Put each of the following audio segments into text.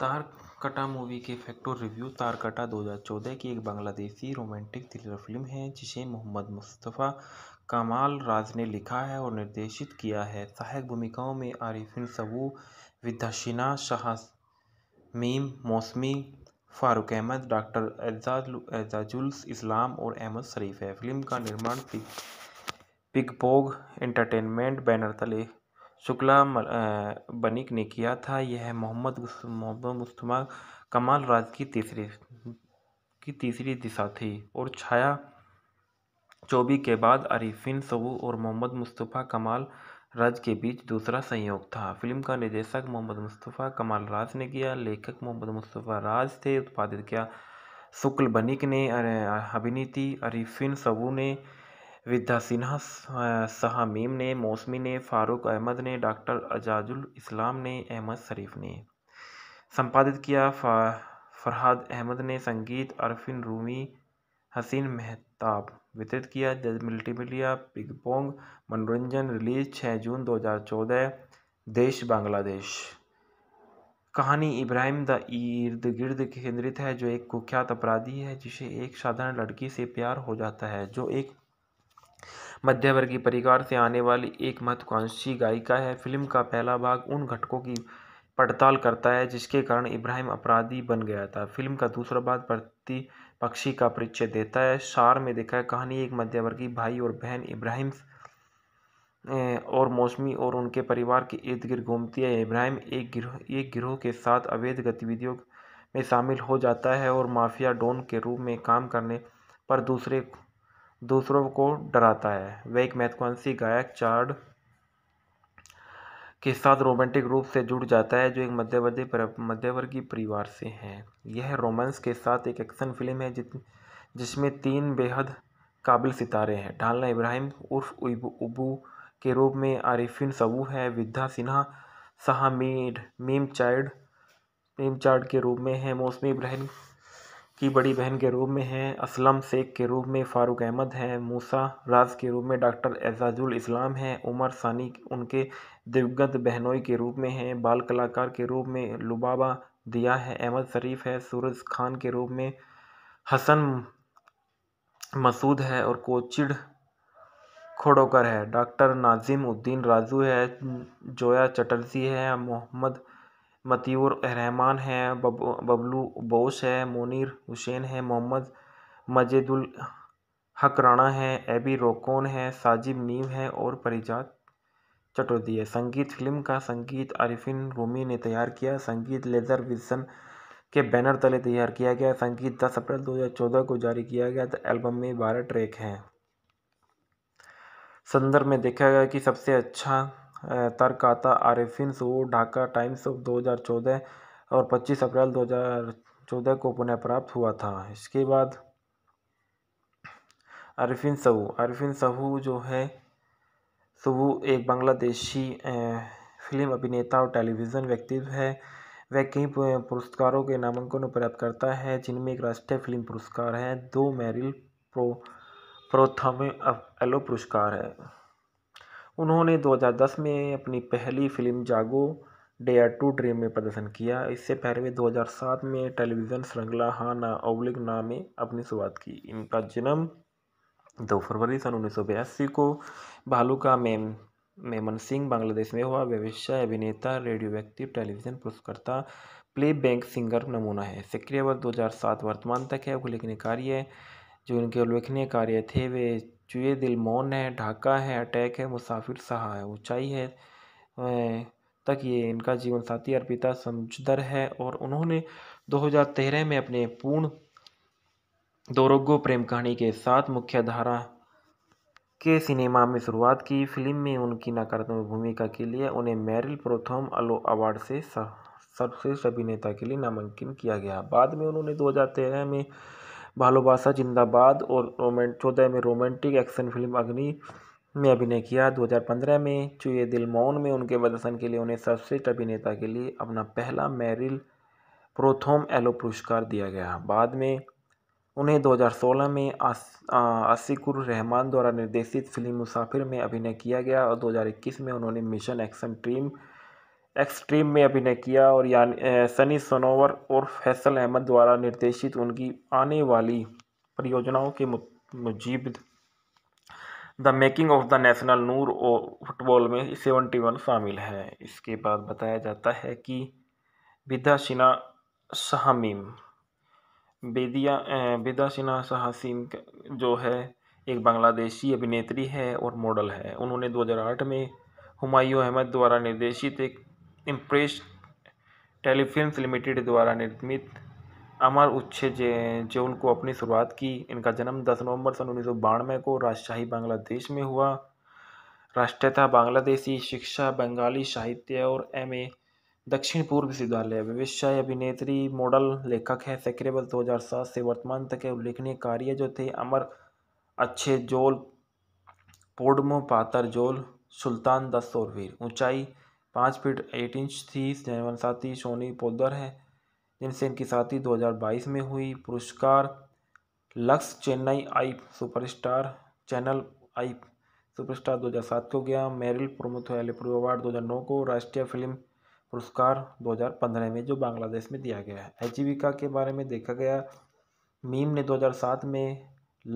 तार कटा मूवी के फैक्टो रिव्यू तार कटा 2014 की एक बांग्लादेशी रोमांटिक थ्रिलर फिल्म है जिसे मोहम्मद मुस्तफ़ा कमाल राज ने लिखा है और निर्देशित किया है सहायक भूमिकाओं में आरिफिन सबू विद्याशिना शाह मीम मौसमी फारूक अहमद डॉक्टर एजाजुल्स इस्लाम और अहमद शरीफ है फिल्म का निर्माण पिग पोग एंटरटेनमेंट बैनर तले शुक्ला बनिक ने किया था यह मोहम्मद मोहम्मद मुस्तफ़ा कमाल राज की तीसरी की तीसरी दिशा थी और छाया चौबी के बाद अरिफिन सबू और मोहम्मद मुस्तफ़ा कमाल राज के बीच दूसरा संयोग था फिल्म का निर्देशक मोहम्मद मुस्तफ़ा कमाल राज ने किया लेखक मोहम्मद मुस्तफ़ा राज थे उत्पादित किया शुक्ल बनिक ने अभिनीति अरिफिन सबू ने विद्या सिन्हा शाह मीम ने मौसमी ने फारूक अहमद ने डॉक्टर अजाजुल इस्लाम ने अहमद शरीफ ने संपादित किया फरहाद अहमद ने संगीत अरफिन रूमी हसीन मेहताब वितरित किया जज मल्टीमीडिया पोंग मनोरंजन रिलीज छः जून 2014 देश बांग्लादेश कहानी इब्राहिम द इर्द गिर्द केंद्रित है जो एक कुख्यात अपराधी है जिसे एक साधारण लड़की से प्यार हो जाता है जो एक मध्यवर्गीय परिवार से आने वाली एक महत्वाकांक्षी गायिका है फिल्म का पहला भाग उन घटकों की पड़ताल करता है जिसके कारण इब्राहिम अपराधी बन गया था फिल्म का दूसरा भाग प्रति पक्षी का परिचय देता है सार में देखा है कहानी एक मध्यवर्गीय भाई और बहन इब्राहिम और मौसमी और उनके परिवार के इर्द गिर्द घूमती है इब्राहिम एक गिरोह एक गिरोह के साथ अवैध गतिविधियों में शामिल हो जाता है और माफिया डॉन के रूप में काम करने पर दूसरे दूसरों को डराता है वह एक मैथुआंसी गायक चार्ड के साथ रोमांटिक रूप से जुड़ जाता है जो एक मध्यवर्ती मध्यवर्गीय परिवार से है यह रोमांस के साथ एक एक्शन फिल्म है जित जिसमें तीन बेहद काबिल सितारे हैं ढालना इब्राहिम उर्फ उबू के रूप में आरिफिन सबू है विद्या सिन्हा सहा मीम चाइड मीम चाइड के रूप में है मौसमी इब्राहिम की बड़ी बहन के रूप में हैं असलम शेख के रूप में फ़ारूक अहमद हैं मूसा राज के रूप में डॉक्टर एजाजुल इस्लाम हैं उमर सानी उनके दिवगत बहनोई के रूप में हैं बाल कलाकार के रूप में लुबाबा दिया है अहमद शरीफ है सूरज खान के रूप में हसन मसूद है और कोचिड़ खोड़ोकर है डॉक्टर नाजिम उद्दीन राजू है जोया चटर्जी है मोहम्मद मतीउर रहमान हैं बबलू बोस है मुनिर हुसैन है मोहम्मद मजिदुल हक राणा हैं एबी रोकोन है साजिब नीम है और परिजात चटोदी है संगीत फिल्म का संगीत आरिफिन रूमी ने तैयार किया संगीत लेजर विजन के बैनर तले तैयार किया गया संगीत दस अप्रैल 2014 को जारी किया गया तो एल्बम में बारह ट्रैक हैं संदर्भ में देखा गया कि सबसे अच्छा तर्क आता आरिफिन सऊ ढाका टाइम्स ऑफ 2014 और 25 अप्रैल 2014 को पुनः प्राप्त हुआ था इसके बाद आरिफिन सहू आरिफिन सहू जो है सहू एक बांग्लादेशी फिल्म अभिनेता और टेलीविज़न व्यक्तित्व है वह कई पुरस्कारों के नामांकन प्राप्त करता है जिनमें एक राष्ट्रीय फिल्म पुरस्कार है दो मैरिल प्रो प्रोथमे एलो पुरस्कार है उन्होंने 2010 में अपनी पहली फिल्म जागो डेयर टू ड्रीम में प्रदर्शन किया इससे पहले वे 2007 में टेलीविज़न श्रृंखला हा ना अवलिक ना में अपनी शुरुआत की इनका जन्म 2 फरवरी सन उन्नीस को भालुका मेम मेमन सिंह बांग्लादेश में हुआ व्यवसाय अभिनेता रेडियो व्यक्ति टेलीविजन पुरस्कर्ता प्ले बैंक सिंगर नमूना है सक्रिय वर्ष दो वर्तमान तक है उल्लेखनीय कार्य जो इनके उल्लेखनीय कार्य थे वे चूहे दिल मौन है ढाका है अटैक है मुसाफिर सहा है ऊंचाई है अं, तक ये इनका जीवन साथी अर्पिता समझदर है और उन्होंने 2013 में अपने पूर्ण दोरोगो प्रेम कहानी के साथ मुख्य धारा के सिनेमा में शुरुआत की फिल्म में उनकी नकारात्मक भूमिका के लिए उन्हें मैरिल प्रोथम अलो अवार्ड से सर्वश्रेष्ठ अभिनेता के लिए नामांकन किया गया बाद में उन्होंने 2013 में भालोबासा जिंदाबाद और रोमेंट चौदह में रोमांटिक एक्शन फिल्म अग्नि में अभिनय किया 2015 में चुए दिल मौन में उनके प्रदर्शन के लिए उन्हें सर्वश्रेष्ठ अभिनेता के लिए अपना पहला मैरिल प्रोथोम एलो पुरस्कार दिया गया बाद में उन्हें 2016 में आसिकुर रहमान द्वारा निर्देशित फिल्म मुसाफिर में अभिनय किया गया और 2021 में उन्होंने मिशन एक्शन ट्रीम एक्सट्रीम में अभिनय किया और यानी सनी सनोवर और फैसल अहमद द्वारा निर्देशित उनकी आने वाली परियोजनाओं के Mujib the making of the national Noor और फुटबॉल में सेवेंटी वन शामिल है इसके बाद बताया जाता है कि विदा शिना शाहमीम बेदिया विदा शिना शहसीम जो है एक बांग्लादेशी अभिनेत्री है और मॉडल है उन्होंने 2008 में हुमायूं अहमद द्वारा निर्देशित एक इम्प्रेस टेलीफिल्म लिमिटेड द्वारा निर्मित अमर उच्छे जो को अपनी शुरुआत की इनका जन्म दस नवंबर सन उन्नीस सौ बानवे को राजशाही बांग्लादेश में हुआ राष्ट्रीयता बांग्लादेशी शिक्षा बंगाली साहित्य और एम ए दक्षिण पूर्व विश्वविद्यालय व्यवसाय अभिनेत्री मॉडल लेखक है सेक्रेबल दो हज़ार सात से वर्तमान तक के उल्लेखनीय कार्य जो थे अमर अच्छे जोल पोडमो पातर जोल सुल्तान दस और वीर ऊंचाई पाँच फीट एट इंच थी जैवन साथी सोनी पोदर हैं जिनसे इनकी साथी 2022 में हुई पुरस्कार Lux Chennai I superstar channel I superstar 2007 को गया मेरिल प्रमुख एलिप्रो अवार्ड 2009 को राष्ट्रीय फिल्म पुरस्कार 2015 में जो बांग्लादेश में दिया गया है आजीविका के बारे में देखा गया मीम ने 2007 में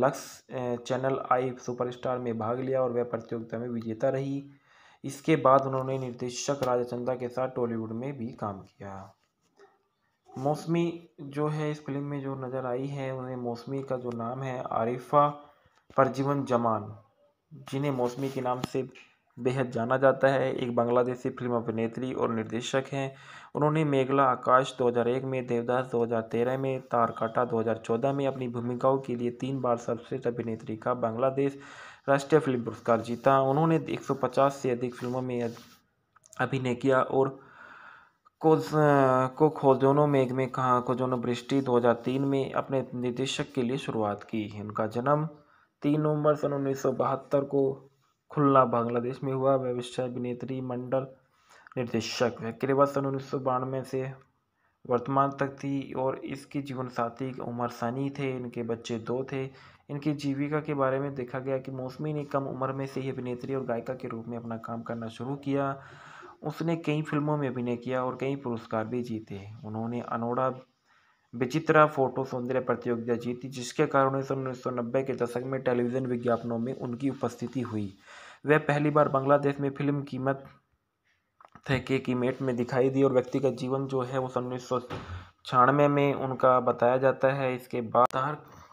लक्स चैनल आई सुपरस्टार में भाग लिया और वह प्रतियोगिता में विजेता रही इसके बाद उन्होंने निर्देशक राजा चंदा के साथ टॉलीवुड में भी काम किया मौसमी जो है इस फिल्म में जो नज़र आई है उन्हें मौसमी का जो नाम है आरिफा परजीवन जमान जिन्हें मौसमी के नाम से बेहद जाना जाता है एक बांग्लादेशी फिल्म अभिनेत्री और निर्देशक हैं उन्होंने मेघला आकाश 2001 में देवदास 2013 में तारकाटा 2014 में अपनी भूमिकाओं के लिए तीन बार सर्वश्रेष्ठ अभिनेत्री का बांग्लादेश राष्ट्रीय फिल्म पुरस्कार जीता उन्होंने 150 से अधिक फिल्मों में अभिनय किया और कोज को खोजोनो मेघ में कहा खोजोनो बृष्टि 2003 में अपने निर्देशक के लिए शुरुआत की उनका जन्म तीन नवंबर सन उन्नीस को खुल्ला बांग्लादेश में हुआ वह अभिनेत्री मंडल निर्देशक है करीबा सन उन्नीस से वर्तमान तक थी और इसके जीवन साथी उमर सनी थे इनके बच्चे दो थे इनकी जीविका के बारे में देखा गया कि मौसमी ने कम उम्र में से ही अभिनेत्री और गायिका के रूप में अपना काम करना शुरू किया उसने कई फिल्मों में अभिनय किया और कई पुरस्कार भी जीते उन्होंने अनोड़ा विचित्रा फोटो सौंदर्य प्रतियोगिता जीती जिसके कारण उन्नीस सौ नब्बे के दशक में टेलीविज़न विज्ञापनों में उनकी उपस्थिति हुई वह पहली बार बांग्लादेश में फिल्म कीमत थे की मेट में दिखाई दी और व्यक्तिगत जीवन जो है वो सन उन्नीस सौ छियानवे में उनका बताया जाता है इसके बाद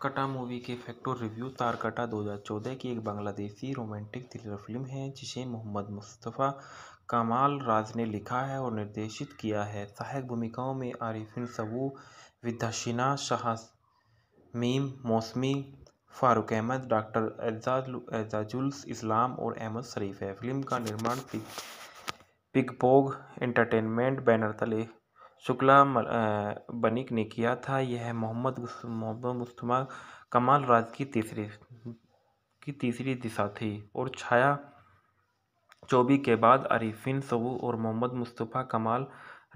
कटा मूवी के फैक्टो रिव्यू तारकटा 2014 की एक बांग्लादेशी रोमांटिक थ्रिलर फिल्म है जिसे मोहम्मद मुस्तफ़ा कमाल राज ने लिखा है और निर्देशित किया है सहायक भूमिकाओं में आरिफिन सबू विद्याशिना शाह मीम मौसमी फारूक अहमद डॉक्टर एजाजुल्स इस्लाम और अहमद शरीफ है फिल्म का निर्माण पिग पोग एंटरटेनमेंट बैनर तले शुक्ला बनिक ने किया था यह मोहम्मद मोहम्मद मुस्तफ़ा कमाल राज की तीसरी की तीसरी दिशा थी और छाया चौबी के बाद अरिफिन सबू और मोहम्मद मुस्तफ़ा कमाल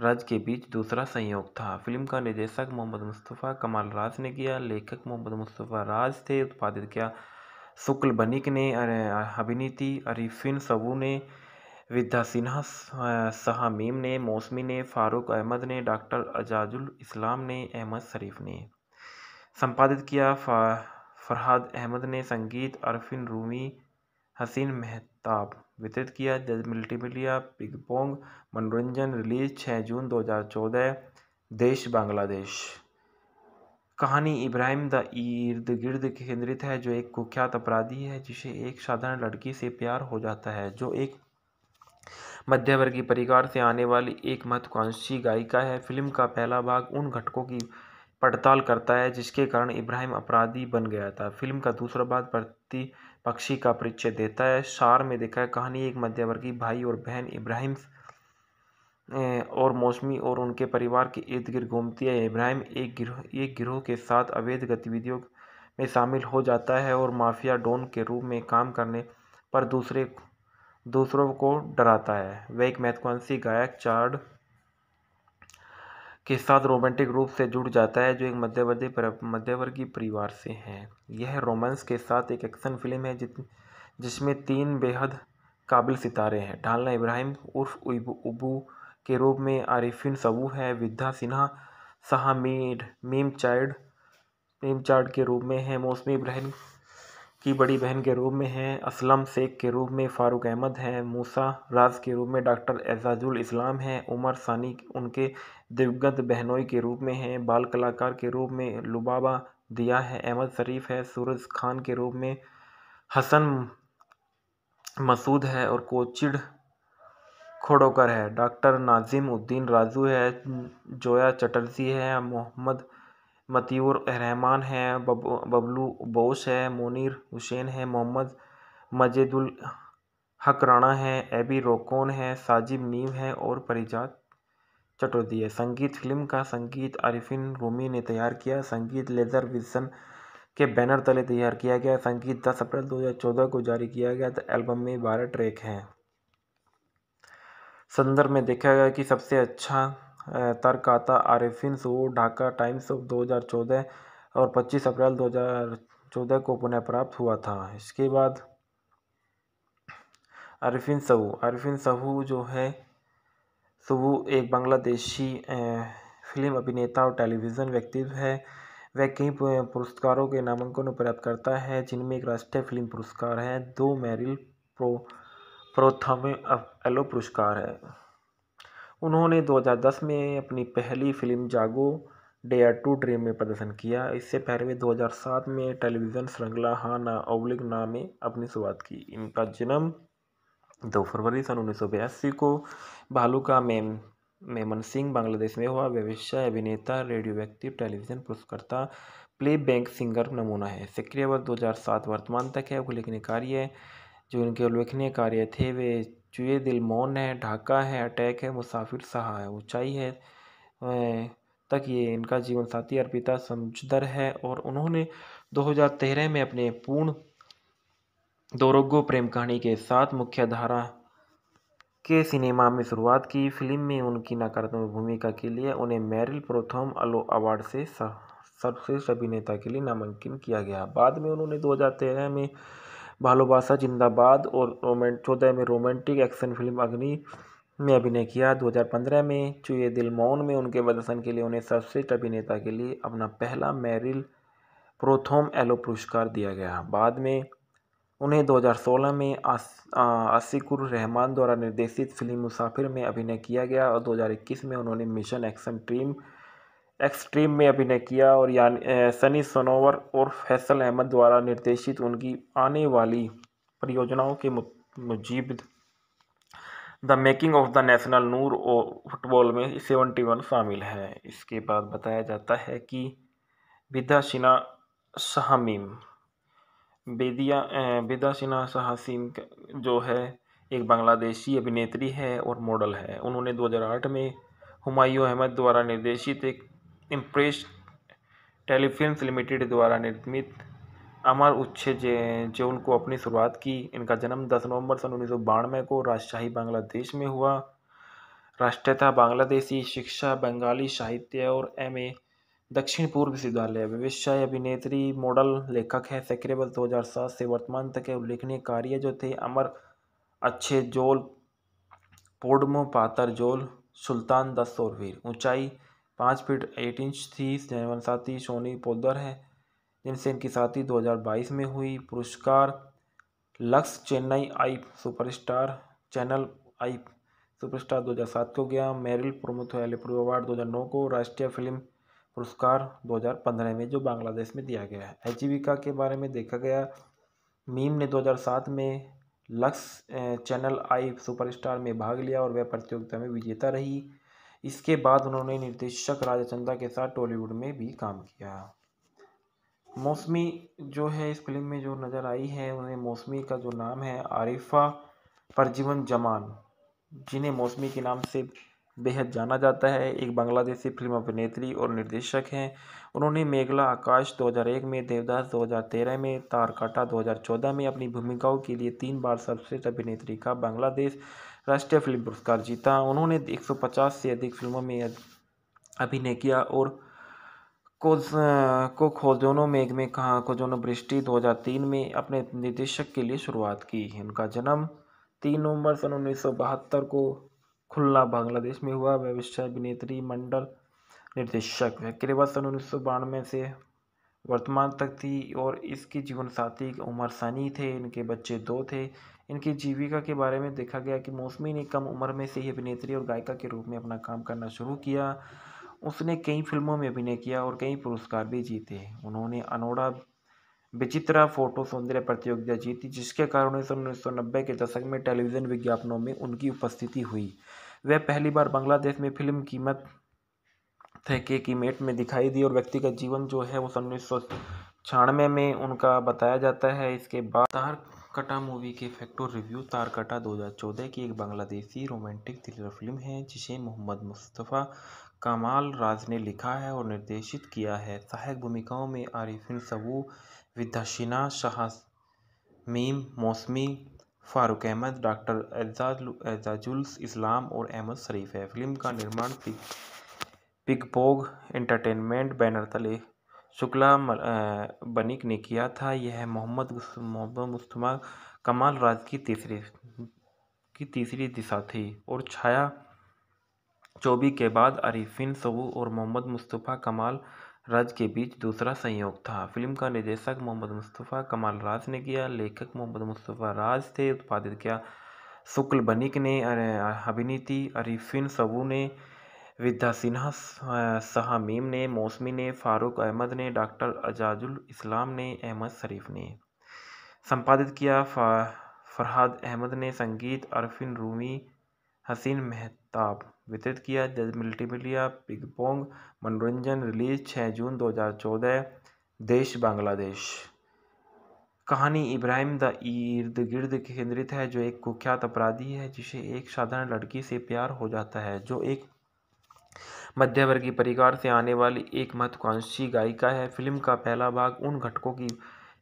राज के बीच दूसरा संयोग था फिल्म का निर्देशक मोहम्मद मुस्तफ़ा कमाल राज ने किया लेखक मोहम्मद मुस्तफ़ा राज थे उत्पादित किया शुक्ल बनिक ने अभिनीति अरिफिन सबू ने विद्या सिन्हा सहा मीम ने मौसमी ने फारूक अहमद ने डॉक्टर अजाजुल इस्लाम ने अहमद शरीफ ने संपादित किया फरहाद अहमद ने संगीत अरफिन रूमी हसीन मेहताब वितरित किया जज मल्टीमीडिया पिगपोंग मनोरंजन रिलीज छः जून 2014 देश बांग्लादेश कहानी इब्राहिम द इर्द गिर्द केंद्रित है जो एक कुख्यात अपराधी है जिसे एक साधारण लड़की से प्यार हो जाता है जो एक मध्यवर्गीय परिवार से आने वाली एक महत्वाकांक्षी गायिका है फिल्म का पहला भाग उन घटकों की पड़ताल करता है जिसके कारण इब्राहिम अपराधी बन गया था फिल्म का दूसरा भाग प्रति पक्षी का परिचय देता है सार में देखा है कहानी एक मध्यवर्गीय भाई और बहन इब्राहिम और मौसमी और उनके परिवार के इर्द गिर्द घूमती है इब्राहिम एक गिरोह एक गिरोह के साथ अवैध गतिविधियों में शामिल हो जाता है और माफिया डॉन के रूप में काम करने पर दूसरे दूसरों को डराता है वह एक महत्वाकांक्षी गायक चार्ड के साथ रोमांटिक रूप से जुड़ जाता है जो एक मध्यवर्ती मध्यवर्गीय परिवार से है यह रोमांस के साथ एक एक्शन फिल्म है जित जिसमें तीन बेहद काबिल सितारे हैं ढालना इब्राहिम उर्फ उबू के रूप में आरिफिन सबू है विद्या सिन्हा सहा मीम चाइल्ड मीम चाइड के रूप में है मौसमी इब्राहिम की बड़ी बहन के रूप में हैं असलम शेख के रूप में फ़ारूक अहमद हैं मूसा राज के रूप में डॉक्टर एजाजुल इस्लाम हैं उमर सानी उनके दिवगत बहनोई के रूप में हैं बाल कलाकार के रूप में लुबाबा दिया है अहमद शरीफ है सूरज खान के रूप में हसन मसूद है और कोचिड़ खोड़ोकर है डॉक्टर नाजिम उद्दीन राजू है जोया चटर्जी है मोहम्मद मतीर रहमान हैं बबलू बोस है मुनिर हुसैन है मोहम्मद मजेदुल हक राणा हैं एबी रोकोन है साजिब नीम है और परिजात चटोदी है संगीत फिल्म का संगीत आरिफिन रूमी ने तैयार किया संगीत लेजर विजन के बैनर तले तैयार किया गया संगीत दस अप्रैल 2014 को जारी किया गया तो एल्बम में बारह ट्रैक हैं संदर्भ में देखा गया कि सबसे अच्छा तर्क आता आरिफिन सऊ ढाका टाइम्स ऑफ 2014 और 25 अप्रैल 2014 को पुनः प्राप्त हुआ था इसके बाद आरिफिन सहू आरिफिन सहू जो है सहू एक बांग्लादेशी फिल्म अभिनेता और टेलीविज़न व्यक्तित्व है वह कई पुरस्कारों के नामांकन प्राप्त करता है जिनमें एक राष्ट्रीय फिल्म पुरस्कार है दो मैरिल प्रो प्रोथमे एलो पुरस्कार है उन्होंने 2010 में अपनी पहली फिल्म जागो डे आर टू ड्रीम में प्रदर्शन किया इससे पहले 2007 में टेलीविज़न श्रृंगला हा ना अवलिक ना में अपनी शुरुआत की इनका जन्म 2 फरवरी सन उन्नीस को भालुका मेम मेमन सिंह बांग्लादेश में हुआ व्यवसाय अभिनेता रेडियो व्यक्ति टेलीविज़न पुरस्कर्ता प्ले बैंक सिंगर नमूना है सक्रिय वर्ष दो वर्तमान तक है उल्लेखनीय कार्य जो इनके उल्लेखनीय कार्य थे वे चूहे दिल मौन है ढाका है अटैक है मुसाफिर सहा है ऊंचाई है अं, तक ये इनका जीवन साथी अर्पिता समझदर है और उन्होंने 2013 में अपने पूर्ण दोरोगो प्रेम कहानी के साथ मुख्य धारा के सिनेमा में शुरुआत की फिल्म में उनकी नकारात्मक भूमिका के लिए उन्हें मैरिल प्रोथम अलो अवार्ड से सर्वश्रेष्ठ अभिनेता के लिए नामांकन किया गया बाद में उन्होंने 2013 में भालोबासा जिंदाबाद और रोमेंट चौदह में रोमांटिक एक्शन फिल्म अग्नि में अभिनय किया 2015 में चुए दिल मौन में उनके प्रदर्शन के लिए उन्हें सर्वश्रेष्ठ अभिनेता के लिए अपना पहला मैरिल प्रोथोम एलो पुरस्कार दिया गया बाद में उन्हें 2016 में आसिकुर रहमान द्वारा निर्देशित फिल्म मुसाफिर में अभिनय किया गया और 2021 में उन्होंने मिशन एक्शन ट्रीम एक्सट्रीम में अभिनय किया और यानी सनी सनोवर और फैसल अहमद द्वारा निर्देशित उनकी आने वाली परियोजनाओं के Mujib the making of the national Noor और फुटबॉल में सेवेंटी वन शामिल है इसके बाद बताया जाता है कि विदा शिना शाहमीम बेदिया विदा शिना शहसीम जो है एक बांग्लादेशी अभिनेत्री है और मॉडल है उन्होंने 2008 में हुमायूं अहमद द्वारा निर्देशित एक इम्प्रेस टेलीफिल्म लिमिटेड द्वारा निर्मित अमर उच्छे जे जो को अपनी शुरुआत की इनका जन्म 10 नवंबर सन उन्नीस को राजशाही बांग्लादेश में हुआ राष्ट्रीयता बांग्लादेशी शिक्षा बंगाली साहित्य और एम दक्षिण पूर्व विश्वविद्यालय व्यवसाय अभिनेत्री मॉडल लेखक है दो हजार सात से वर्तमान तक के उल्लेखनीय कार्य जो थे अमर अच्छे जोल पोडमो पातर जोल सुल्तान दस्तोरवीर ऊंचाई पाँच फीट एट इंच थी जनवन साथी सोनी पोदर हैं जिनसे इनकी साथी 2022 में हुई पुरस्कार Lux Chennai I superstar channel I superstar 2007 को गया मेरिल प्रमुख एलिप्रो अवार्ड 2009 को राष्ट्रीय फिल्म पुरस्कार 2015 में जो बांग्लादेश में दिया गया है आजीविका के बारे में देखा गया मीम ने 2007 में लक्स चैनल आई सुपरस्टार में भाग लिया और वह प्रतियोगिता में विजेता रही इसके बाद उन्होंने निर्देशक राजचंदा के साथ टॉलीवुड में भी काम किया मौसमी जो है इस फिल्म में जो नज़र आई है उन्हें मौसमी का जो नाम है आरिफा परजीवन जमान जिन्हें मौसमी के नाम से बेहद जाना जाता है एक बांग्लादेशी फिल्म अभिनेत्री और निर्देशक हैं उन्होंने मेघला आकाश 2001 में देवदास 2013 में तारकाटा 2014 में अपनी भूमिकाओं के लिए तीन बार सर्वश्रेष्ठ अभिनेत्री का बांग्लादेश राष्ट्रीय फिल्म पुरस्कार जीता उन्होंने 150 से अधिक फिल्मों में अभिनय किया और कोज को खोजोनो मेघ में कहा खोजोनो बृष्टि 2003 में अपने निर्देशक के लिए शुरुआत की उनका जन्म तीन नवंबर सन उन्नीस को खुलना बांग्लादेश में हुआ वह विश्व अभिनेत्री मंडल निर्देशक है करीबन सन उन्नीस से वर्तमान तक थी और इसके जीवन साथी उमर सनी थे इनके बच्चे दो थे इनकी जीविका के बारे में देखा गया कि मौसमी ने कम उम्र में से ही अभिनेत्री और गायिका के रूप में अपना काम करना शुरू किया उसने कई फिल्मों में अभिनय किया और कई पुरस्कार भी जीते उन्होंने अनोड़ा विचित्रा फोटो सौंदर्य प्रतियोगिता जीती जिसके कारण उन्नीस सौ नब्बे के दशक में टेलीविज़न विज्ञापनों में उनकी उपस्थिति हुई वह पहली बार बांग्लादेश में फिल्म कीमत ठेके की मेट में दिखाई दी और व्यक्ति का जीवन जो है वो सन उन्नीस सौ छियानवे में उनका बताया जाता है इसके बाद तार कटा मूवी के फैक्टो रिव्यू तारकटा दो की एक बांग्लादेशी रोमांटिक थ्रिलर फिल्म है जिसे मोहम्मद मुस्तफ़ा कमाल राज ने लिखा है और निर्देशित किया है सहायक भूमिकाओं में आरिफिन सबू विद्याशिना शाह मीम मौसमी फारूक अहमद डॉक्टर एजाज एजाजुल इस्लाम और अहमद शरीफ है फिल्म का निर्माण पिग पोग एंटरटेनमेंट बैनर तले शुक्ला बनिक ने किया था यह मोहम्मद मोहम्मद मुस्तफ़ा कमाल राज की तीसरी की तीसरी दिशा थी और छाया चौबी के बाद अरिफिन सबू और मोहम्मद मुस्तफ़ा कमाल राज के बीच दूसरा संयोग था फिल्म का निर्देशक मोहम्मद मुस्तफ़ा कमाल राज ने किया लेखक मोहम्मद मुस्तफ़ा राज थे उत्पादित किया शुक्ल बनिक ने अभिनीति अरिफिन सबू ने विद्या सिन्हा सहा मीम ने मौसमी ने फारूक अहमद ने डॉक्टर अजाजुल इस्लाम ने अहमद शरीफ ने संपादित किया फरहाद अहमद ने संगीत अरफिन रूमी हसीन मेहताब वितरित किया जज मल्टीमीडिया पिगपोंग मनोरंजन रिलीज छः जून 2014 देश बांग्लादेश कहानी इब्राहिम द इर्द गिर्द केंद्रित है जो एक कुख्यात अपराधी है जिसे एक साधारण लड़की से प्यार हो जाता है जो एक मध्यवर्गीय परिवार से आने वाली एक महत्वाकांक्षी गायिका है फिल्म का पहला भाग उन घटकों की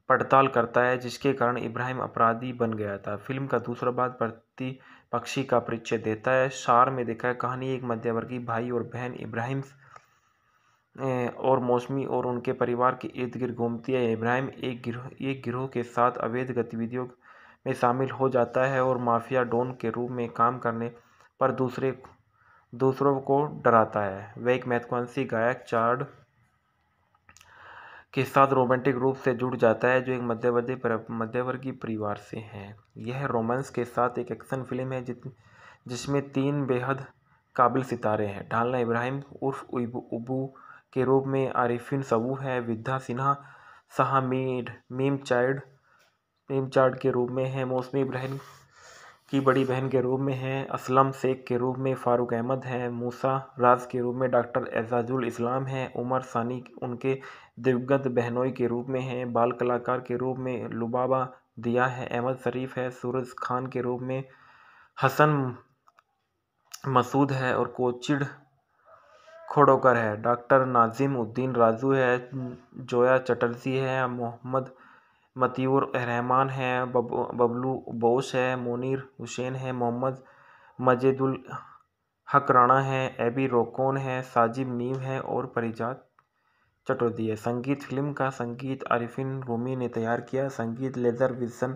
पड़ताल करता है जिसके कारण इब्राहिम अपराधी बन गया था फिल्म का दूसरा भाग प्रति पक्षी का परिचय देता है सार में देखा है कहानी एक मध्यवर्गीय भाई और बहन इब्राहिम और मौसमी और उनके परिवार के इर्द गिर्द घूमती है इब्राहिम एक गिरोह एक गिरोह के साथ अवैध गतिविधियों में शामिल हो जाता है और माफिया डॉन के रूप में काम करने पर दूसरे दूसरों को डराता है वह एक महत्वाकांक्षी गायक चार्ड के साथ रोमांटिक रूप से जुड़ जाता है जो एक मध्यवर्ती मध्यवर्गीय परिवार से है यह रोमांस के साथ एक एक्शन फिल्म है जित जिसमें तीन बेहद काबिल सितारे हैं ढालना इब्राहिम उर्फ उबू के रूप में आरिफिन सबू है विद्या सिन्हा सहा मीम चाइड मीम चार्ड के रूप में है मौसमी इब्राहिम की बड़ी बहन के रूप में हैं असलम शेख के रूप में फ़ारूक अहमद हैं मूसा राज के रूप में डॉक्टर एजाजुल इस्लाम हैं उमर सानी उनके दिवगत बहनोई के रूप में हैं बाल कलाकार के रूप में लुबाबा दिया है अहमद शरीफ है सूरज खान के रूप में हसन मसूद है और कोचिड खोड़ोकर है डॉक्टर नाजिम उद्दीन राजू है जोया चटर्जी है मोहम्मद मतीर रहमान हैं बबलू बोस है मुनिर हुसैन है मोहम्मद मजेदुल हक राणा हैं एबी रोकोन है साजिब नीम है और परिजात चटोदी है संगीत फिल्म का संगीत आरिफिन रूमी ने तैयार किया संगीत लेजर विजन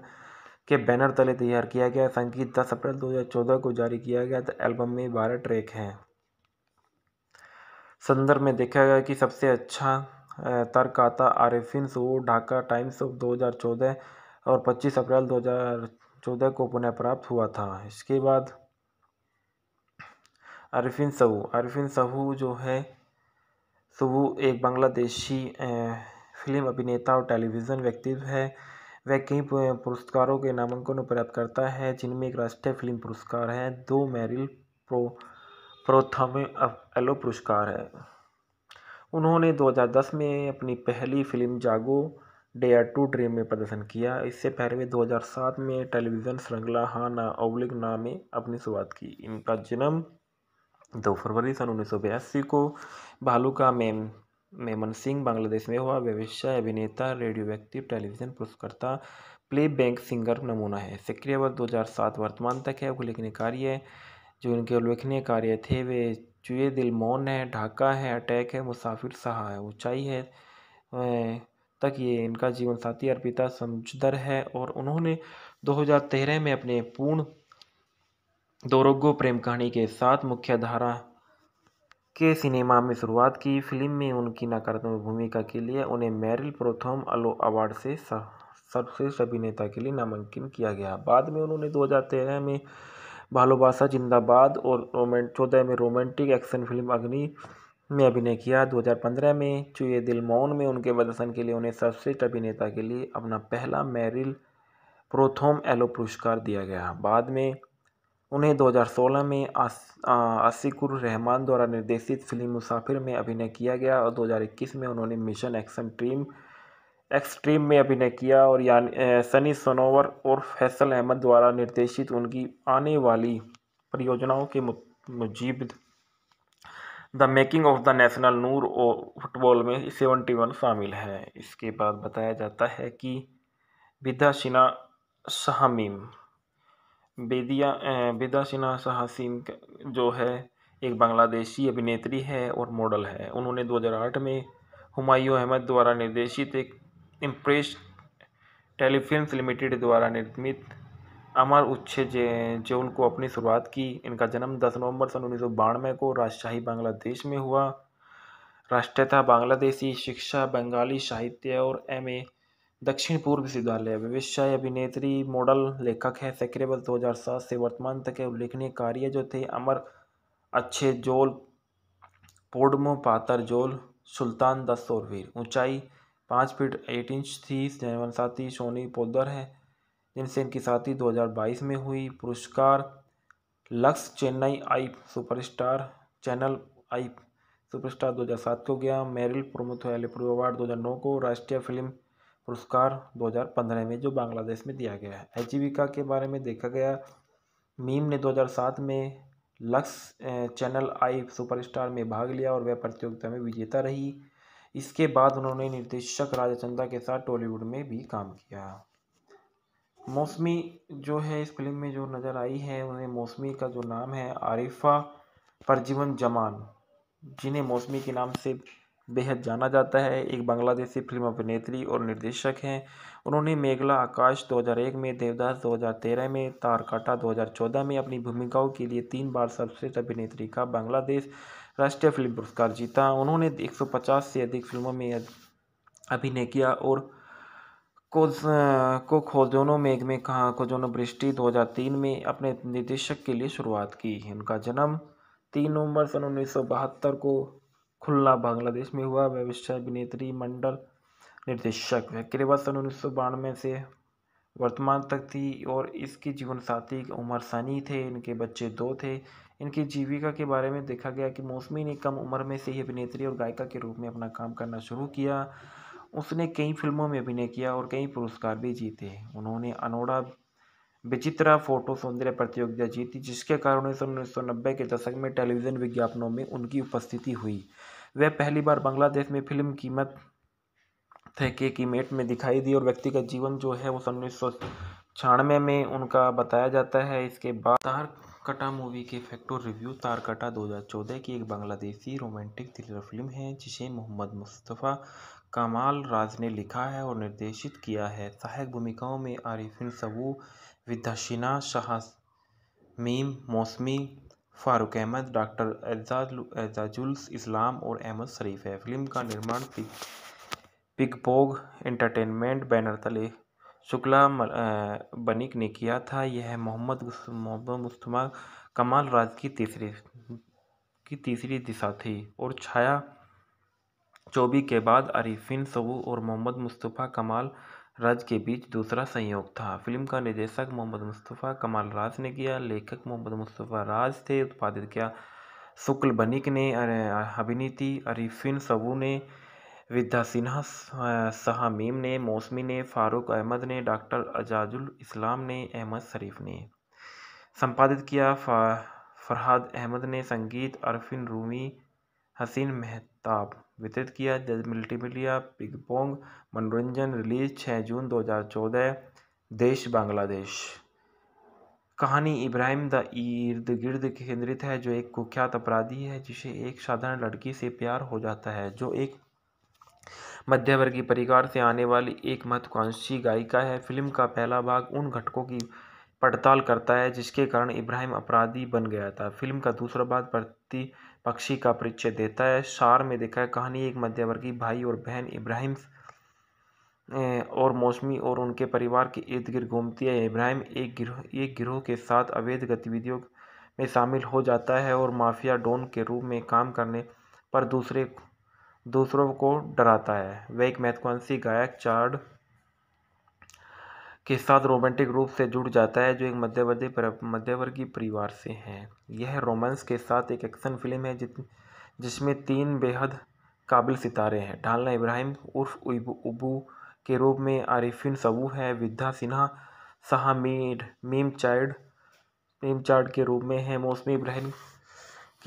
के बैनर तले तैयार किया गया संगीत दस अप्रैल 2014 को जारी किया गया तो एल्बम में बारह ट्रैक हैं संदर्भ में देखा गया कि सबसे अच्छा तर्क आता आरिफिन सऊ ढाका टाइम्स ऑफ 2014 और 25 अप्रैल 2014 को पुनः प्राप्त हुआ था इसके बाद आरिफिन सहू आरिफिन सहू जो है सहू एक बांग्लादेशी फिल्म अभिनेता और टेलीविज़न व्यक्तित्व है वह कई पुरस्कारों के नामांकन प्राप्त करता है जिनमें एक राष्ट्रीय फिल्म पुरस्कार है दो मैरिल प्रो प्रोथम एलो पुरस्कार है उन्होंने 2010 में अपनी पहली फिल्म जागो डेयर टू ड्रीम में प्रदर्शन किया इससे पहले वे 2007 में टेलीविज़न श्रृंखला हा ना अवलिक ना में अपनी शुरुआत की इनका जन्म 2 फरवरी सन उन्नीस को भालुका मेम मेमन सिंह बांग्लादेश में हुआ व्यवसाय अभिनेता रेडियो व्यक्ति टेलीविज़न पुरस्कर्ता प्ले बैंक सिंगर नमूना है सक्रिय वर्ष दो वर्तमान तक है उल्लेखनीय कार्य जो इनके उल्लेखनीय कार्य थे वे चुए दिल मौन है ढाका है अटैक है मुसाफिर सहा है ऊंचाई है अं, तक ये इनका जीवन साथी अर्पिता समझदर है और उन्होंने 2013 में अपने पूर्ण दोरोगो प्रेम कहानी के साथ मुख्य धारा के सिनेमा में शुरुआत की फिल्म में उनकी नकारात्मक भूमिका के लिए उन्हें मेरिल प्रोथम अलो अवार्ड से सर्वश्रेष्ठ अभिनेता के लिए नामांकन किया गया बाद में उन्होंने 2013 में भालोबासा जिंदाबाद और रोमेंट चौदह में रोमांटिक एक्शन फिल्म अग्नि में अभिनय किया 2015 में चुए दिल मौन में उनके प्रदर्शन के लिए उन्हें सर्वश्रेष्ठ अभिनेता के लिए अपना पहला मैरिल प्रोथोम एलो पुरस्कार दिया गया बाद में उन्हें 2016 में आसिकुर रहमान द्वारा निर्देशित फिल्म मुसाफिर में अभिनय किया गया और 2021 में उन्होंने मिशन एक्शन ट्रीम एक्सट्रीम में अभिनय किया और यानी सनी सनोवर और फैसल अहमद द्वारा निर्देशित उनकी आने वाली परियोजनाओं के Mujib the making of the national Noor और फुटबॉल में सेवेंटी वन शामिल है इसके बाद बताया जाता है कि विदा शिना शहमीम बेदिया विदा शिना शहासीम जो है एक बांग्लादेशी अभिनेत्री है और मॉडल है उन्होंने 2008 में हुमायूं अहमद द्वारा निर्देशित एक इम्प्रेस टेलीफिल्म्स लिमिटेड द्वारा निर्मित अमर उच्छे जो को अपनी शुरुआत की इनका जन्म 10 नवंबर सन उन्नीस को राजशाही बांग्लादेश में हुआ राष्ट्रीयता बांग्लादेशी शिक्षा बंगाली साहित्य और एम ए दक्षिण पूर्व विश्वविद्यालय विविषय अभिनेत्री मॉडल लेखक है सेक्रेबल दो हज़ार सात से वर्तमान तक के उल्लेखनीय कार्य जो थे अमर अच्छे जोल पोडमो पातर जोल सुल्तान दस और वीर ऊंचाई पाँच फीट एट इंच थी जयवन साथी सोनी पोदर हैं जिनसे इनकी साथी 2022 में हुई पुरस्कार Lux Chennai I superstar channel I superstar 2007 को गया मेरिल प्रमुथ एलिप्रो अवार्ड 2009 को राष्ट्रीय फिल्म पुरस्कार 2015 में जो बांग्लादेश में दिया गया है आजीविका के बारे में देखा गया मीम ने 2007 में लक्स चैनल आई सुपरस्टार में भाग लिया और वह प्रतियोगिता में विजेता रही इसके बाद उन्होंने निर्देशक चंदा के साथ टॉलीवुड में भी काम किया मौसमी जो है इस फिल्म में जो नज़र आई है उन्हें मौसमी का जो नाम है आरिफा परजीवन जमान जिन्हें मौसमी के नाम से बेहद जाना जाता है एक बांग्लादेशी फिल्म अभिनेत्री और निर्देशक हैं उन्होंने मेघला आकाश 2001 में देवदास 2013 में तारकाटा 2014 में अपनी भूमिकाओं के लिए तीन बार सर्वश्रेष्ठ अभिनेत्री का बांग्लादेश राष्ट्रीय फिल्म पुरस्कार जीता उन्होंने 150 से अधिक फिल्मों में अभिनय किया और कोज को खोजोनो मेघ में कहा खोजोनो बृष्टि 2003 में अपने निर्देशक के लिए शुरुआत की उनका जन्म तीन नवंबर सन उन्नीस को खुलना बांग्लादेश में हुआ वह विश्व अभिनेत्री मंडल निर्देशक वह केवल सन उन्नीस से वर्तमान तक थी और इसकी जीवन साथी उमर सनी थे इनके बच्चे दो थे इनकी जीविका के बारे में देखा गया कि मौसमी ने कम उम्र में से ही अभिनेत्री और गायिका के रूप में अपना काम करना शुरू किया उसने कई फिल्मों में अभिनय किया और कई पुरस्कार भी जीते उन्होंने अनोड़ा विचित्रा फोटो सौंदर्य प्रतियोगिता जीती जिसके कारण उन्नीस सौ नब्बे के दशक में टेलीविज़न विज्ञापनों में उनकी उपस्थिति हुई वह पहली बार बांग्लादेश में फिल्म कीमत थेके की मेट में दिखाई दी और व्यक्तिगत जीवन जो है वो सन उन्नीस सौ छियानवे में उनका बताया जाता है इसके बाद कटा मूवी के फैक्टो रिव्यू तारकटा 2014 की एक बांग्लादेशी रोमांटिक थ्रिलर फिल्म है जिसे मोहम्मद मुस्तफ़ा कमाल राज ने लिखा है और निर्देशित किया है सहायक भूमिकाओं में आरिफिन सबू विद्याशिना शाह मीम मौसमी फारूक अहमद डॉक्टर एजाजुल्स इस्लाम और अहमद शरीफ है फिल्म का निर्माण पिग पोग एंटरटेनमेंट बैनर तले शुक्ला बनिक ने किया था यह मोहम्मद मोहम्मद मुस्तफ़ा कमाल राज की तीसरी की तीसरी दिशा थी और छाया चौबी के बाद अरिफिन सबू और मोहम्मद मुस्तफ़ा कमाल राज के बीच दूसरा संयोग था फिल्म का निर्देशक मोहम्मद मुस्तफ़ा कमाल राज ने किया लेखक मोहम्मद मुस्तफ़ा राज थे उत्पादित किया शुक्ल बनिक ने अभिनीति अरिफिन सबू ने विद्या सिन्हा सहा मीम ने मौसमी ने फारूक अहमद ने डॉक्टर अजाजुल इस्लाम ने अहमद शरीफ ने संपादित किया फरहाद अहमद ने संगीत अरफिन रूमी हसीन मेहताब वितरित किया जज मल्टीमीडिया पोंग मनोरंजन रिलीज छः जून 2014 देश बांग्लादेश कहानी इब्राहिम द इर्द गिर्द केंद्रित है जो एक कुख्यात अपराधी है जिसे एक साधारण लड़की से प्यार हो जाता है जो एक मध्यवर्गीय परिवार से आने वाली एक महत्वाकांक्षी गायिका है फिल्म का पहला भाग उन घटकों की पड़ताल करता है जिसके कारण इब्राहिम अपराधी बन गया था फिल्म का दूसरा भाग प्रति पक्षी का परिचय देता है सार में देखा है कहानी एक मध्यवर्गीय भाई और बहन इब्राहिम और मौसमी और उनके परिवार के इर्द गिर्द घूमती है इब्राहिम एक गिरोह एक गिरोह के साथ अवैध गतिविधियों में शामिल हो जाता है और माफिया डॉन के रूप में काम करने पर दूसरे दूसरों को डराता है वह एक महत्वाकांक्षी गायक चार्ड के साथ रोमांटिक रूप से जुड़ जाता है जो एक मध्यवर्ती मध्यवर्गीय परिवार से हैं यह रोमांस के साथ एक एक्शन फिल्म है जित जिसमें तीन बेहद काबिल सितारे हैं ढालना इब्राहिम उर्फ उबू के रूप में आरिफिन सबू है विद्या सिन्हा सहा मीम चाइल्ड मीम चाइड के रूप में है मौसमी इब्राहिम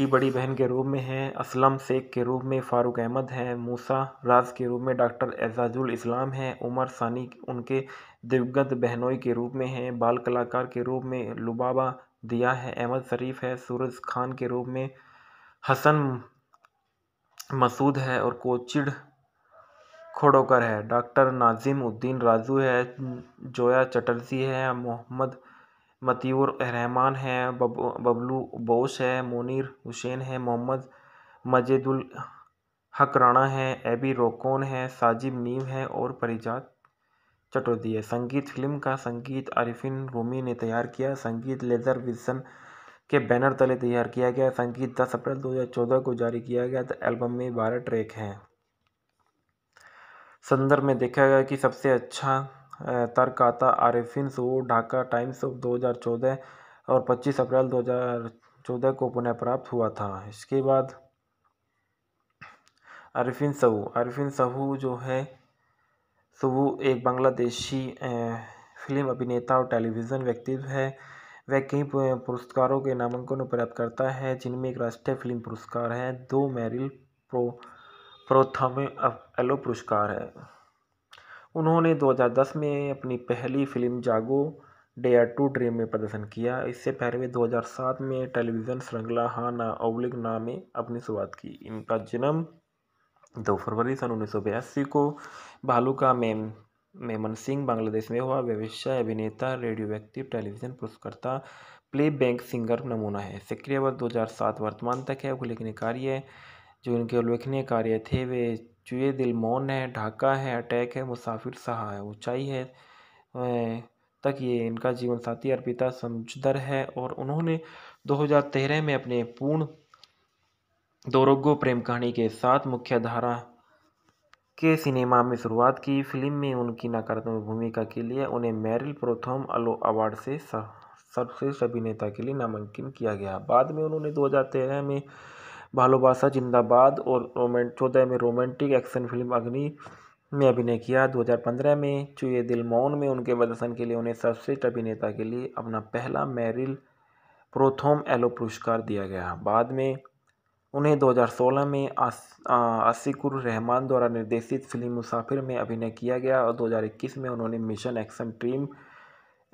की बड़ी बहन के रूप में हैं असलम शेख के रूप में फ़ारूक अहमद हैं मूसा राज के रूप में डॉक्टर एजाजुल इस्लाम हैं उमर सानी उनके दिवगत बहनोई के रूप में हैं बाल कलाकार के रूप में लुबाबा दिया है अहमद शरीफ है सूरज खान के रूप में हसन मसूद है और कोचिड खोडोकर है डॉक्टर नाजिम उद्दीन राजू है जोया चटर्जी है मोहम्मद मतीर रहमान हैं बबलू बोस है मुनिर हुसैन है मोहम्मद मजेदुल हक राणा हैं एबी रोकोन है साजिब नीम है और परिजात चटोदी है संगीत फिल्म का संगीत आरिफिन रोमी ने तैयार किया संगीत लेजर विल्सन के बैनर तले तैयार किया गया संगीत दस अप्रैल 2014 को जारी किया गया तो एल्बम में बारह ट्रैक हैं संदर्भ में देखा गया कि सबसे अच्छा तर्कता आरिफिन सू ढाका टाइम्स ऑफ 2014 और 25 अप्रैल 2014 को पुनः प्राप्त हुआ था इसके बाद आरिफिन सहू आरिफिन सहू जो है सहू एक बांग्लादेशी फिल्म अभिनेता और टेलीविज़न व्यक्तित्व है वह कई पुरस्कारों के नामांकन प्राप्त करता है जिनमें एक राष्ट्रीय फिल्म पुरस्कार है दो मैरिल प्रो प्रोथम एलो पुरस्कार है उन्होंने 2010 में अपनी पहली फिल्म जागो डे आर टू ड्रीम में प्रदर्शन किया इससे पहले वे 2007 में टेलीविज़न श्रृंखला हाँ ना अवलिक ना में अपनी शुरुआत की इनका जन्म 2 फरवरी सन उन्नीस को भालुका मेम मेमन सिंह बांग्लादेश में हुआ व्यवसाय अभिनेता रेडियो व्यक्ति टेलीविज़न पुरस्कर्ता प्ले बैंक सिंगर नमूना है सक्रिय वर्ष दो वर्तमान तक है उल्लेखनीय कार्य जो इनके उल्लेखनीय कार्य थे वे चूहे दिल मौन है ढाका है अटैक है मुसाफिर सहा है ऊंचाई है अं, तक ये इनका जीवन साथी अर्पिता समझदर है और उन्होंने 2013 में अपने पूर्ण दोरोगो प्रेम कहानी के साथ मुख्य धारा के सिनेमा में शुरुआत की फिल्म में उनकी नकारात्मक भूमिका के लिए उन्हें मैरिल प्रोथम अलो अवार्ड से सर्वश्रेष्ठ अभिनेता के लिए नामांकन किया गया बाद में उन्होंने 2013 में भालोबासा जिंदाबाद और रोमेंट चौदह में रोमांटिक एक्शन फिल्म अग्नि में अभिनय किया 2015 में चुए दिल मौन में उनके प्रदर्शन के लिए उन्हें सर्वश्रेष्ठ अभिनेता के लिए अपना पहला मैरिल प्रोथोम एलो पुरस्कार दिया गया बाद में उन्हें 2016 में आसिकुर रहमान द्वारा निर्देशित फिल्म मुसाफिर में अभिनय किया गया और 2021 में उन्होंने मिशन एक्शन ट्रीम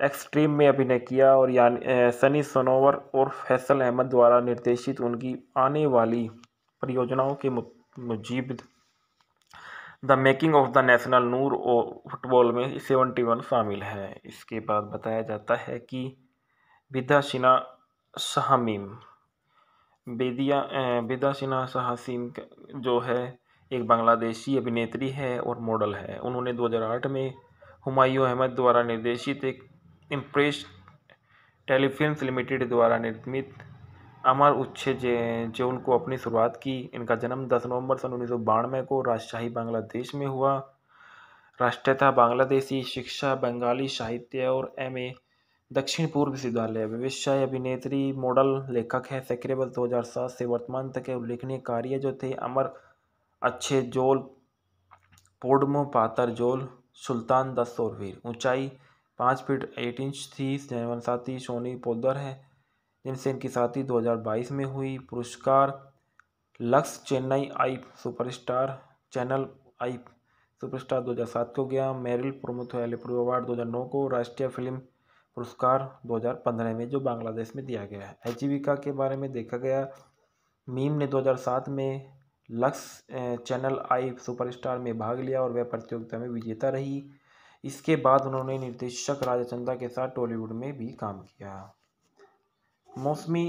एक्सट्रीम में अभिनय किया और यानी सनी सनोवर और फैसल अहमद द्वारा निर्देशित उनकी आने वाली परियोजनाओं के Mujib the making of the national Noor और फुटबॉल में सेवेंटी वन शामिल है इसके बाद बताया जाता है कि बिदाशिना शहमीम बेदिया बिदाशिना शाहिम जो है एक बांग्लादेशी अभिनेत्री है और मॉडल है उन्होंने 2008 में हुमायूं अहमद द्वारा निर्देशित एक इम्प्रेस टेलीफिल्म लिमिटेड द्वारा निर्मित अमर उच्छे जो को अपनी शुरुआत की इनका जन्म 10 नवंबर सन उन्नीस सौ को राजशाही बांग्लादेश में हुआ राष्ट्रीयता बांग्लादेशी शिक्षा बंगाली साहित्य और एम दक्षिण पूर्व विश्वविद्यालय व्यवसाय अभिनेत्री मॉडल लेखक है सक्रिय वर्ष 2007 से वर्तमान तक के उल्लेखनीय कार्य जो थे अमर अच्छे जोल पोडमो पातर जोल सुल्तान दस और वीर ऊंचाई पाँच फीट एट इंच थी जैन साथी सोनी पोदर हैं जिनसे इनकी साथी 2022 में हुई पुरस्कार Lux Chennai I superstar channel I superstar 2007 को गया मेरिल प्रमुख एलिप्रो अवार्ड 2009 को राष्ट्रीय फिल्म पुरस्कार 2015 में जो बांग्लादेश में दिया गया है आजीविका के बारे में देखा गया मीम ने 2007 में लक्स चैनल आई सुपरस्टार में भाग लिया और वह प्रतियोगिता में विजेता रही इसके बाद उन्होंने निर्देशक राजा के साथ टॉलीवुड में भी काम किया मौसमी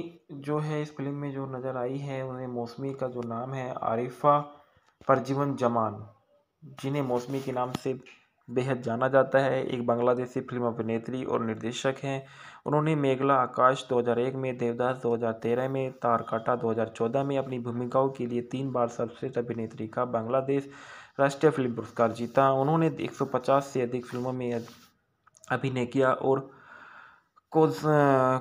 जो है इस फिल्म में जो नज़र आई है उन्हें मौसमी का जो नाम है आरिफा परजीवन जमान जिन्हें मौसमी के नाम से बेहद जाना जाता है एक बांग्लादेशी फिल्म अभिनेत्री और निर्देशक हैं उन्होंने मेघला आकाश 2001 में देवदास 2013 में तारकाटा 2014 में अपनी भूमिकाओं के लिए तीन बार सर्वश्रेष्ठ अभिनेत्री का बांग्लादेश राष्ट्रीय फिल्म पुरस्कार जीता उन्होंने 150 से अधिक फिल्मों में अभिनय किया और कोज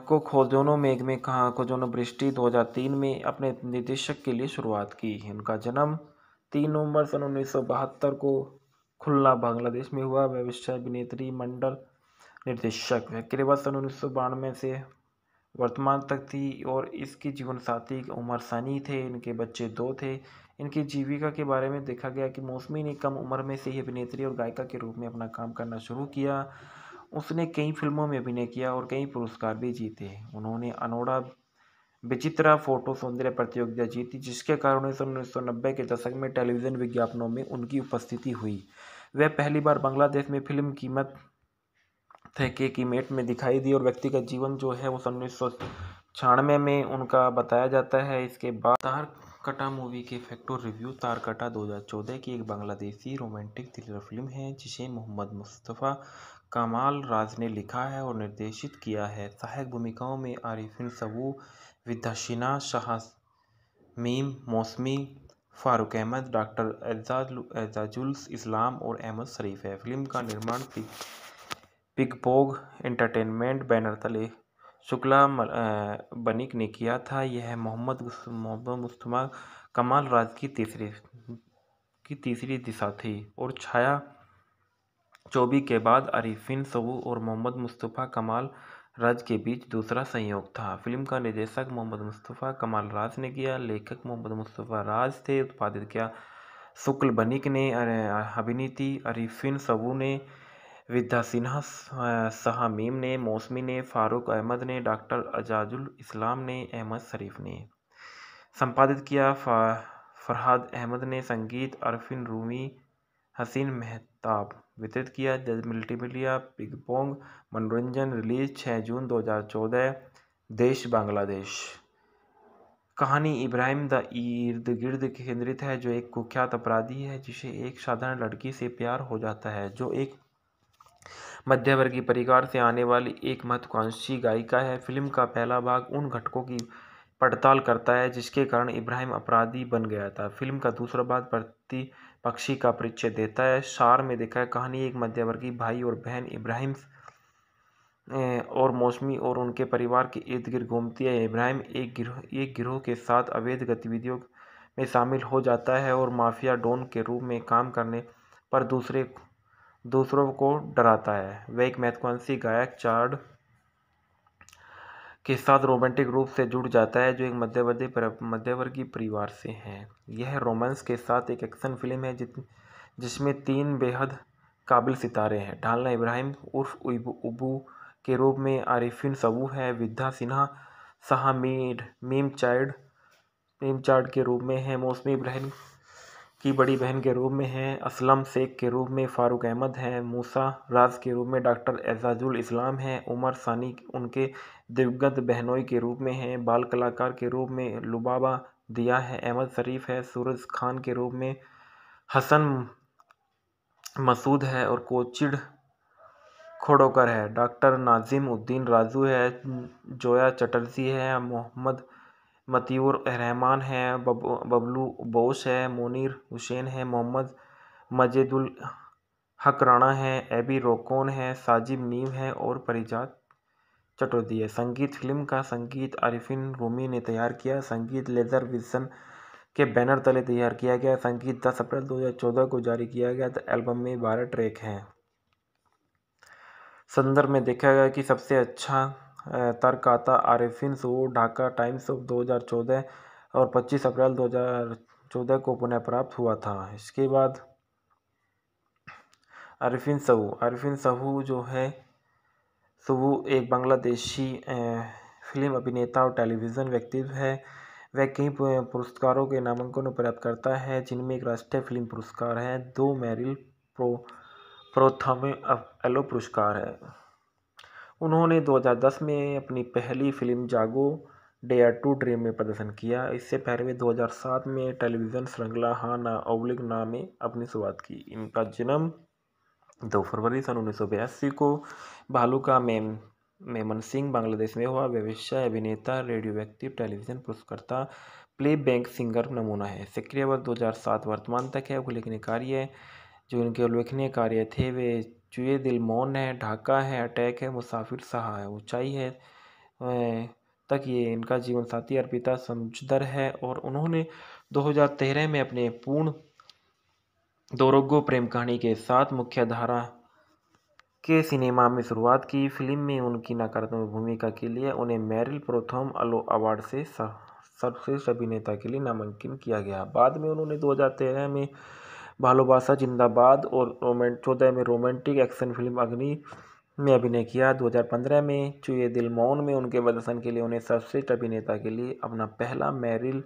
को खोजोनो मेघ में कहा खोजोनो बृष्टि 2003 में अपने निर्देशक के लिए शुरुआत की उनका जन्म 3 नवंबर सन उन्नीस को खुलना बांग्लादेश में हुआ विश्व अभिनेत्री मंडल निर्देशक केवल सन उन्नीस से वर्तमान तक थी और इसकी जीवन साथी उमर सनी थे इनके बच्चे दो थे इनकी जीविका के बारे में देखा गया कि मौसमी ने कम उम्र में से ही अभिनेत्री और गायिका के रूप में अपना काम करना शुरू किया उसने कई फिल्मों में अभिनय किया और कई पुरस्कार भी जीते उन्होंने अनोड़ा विचित्रा फोटो सौंदर्य प्रतियोगिता जीती जिसके कारण उन्नीस सौ नब्बे के दशक में टेलीविज़न विज्ञापनों में उनकी उपस्थिति हुई वह पहली बार बांग्लादेश में फिल्म कीमत थे के मेट में दिखाई दी और व्यक्तिगत जीवन जो है वो सन उन्नीस सौ छियानवे में उनका बताया जाता है इसके बाद कटा मूवी के फैक्टो रिव्यू तारकटा 2014 की एक बांग्लादेशी रोमांटिक थ्रिलर फिल्म है जिसे मोहम्मद मुस्तफ़ा कमाल राज ने लिखा है और निर्देशित किया है सहायक भूमिकाओं में आरिफिन सबू विदशिना शाह मीम मौसमी फारूक अहमद डॉक्टर एजाजुल इस्लाम और अहमद शरीफ है फिल्म का निर्माण पिग पिगपोग एंटरटेनमेंट बैनर तले शुक्ला बनिक ने किया था यह मोहम्मद मोहम्मद मुस्तफ़ा कमाल राज की तीसरी की तीसरी दिशा थी और छाया चौबी के बाद अरिफिन सबू और मोहम्मद मुस्तफ़ा कमाल राज के बीच दूसरा संयोग था फिल्म का निर्देशक मोहम्मद मुस्तफ़ा कमाल राज ने किया लेखक मोहम्मद मुस्तफ़ा राज थे उत्पादित किया शुक्ल बनिक ने अभिनीति अरिफिन सबू ने विद्या सिन्हा सहा मीम ने मौसमी ने फारूक अहमद ने डॉक्टर अजाजुल इस्लाम ने अहमद शरीफ ने संपादित किया फरहाद अहमद ने संगीत अरफिन रूमी हसीन मेहताब वितरित किया जज मल्टीमीडिया बॉन्ग मनोरंजन रिलीज 6 जून 2014 देश बांग्लादेश कहानी इब्राहिम द इर्द गिर्द केंद्रित है जो एक कुख्यात अपराधी है जिसे एक साधारण लड़की से प्यार हो जाता है जो एक मध्यवर्गीय परिवार से आने वाली एक महत्वाकांक्षी गायिका है फिल्म का पहला भाग उन घटकों की पड़ताल करता है जिसके कारण इब्राहिम अपराधी बन गया था फिल्म का दूसरा भाग प्रति पक्षी का परिचय देता है शार में देखा है कहानी एक मध्यवर्गीय भाई और बहन इब्राहिम और मौसमी और उनके परिवार के इर्द गिर्द घूमती है इब्राहिम एक गिरोह एक गिरोह के साथ अवैध गतिविधियों में शामिल हो जाता है और माफिया डॉन के रूप में काम करने पर दूसरे दूसरों को डराता है वह एक मैथुआंसी गायक चार्ड के साथ रोमांटिक रूप से जुड़ जाता है जो एक मध्यवर्ती मध्यवर्गीय परिवार से है यह रोमांस के साथ एक एक्शन फिल्म है जित जिसमें तीन बेहद काबिल सितारे हैं ढालना इब्राहिम उर्फ उबू के रूप में आरिफिन सबू है विद्या सिन्हा सहा मीम चाइड मीम चार्ड के रूप में है मौसमी इब्राहिम की बड़ी बहन के रूप में हैं असलम शेख के रूप में फ़ारूक अहमद हैं मूसा राज के रूप में डॉक्टर एजाजुल इस्लाम हैं उमर सानी उनके दिवगत बहनोई के रूप में हैं बाल कलाकार के रूप में लुबाबा दिया है अहमद शरीफ है सूरज खान के रूप में हसन मसूद है और कोचिड़ खोडोकर है डॉक्टर नाजिम उद्दीन राजू है जोया चटर्जी है मोहम्मद मतीउर रहमान हैं बबलू बोस है मुनिर हुसैन है मोहम्मद मजेदुल हक राणा हैं एबी रोकोन है साजिब नीम है और परिजात चटोदी है संगीत फिल्म का संगीत आरिफिन रोमी ने तैयार किया संगीत लेजर विल्सन के बैनर तले तैयार किया गया संगीत दस अप्रैल 2014 को जारी किया गया तो एल्बम में बारह ट्रैक हैं संदर्भ में देखा गया कि सबसे अच्छा तर्क आता आरिफिन सू ढाका टाइम्स ऑफ 2014 और 25 अप्रैल 2014 को पुनः प्राप्त हुआ था इसके बाद आरिफिन सहू आरिफिन सहू जो है सहू एक बांग्लादेशी फिल्म अभिनेता और टेलीविज़न व्यक्तित्व है वह कई पुरस्कारों के नामांकन प्राप्त करता है जिनमें एक राष्ट्रीय फिल्म पुरस्कार है दो मैरिल प्रो प्रोथम एलो पुरस्कार है उन्होंने 2010 में अपनी पहली फिल्म जागो डे आर टू ड्रीम में प्रदर्शन किया इससे पहले वे 2007 में टेलीविज़न श्रृंखला हा ना अवलिक ना में अपनी शुरुआत की इनका जन्म 2 फरवरी सन उन्नीस को भालुका में मेमन सिंह बांग्लादेश में हुआ व्यवसाय अभिनेता रेडियो व्यक्ति टेलीविजन पुरस्कर्ता प्ले बैंक सिंगर नमूना है सक्रिय वर्ष दो वर्तमान तक है उल्लेखनीय कार्य जो इनके उल्लेखनीय कार्य थे वे चूहे दिल मौन है ढाका है अटैक है मुसाफिर सहा है ऊंचाई है अं, तक ये इनका जीवन साथी अर्पिता समझदर है और उन्होंने 2013 में अपने पूर्ण दोरोगो प्रेम कहानी के साथ मुख्य धारा के सिनेमा में शुरुआत की फिल्म में उनकी नकारात्मक भूमिका के लिए उन्हें मैरिल प्रोथम अलो अवार्ड से सर्वश्रेष्ठ अभिनेता के लिए नामांकन किया गया बाद में उन्होंने 2013 में भालोबासा जिंदाबाद और रोमेंट चौदह में रोमांटिक एक्शन फिल्म अग्नि में अभिनय किया 2015 में चुए दिल मौन में उनके प्रदर्शन के लिए उन्हें सर्वश्रेष्ठ अभिनेता के लिए अपना पहला मैरिल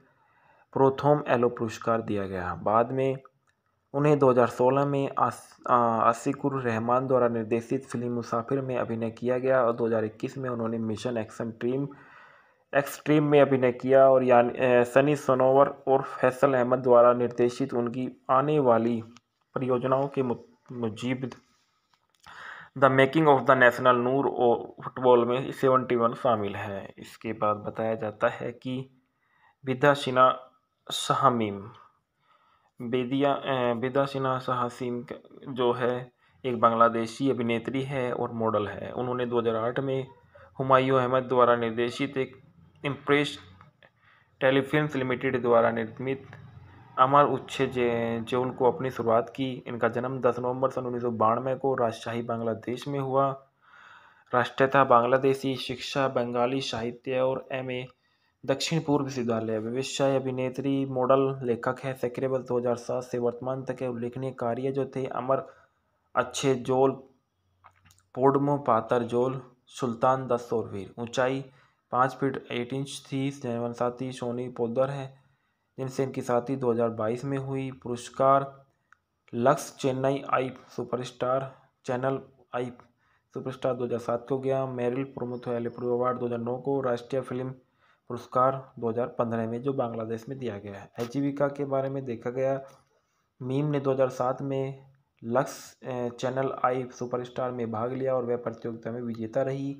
प्रोथोम एलो पुरस्कार दिया गया बाद में उन्हें 2016 में आसिकुर रहमान द्वारा निर्देशित फिल्म मुसाफिर में अभिनय किया गया और 2021 में उन्होंने मिशन एक्शन ट्रीम एक्सट्रीम में अभिनय किया और यानी सनी सनोवर और फैसल अहमद द्वारा निर्देशित उनकी आने वाली परियोजनाओं के Mujib the making of the national Noor और फुटबॉल में सेवेंटी वन शामिल है इसके बाद बताया जाता है कि बिदाशिना शहमीम बेदिया बिदाशिना शहासीम जो है एक बांग्लादेशी अभिनेत्री है और मॉडल है उन्होंने 2008 में हुमायूं अहमद द्वारा निर्देशित एक इम्प्रेस टेलीफिल्म्स लिमिटेड द्वारा निर्मित अमर उच्छे जौन को अपनी शुरुआत की इनका जन्म 10 नवंबर सन उन्नीस को राजशाही बांग्लादेश में हुआ राष्ट्रीयता बांग्लादेशी शिक्षा बंगाली साहित्य और एम ए दक्षिण पूर्व विश्वविद्यालय व्यवसाय अभिनेत्री मॉडल लेखक है सेक्रेबल वर्ष दो हज़ार सात से वर्तमान तक के उल्लेखनीय कार्य जो थे अमर अच्छे जोल पोडमो पातर जोल सुल्तान दस और वीर ऊंचाई पाँच फीट एट इंच थी जयवन साथी सोनी पोदर है जिनसे इनकी साथी 2022 में हुई पुरस्कार Lux Chennai I superstar channel I superstar 2007 को गया मेरिल प्रमुख एलिप्रू अवार्ड 2009 को राष्ट्रीय फिल्म पुरस्कार 2015 में जो बांग्लादेश में दिया गया है आजीविका के बारे में देखा गया मीम ने 2007 में लक्स चैनल आई सुपरस्टार में भाग लिया और वह प्रतियोगिता में विजेता रही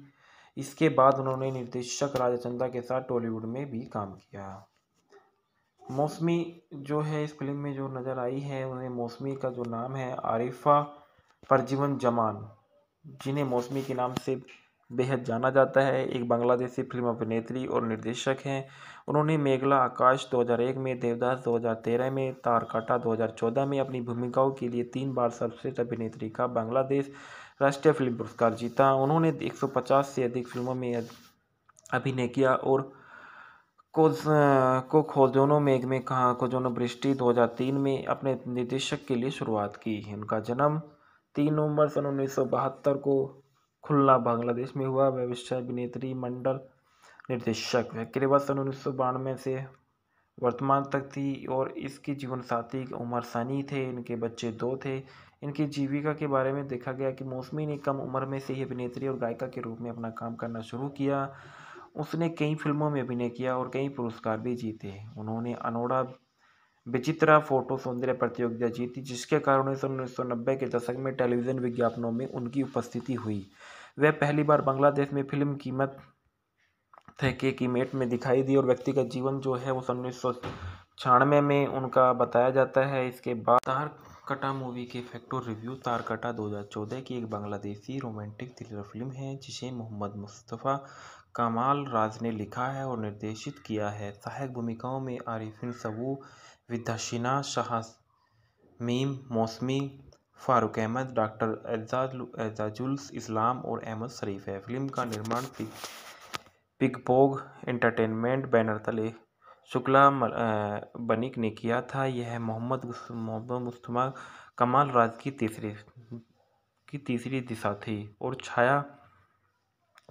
इसके बाद उन्होंने निर्देशक राजा चंदा के साथ टॉलीवुड में भी काम किया मौसमी जो है इस फिल्म में जो नज़र आई है उन्हें मौसमी का जो नाम है आरिफा परजीवन जमान जिन्हें मौसमी के नाम से बेहद जाना जाता है एक बांग्लादेशी फिल्म अभिनेत्री और निर्देशक हैं उन्होंने मेघला आकाश 2001 में देवदास 2013 में तारकाटा 2014 में अपनी भूमिकाओं के लिए तीन बार सर्वश्रेष्ठ अभिनेत्री का बांग्लादेश राष्ट्रीय फिल्म पुरस्कार जीता उन्होंने 150 से अधिक फिल्मों में अभिनय किया और को खोजोनो मेघ में कहा खोजोनो बृष्टि 2003 में अपने निर्देशक के लिए शुरुआत की उनका जन्म तीन नवंबर सन उन्नीस को खुलना बांग्लादेश में हुआ व्यवस्था अभिनेत्री मंडल निर्देशक क्रेवा सन उन्नीस से वर्तमान तक थी और इसकी जीवन साथी उमर सनी थे इनके बच्चे दो थे इनकी जीविका के बारे में देखा गया कि मौसमी ने कम उम्र में से ही अभिनेत्री और गायिका के रूप में अपना काम करना शुरू किया उसने कई फिल्मों में अभिनय किया और कई पुरस्कार भी जीते उन्होंने अनोड़ा विचित्रा फोटो सौंदर्य प्रतियोगिता जीती जिसके कारण उन्नीस सौ नब्बे के दशक में टेलीविज़न विज्ञापनों में उनकी उपस्थिति हुई वह पहली बार बांग्लादेश में फिल्म कीमत थे के मेट में दिखाई दी और व्यक्तिगत जीवन जो है वो उन्नीस सौ छियानवे में उनका बताया जाता है इसके बाद कटा मूवी के फैक्टो रिव्यू तारकटा 2014 की एक बांग्लादेशी रोमांटिक थ्रिलर फिल्म है जिसे मोहम्मद मुस्तफ़ा कमाल राज ने लिखा है और निर्देशित किया है सहायक भूमिकाओं में आरिफिन सबू विद्याशिना शाह मीम मौसमी फारूक अहमद डॉक्टर एजाजुल्स इस्लाम और अहमद शरीफ है फिल्म का निर्माण पिग पोग एंटरटेनमेंट बैनर तले शुक्ला बनिक ने किया था यह मोहम्मद मोहम्मद मुस्तफ़ा कमाल राज की तीसरी की तीसरी दिशा थी और छाया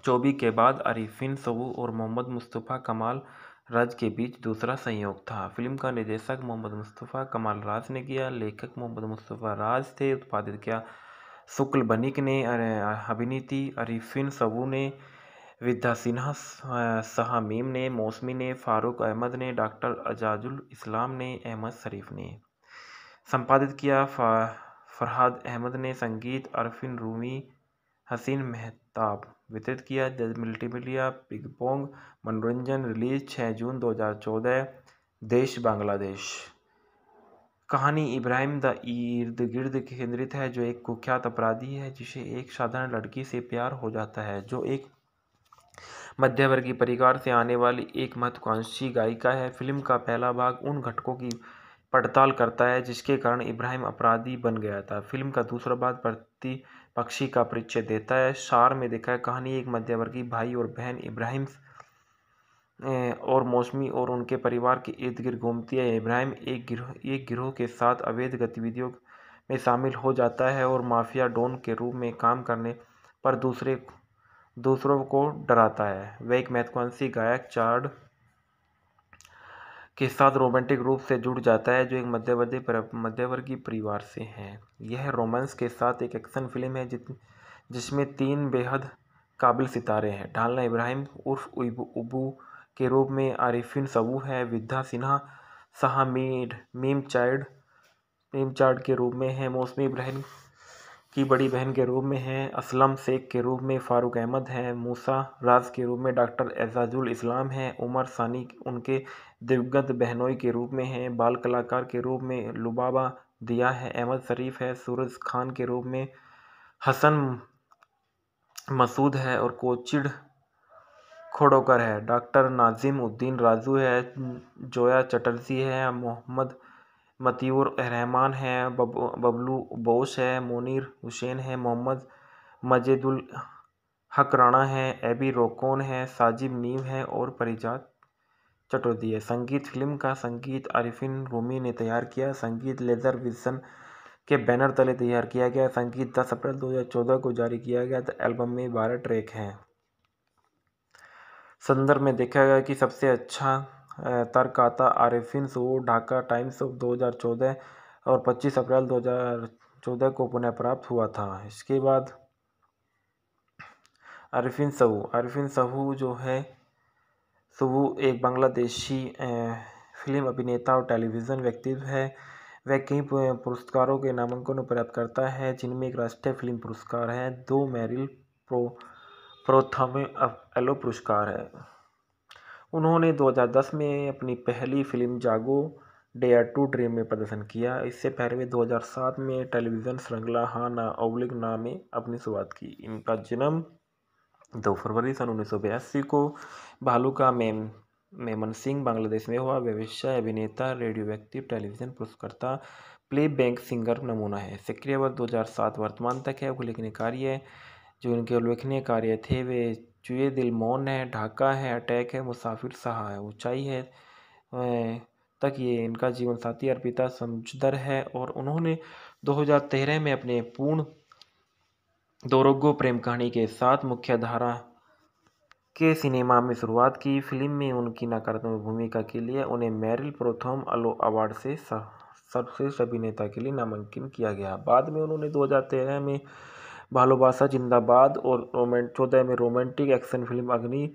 चौबी के बाद अरिफिन सबू और मोहम्मद मुस्तफ़ा कमाल राज के बीच दूसरा संयोग था फिल्म का निर्देशक मोहम्मद मुस्तफ़ा कमाल राज ने किया लेखक मोहम्मद मुस्तफ़ा राज थे उत्पादित किया शुक्ल बनिक ने अभिनीति अरिफिन सबू ने विद्या सिन्हा शाह मीम ने मौसमी ने फारूक अहमद ने डॉक्टर अजाजुल इस्लाम ने अहमद शरीफ ने संपादित किया फरहाद अहमद ने संगीत अरफिन रूमी हसीन मेहताब वितरित किया जज मल्टीमीडिया पोंग मनोरंजन रिलीज 6 जून 2014 देश बांग्लादेश कहानी इब्राहिम द इर्द गिर्द केंद्रित है जो एक कुख्यात अपराधी है जिसे एक साधारण लड़की से प्यार हो जाता है जो एक मध्यवर्गीय परिवार से आने वाली एक महत्वाकांक्षी गायिका है फिल्म का पहला भाग उन घटकों की पड़ताल करता है जिसके कारण इब्राहिम अपराधी बन गया था फिल्म का दूसरा भाग प्रति पक्षी का परिचय देता है सार में देखा है कहानी एक मध्यवर्गीय भाई और बहन इब्राहिम और मौसमी और उनके परिवार के इर्द गिर्द घूमती है इब्राहिम एक गिरोह एक गिरोह के साथ अवैध गतिविधियों में शामिल हो जाता है और माफिया डॉन के रूप में काम करने पर दूसरे दूसरों को डराता है वह एक मैथुआंसी गायक चार्ड के साथ रोमांटिक रूप से जुड़ जाता है जो एक मध्यवर्ती मध्यवर्गीय परिवार से हैं यह रोमांस के साथ एक एक्शन फिल्म है जित जिसमें तीन बेहद काबिल सितारे हैं ढालना इब्राहिम उर्फ उबू के रूप में आरिफिन सबू है विद्या सिन्हा सहा मीर मीम चाइड मीम चाइड के रूप में है मौसमी इब्राहिम की बड़ी बहन के रूप में हैं असलम शेख के रूप में फ़ारूक अहमद हैं मूसा राज के रूप में डॉक्टर एजाजुल इस्लाम हैं उमर सानी उनके दिवगत बहनोई के रूप में हैं बाल कलाकार के रूप में लुबाबा दिया है अहमद शरीफ है सूरज खान के रूप में हसन मसूद है और कोचिड़ खोडोकर है डॉक्टर नाजिम उद्दीन राजू है जोया चटर्जी है मोहम्मद मतीर रहमान हैं बबलू बोस है मुनिर हुसैन है मोहम्मद मजेदुल हक राणा हैं एबी रोकोन है साजिब नीम है और परिजात चटोदी है संगीत फिल्म का संगीत आरिफिन रूमी ने तैयार किया संगीत लेजर विल्सन के बैनर तले तैयार किया गया संगीत दस अप्रैल 2014 को जारी किया गया तो एल्बम में बारह ट्रैक हैं संदर्भ में देखा गया कि सबसे अच्छा तर्क आता आरिफिन सू ढाका टाइम्स ऑफ 2014 और 25 अप्रैल 2014 को पुनः प्राप्त हुआ था इसके बाद आरिफिन सहू आरिफिन सहू जो है सहू एक बांग्लादेशी फिल्म अभिनेता और टेलीविज़न व्यक्तित्व है वह कई पुरस्कारों के नामांकन प्राप्त करता है जिनमें एक राष्ट्रीय फिल्म पुरस्कार है दो मैरिल प्रो प्रोथम एलो पुरस्कार है उन्होंने दो हज़ार दस में अपनी पहली फ़िल्म जागो डेयर टू ड्रीम में प्रदर्शन किया इससे पहले वे 2007 में टेलीविज़न श्रृंखला हा ना ओब्लिक ना में अपनी शुरुआत की इनका जन्म 2 फरवरी सन उन्नीस को भालुका में मेमन सिंह बांग्लादेश में हुआ व्यवसाय अभिनेता रेडियो व्यक्ति टेलीविज़न पुरस्कर्ता प्ले बैंक सिंगर नमूना है सक्रिय वर्ष दो वर्तमान तक है उल्लेखनीय कार्य जो इनके उल्लेखनीय कार्य थे वे चूहे दिल मौन है ढाका है अटैक है मुसाफिर सहा है ऊंचाई है अं, तक ये इनका जीवन साथी अर्पिता समझदर है और उन्होंने 2013 में अपने पूर्ण दोरोगो प्रेम कहानी के साथ मुख्य धारा के सिनेमा में शुरुआत की फिल्म में उनकी नकारात्मक भूमिका के लिए उन्हें मैरिल प्रोथम अलो अवार्ड से सर्वश्रेष्ठ अभिनेता के लिए नामांकन किया गया बाद में उन्होंने 2013 में भालोबासा जिंदाबाद और रोमेंट चौदह में रोमांटिक एक्शन फिल्म अग्नि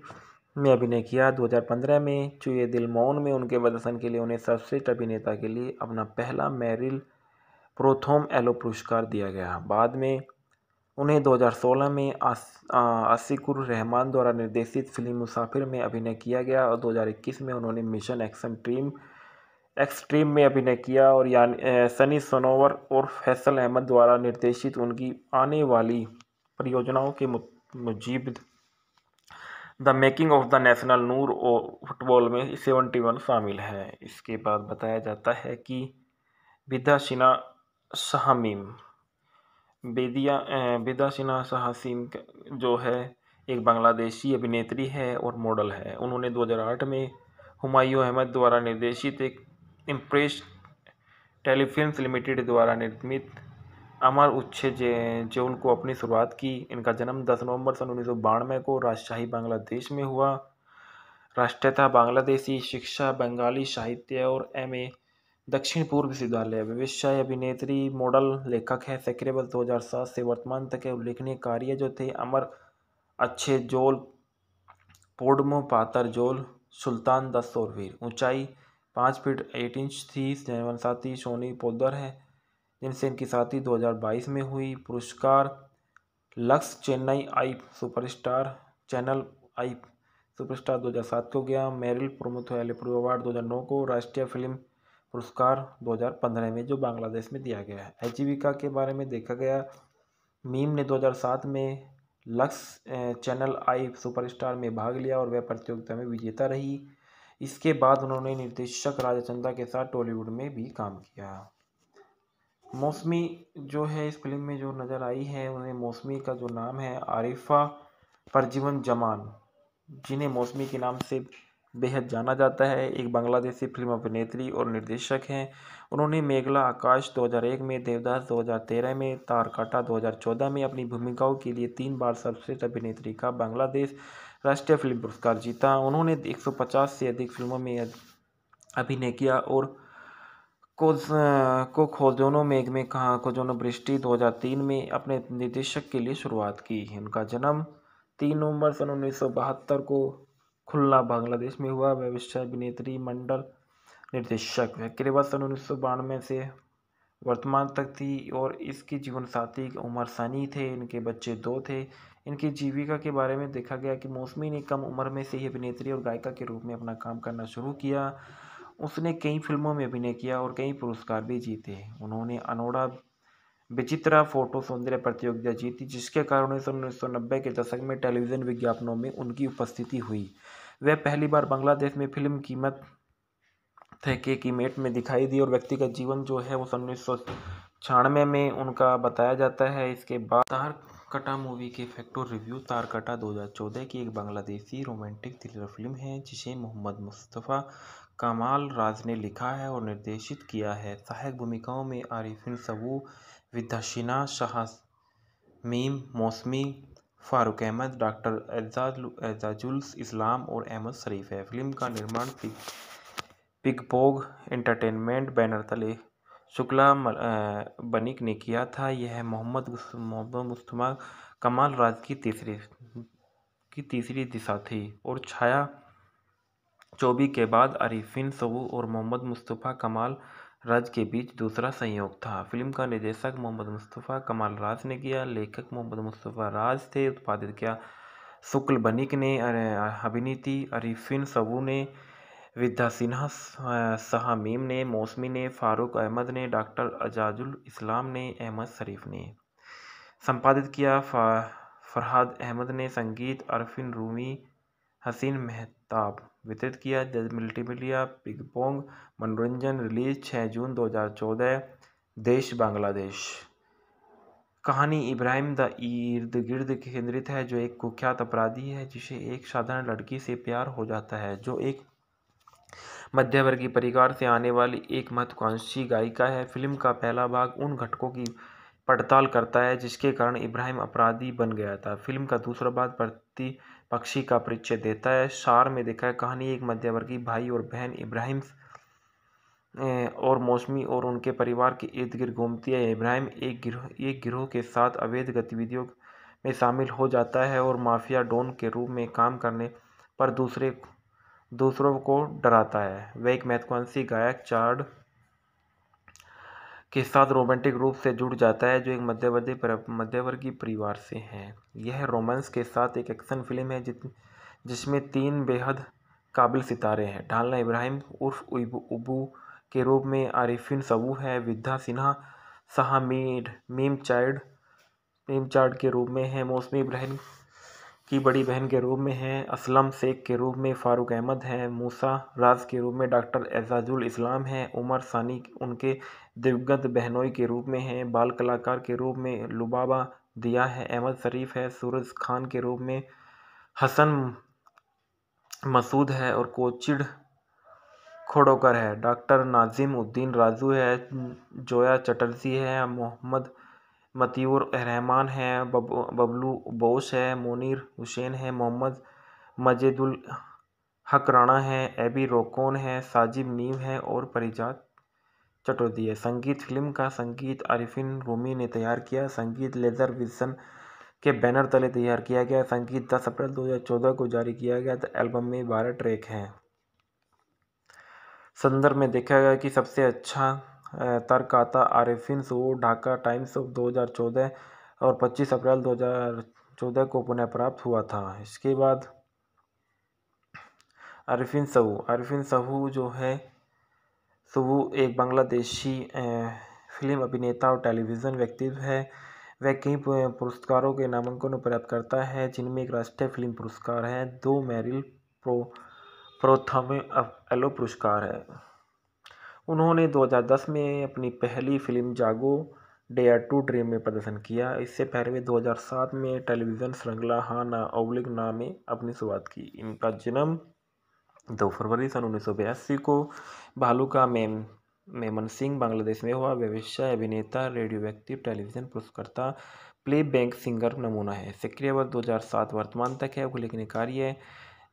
में अभिनय किया 2015 में चुए दिल मौन में उनके प्रदर्शन के लिए उन्हें सर्वश्रेष्ठ अभिनेता के लिए अपना पहला मैरिल प्रोथोम एलो पुरस्कार दिया गया बाद में उन्हें 2016 में आसिकुर रहमान द्वारा निर्देशित फिल्म मुसाफिर में अभिनय किया गया और 2021 में उन्होंने मिशन एक्शन ट्रीम एक्सट्रीम में अभिनय किया और यानी सनी सनोवर और फैसल अहमद द्वारा निर्देशित उनकी आने वाली परियोजनाओं के Mujib the making of the national Noor और फुटबॉल में सेवेंटी वन शामिल है इसके बाद बताया जाता है कि बिदा शिना शहमीम बेदिया बिदा शिना शहासीम जो है एक बांग्लादेशी अभिनेत्री है और मॉडल है उन्होंने 2008 में हुमायूं अहमद द्वारा निर्देशित एक इम्प्रेस टेलीफिल्म्स लिमिटेड द्वारा निर्मित अमर उच्छे जेउल को अपनी शुरुआत की इनका जन्म 10 नवंबर सन उन्नीस को राजशाही बांग्लादेश में हुआ राष्ट्रता बांग्लादेशी शिक्षा बंगाली साहित्य और एम ए दक्षिण पूर्व विश्वविद्यालय व्यवसाय अभिनेत्री मॉडल लेखक है सक्रिय वर्ष 2007 से वर्तमान तक के उल्लेखनीय कार्य जो थे अमर अच्छे जोल पोडमो पातर जोल सुल्तान दस और वीर ऊंचाई पाँच फीट एट इंच थी जीवन साथी सोनी पोदर हैं जिनसे इनकी साथी 2022 में हुई पुरस्कार Lux Chennai I superstar channel I superstar 2007 को गया मेरिल प्रमुख एलिप्रो अवार्ड 2009 को राष्ट्रीय फिल्म पुरस्कार 2015 में जो बांग्लादेश में दिया गया है आजीविका के बारे में देखा गया मीम ने 2007 में लक्स चैनल आई सुपरस्टार में भाग लिया और वह प्रतियोगिता में विजेता रही इसके बाद उन्होंने निर्देशक राजा चंदा के साथ टॉलीवुड में भी काम किया मौसमी जो है इस फिल्म में जो नज़र आई है उन्हें मौसमी का जो नाम है आरिफा परजीवन जमान जिन्हें मौसमी के नाम से बेहद जाना जाता है एक बांग्लादेशी फिल्म अभिनेत्री और निर्देशक हैं उन्होंने मेघला आकाश 2001 में देवदास 2013 में तारकाटा 2014 में अपनी भूमिकाओं के लिए तीन बार सर्वश्रेष्ठ अभिनेत्री का बांग्लादेश राष्ट्रीय फिल्म पुरस्कार जीता उन्होंने 150 से अधिक फिल्मों में अभिनय किया और को खोजोनो मेघ में कहा खोजोनो बृष्टि 2003 में अपने निर्देशक के लिए शुरुआत की उनका जन्म तीन नवंबर सन उन्नीस को खुलना बांग्लादेश में हुआ व्यवसाय अभिनेत्री मंडल निर्देशक केवल सन उन्नीस से वर्तमान तक थी और इसकी जीवन साथी उमर सनी थे इनके बच्चे दो थे इनकी जीविका के बारे में देखा गया कि मौसमी ने कम उम्र में से ही अभिनेत्री और गायिका के रूप में अपना काम करना शुरू किया उसने कई फिल्मों में अभिनय किया और कई पुरस्कार भी जीते उन्होंने अनोड़ा विचित्रा फोटो सौंदर्य प्रतियोगिता जीती जिसके कारण उन्नीस सौ नब्बे के दशक में टेलीविज़न विज्ञापनों में उनकी उपस्थिति हुई वह पहली बार बांग्लादेश में फिल्म कीमत थे की मेट में दिखाई दी और व्यक्तिगत जीवन जो है वो उन्नीस सौ छियानवे में उनका बताया जाता है इसके बाद कटा मूवी के फैक्टो रिव्यू तारकटा 2014 की एक बांग्लादेशी रोमांटिक थ्रिलर फिल्म है जिसे मोहम्मद मुस्तफ़ा कमाल राज ने लिखा है और निर्देशित किया है सहायक भूमिकाओं में आरिफिन सबू विद्याशिना शाह मीम मौसमी फारूक अहमद डॉक्टर एजाजुल्स इस्लाम और अहमद शरीफ है फिल्म का निर्माण पिग पिगपोग एंटरटेनमेंट बैनर तले शुक्ला बनिक ने किया था यह मोहम्मद मोहम्मद मुस्तफ़ा कमाल राज की तीसरी की तीसरी दिशा थी और छाया चौबी के बाद अरिफिन सबू और मोहम्मद मुस्तफ़ा कमाल राज के बीच दूसरा संयोग था फिल्म का निर्देशक मोहम्मद मुस्तफ़ा कमाल राज ने किया लेखक मोहम्मद मुस्तफ़ा राज थे उत्पादित किया शुक्ल बनिक ने अभिनीति अरिफिन सबू ने विद्या सिन्हा सहा मीम ने मौसमी ने फारूक अहमद ने डॉक्टर अजाजुल इस्लाम ने अहमद शरीफ ने संपादित किया फरहाद अहमद ने संगीत अरफिन रूमी हसीन मेहताब वितरित किया जज मल्टीमीडिया पिगपोंग मनोरंजन रिलीज छः जून 2014 देश बांग्लादेश कहानी इब्राहिम द इर्द गिर्द केंद्रित है जो एक कुख्यात अपराधी है जिसे एक साधारण लड़की से प्यार हो जाता है जो एक मध्यवर्गीय परिवार से आने वाली एक महत्वाकांक्षी गायिका है फिल्म का पहला भाग उन घटकों की पड़ताल करता है जिसके कारण इब्राहिम अपराधी बन गया था फिल्म का दूसरा भाग प्रति पक्षी का परिचय देता है सार में देखा है कहानी एक मध्यवर्गीय भाई और बहन इब्राहिम और मौसमी और उनके परिवार के इर्द गिर्द घूमती है इब्राहिम एक गिरोह एक गिरोह के साथ अवैध गतिविधियों में शामिल हो जाता है और माफिया डॉन के रूप में काम करने पर दूसरे दूसरों को डराता है वह एक मैथुआंसी गायक चार्ड के साथ रोमांटिक रूप से जुड़ जाता है जो एक मध्यवर्ती मध्यवर्गीय परिवार से हैं यह रोमांस के साथ एक एक्शन फिल्म है जित जिसमें तीन बेहद काबिल सितारे हैं ढालना इब्राहिम उर्फ उबू के रूप में आरिफिन सबू है विद्या सिन्हा सहा मीड मीम चाइल्ड मीम चार्ड के रूप में है मौसमी इब्राहिम की बड़ी बहन के रूप में हैं असलम शेख के रूप में फ़ारूक अहमद हैं मूसा राज के रूप में डॉक्टर एजाजुल इस्लाम हैं उमर सानी उनके दिवगत बहनोई के रूप में हैं बाल कलाकार के रूप में लुबाबा दिया है अहमद शरीफ है सूरज खान के रूप में हसन मसूद है और कोचिड़ खोडोकर है डॉक्टर नाजिम उद्दीन राजू है जोया चटर्जी है मोहम्मद मतीर रहमान हैं बबलू बोस है मुनिर हुसैन है मोहम्मद मजेदुल हक राणा हैं एबी रोकोन है साजिब नीम है और परिजात चटोदी है संगीत फिल्म का संगीत आरिफिन रोमी ने तैयार किया संगीत लेजर विजन के बैनर तले तैयार किया गया संगीत दस अप्रैल 2014 को जारी किया गया तो एल्बम में बारह ट्रैक हैं संदर्भ में देखा गया कि सबसे अच्छा तर्क आता आरिफिन सूद ढाका टाइम्स ऑफ 2014 और 25 अप्रैल 2014 को पुनः प्राप्त हुआ था इसके बाद आरिफिन सहू आरिफिन सहू जो है सहू एक बांग्लादेशी फिल्म अभिनेता और टेलीविज़न व्यक्तित्व है वह कई पुरस्कारों के नामांकन प्राप्त करता है जिनमें एक राष्ट्रीय फिल्म पुरस्कार है दो मैरिल प्रो प्रोथम एलो पुरस्कार है उन्होंने 2010 में अपनी पहली फिल्म जागो डेयर टू ड्रीम में प्रदर्शन किया इससे पहले वे 2007 में टेलीविज़न श्रृंखला हा ना ओब्लिक ना में अपनी शुरुआत की इनका जन्म 2 फरवरी सन उन्नीस को भालुका में मेमन सिंह बांग्लादेश में हुआ व्यवसाय अभिनेता रेडियो व्यक्ति टेलीविज़न पुरस्कर्ता प्ले बैंक सिंगर नमूना है सक्रिय वर्ष दो वर्तमान तक है उल्लेखनीय कार्य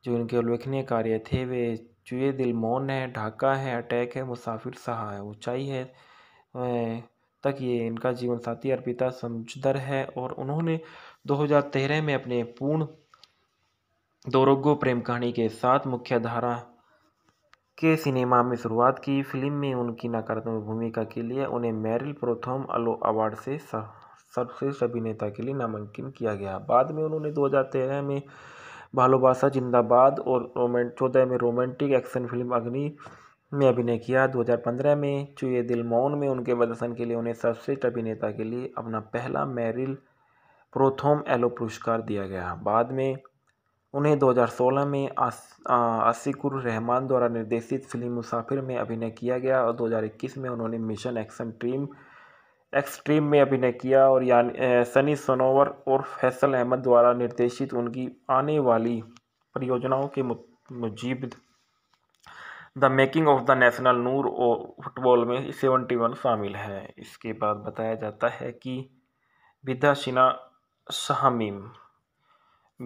जो इनके उल्लेखनीय कार्य थे वे चूहे दिल मौन है ढाका है अटैक है मुसाफिर सहा है ऊंचाई है अं, तक ये इनका जीवन साथी अर्पिता समझदर है और उन्होंने 2013 में अपने पूर्ण दोरोगो प्रेम कहानी के साथ मुख्य धारा के सिनेमा में शुरुआत की फिल्म में उनकी नकारात्मक भूमिका के लिए उन्हें मैरिल प्रोथम अलो अवार्ड से सर्वश्रेष्ठ अभिनेता के लिए नामांकन किया गया बाद में उन्होंने 2013 में भालोबासा जिंदाबाद और रोमेंट चौदह में रोमांटिक एक्शन फिल्म अग्नि में अभिनय किया 2015 में चुए दिल मौन में उनके प्रदर्शन के लिए उन्हें सर्वश्रेष्ठ अभिनेता के लिए अपना पहला मैरिल प्रोथोम एलो पुरस्कार दिया गया बाद में उन्हें 2016 में आसिकुर रहमान द्वारा निर्देशित फिल्म मुसाफिर में अभिनय किया गया और 2021 में उन्होंने मिशन एक्शन ट्रीम एक्सट्रीम में अभिनय किया और यानी सनी सनोवर और फैसल अहमद द्वारा निर्देशित उनकी आने वाली परियोजनाओं के Mujib the making of the national Noor और फुटबॉल में सेवेंटी वन शामिल है इसके बाद बताया जाता है कि बिदा शिना शहमीम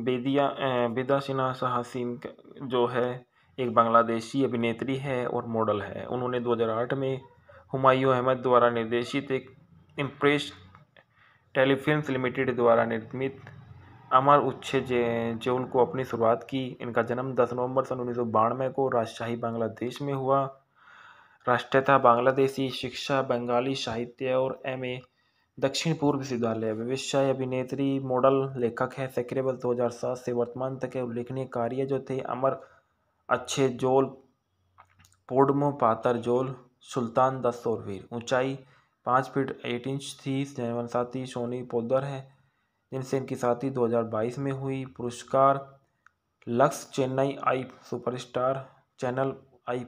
बेदिया बिदा शिना शहासीम जो है एक बांग्लादेशी अभिनेत्री है और मॉडल है उन्होंने 2008 में हुमायूं अहमद द्वारा निर्देशित एक इम्प्रेस टेलीफिल्म लिमिटेड द्वारा निर्मित अमर उच्छे जो को अपनी शुरुआत की इनका जन्म 10 नवंबर सन उन्नीस को राजशाही बांग्लादेश में हुआ राष्ट्रीयता बांग्लादेशी शिक्षा बंगाली साहित्य और एम ए दक्षिण पूर्व विश्वविद्यालय व्यवसाय अभिनेत्री मॉडल लेखक है सेक्रेबल वर्ष दो हज़ार सात से वर्तमान तक के उल्लेखनीय कार्य जो थे अमर अच्छे जोल पोडमो पातर जोल सुल्तान दस और वीर ऊंचाई पाँच फीट एट इंच थी जयवन साथी सोनी पोदर हैं जिनसे इनकी साथी 2022 में हुई पुरस्कार Lux Chennai I superstar channel I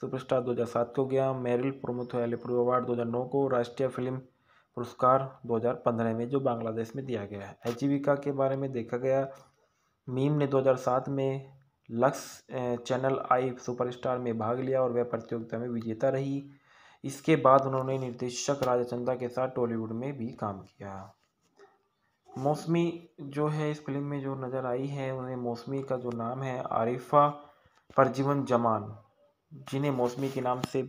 superstar 2007 को गया मेरिल प्रमुख एलिप्रो अवार्ड 2009 को राष्ट्रीय फिल्म पुरस्कार 2015 में जो बांग्लादेश में दिया गया है आजीविका के बारे में देखा गया मीम ने 2007 में लक्स चैनल आई सुपरस्टार में भाग लिया और वह प्रतियोगिता में विजेता रही इसके बाद उन्होंने निर्देशक राजाचंद्रा के साथ टॉलीवुड में भी काम किया मौसमी जो है इस फिल्म में जो नज़र आई है उन्हें मौसमी का जो नाम है आरिफा परजीवन जमान जिन्हें मौसमी के नाम से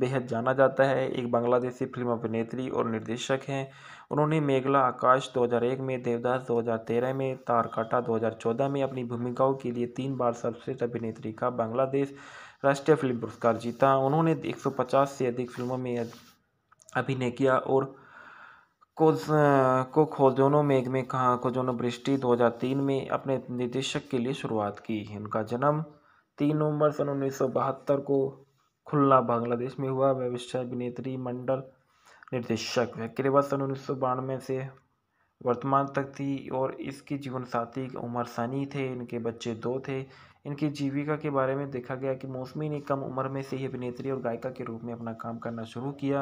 बेहद जाना जाता है एक बांग्लादेशी फिल्म अभिनेत्री और निर्देशक हैं उन्होंने मेघला आकाश 2001 में देवदास 2013 में तारकाटा 2014 में अपनी भूमिकाओं के लिए तीन बार सर्वश्रेष्ठ अभिनेत्री का बांग्लादेश राष्ट्रीय फिल्म पुरस्कार जीता उन्होंने 150 से अधिक फिल्मों में अभिनय किया और कोज को खोजोनो मेघ में कहा खोजोनो बृष्टि 2003 में अपने निर्देशक के लिए शुरुआत की उनका जन्म तीन नवंबर सन उन्नीस को खुलना बांग्लादेश में हुआ वह विषय अभिनेत्री मंडल निर्देशक वह केरवा सन उन्नीस से वर्तमान तक थी और इसकी जीवन साथी उमर सानी थे इनके बच्चे दो थे इनकी जीविका के बारे में देखा गया कि मौसमी ने कम उम्र में से ही अभिनेत्री और गायिका के रूप में अपना काम करना शुरू किया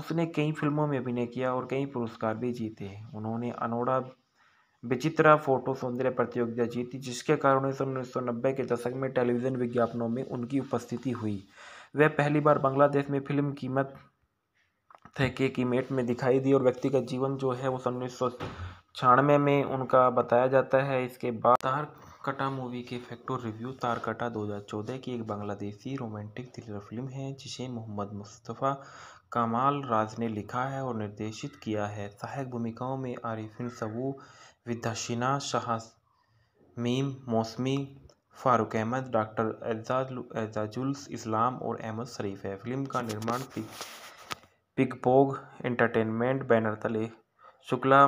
उसने कई फिल्मों में अभिनय किया और कई पुरस्कार भी जीते उन्होंने अनोड़ा विचित्रा फोटो सौंदर्य प्रतियोगिता जीती जिसके कारण उन्नीस सौ नब्बे के दशक में टेलीविज़न विज्ञापनों में उनकी उपस्थिति हुई वह पहली बार बांग्लादेश में फिल्म कीमत थे के कीमेट में दिखाई दी और व्यक्तिगत जीवन जो है वो सन उन्नीस सौ छियानवे में उनका बताया जाता है इसके बाद कटा मूवी के फैक्टर रिव्यू तारकटा 2014 की एक बांग्लादेशी रोमांटिक थ्रिलर फिल्म है जिसे मोहम्मद मुस्तफ़ा कमाल राज ने लिखा है और निर्देशित किया है सहायक भूमिकाओं में आरिफिन सबू विद्याशिना शाह मीम मौसमी फारूक अहमद डॉक्टर एजाजुल्स इस्लाम और अहमद शरीफ है फिल्म का निर्माण पिग पोग एंटरटेनमेंट बैनर तले शुक्ला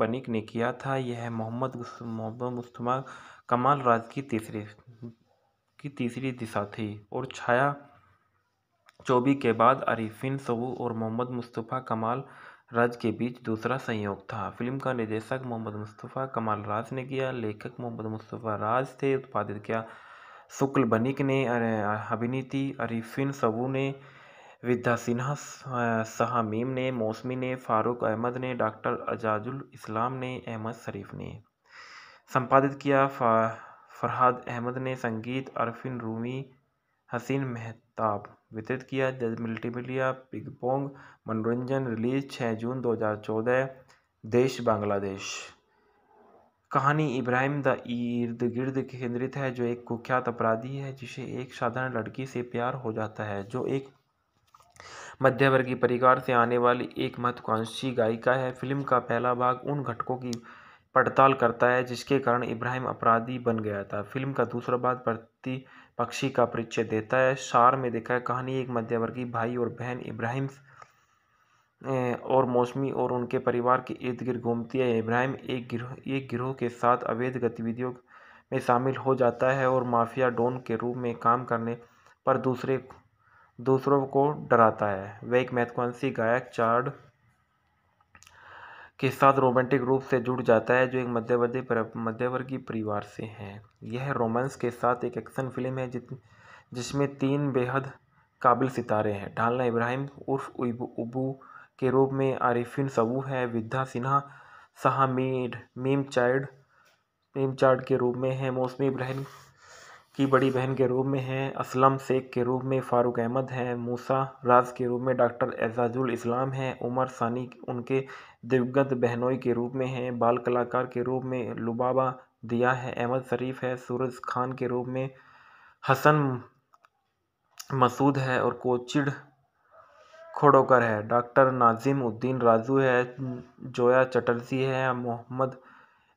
बनिक ने किया था यह मोहम्मद मोहम्मद मुस्तफ़ा कमाल राज की तीसरी की तीसरी दिशा थी और छाया चौबी के बाद अरिफिन सबू और मोहम्मद मुस्तफ़ा कमाल राज के बीच दूसरा संयोग था फिल्म का निर्देशक मोहम्मद मुस्तफ़ा कमाल राज ने किया लेखक मोहम्मद मुस्तफ़ा राज थे उत्पादित किया शुक्ल बनिक ने अभिनीति अरिफिन सबू ने विद्या सिन्हा सहा मीम ने मौसमी ने फारूक अहमद ने डॉक्टर अजाजुल इस्लाम ने अहमद शरीफ ने संपादित किया फरहाद अहमद ने संगीत अरफिन रूमी हसीन मेहताब वितरित किया जज मल्टीमीडिया पिगपोंग मनोरंजन रिलीज छः जून 2014 देश बांग्लादेश कहानी इब्राहिम द इर्द गिर्द केंद्रित है जो एक कुख्यात अपराधी है जिसे एक साधारण लड़की से प्यार हो जाता है जो एक मध्यवर्गीय परिवार से आने वाली एक महत्वाकांक्षी गायिका है फिल्म का पहला भाग उन घटकों की पड़ताल करता है जिसके कारण इब्राहिम अपराधी बन गया था फिल्म का दूसरा भाग प्रति पक्षी का परिचय देता है सार में देखा है कहानी एक मध्यवर्गीय भाई और बहन इब्राहिम और मौसमी और उनके परिवार के इर्द गिर्द घूमती है इब्राहिम एक गिरोह एक गिरोह के साथ अवैध गतिविधियों में शामिल हो जाता है और माफिया डॉन के रूप में काम करने पर दूसरे दूसरों को डराता है वह एक महत्वाकांक्षी गायक चार्ड के साथ रोमांटिक रूप से जुड़ जाता है जो एक मध्यवर्ती मध्यवर्गीय परिवार से हैं यह रोमांस के साथ एक एक्शन फिल्म है जित जिसमें तीन बेहद काबिल सितारे हैं ढालना इब्राहिम उर्फ उबू के रूप में आरिफिन सबू है विद्या सिन्हा सहा मीड मीम चाइड मीम चार्ड के रूप में है मौसमी इब्राहिम की बड़ी बहन के रूप में हैं असलम शेख के रूप में फ़ारूक अहमद हैं मूसा राज के रूप में डॉक्टर एजाजुल इस्लाम हैं उमर सानी उनके दिवगत बहनोई के रूप में हैं बाल कलाकार के रूप में लुबाबा दिया है अहमद शरीफ है सूरज खान के रूप में हसन मसूद है और कोचिड़ खोड़ोकर है डॉक्टर नाजिम उद्दीन राजू है जोया चटर्जी है मोहम्मद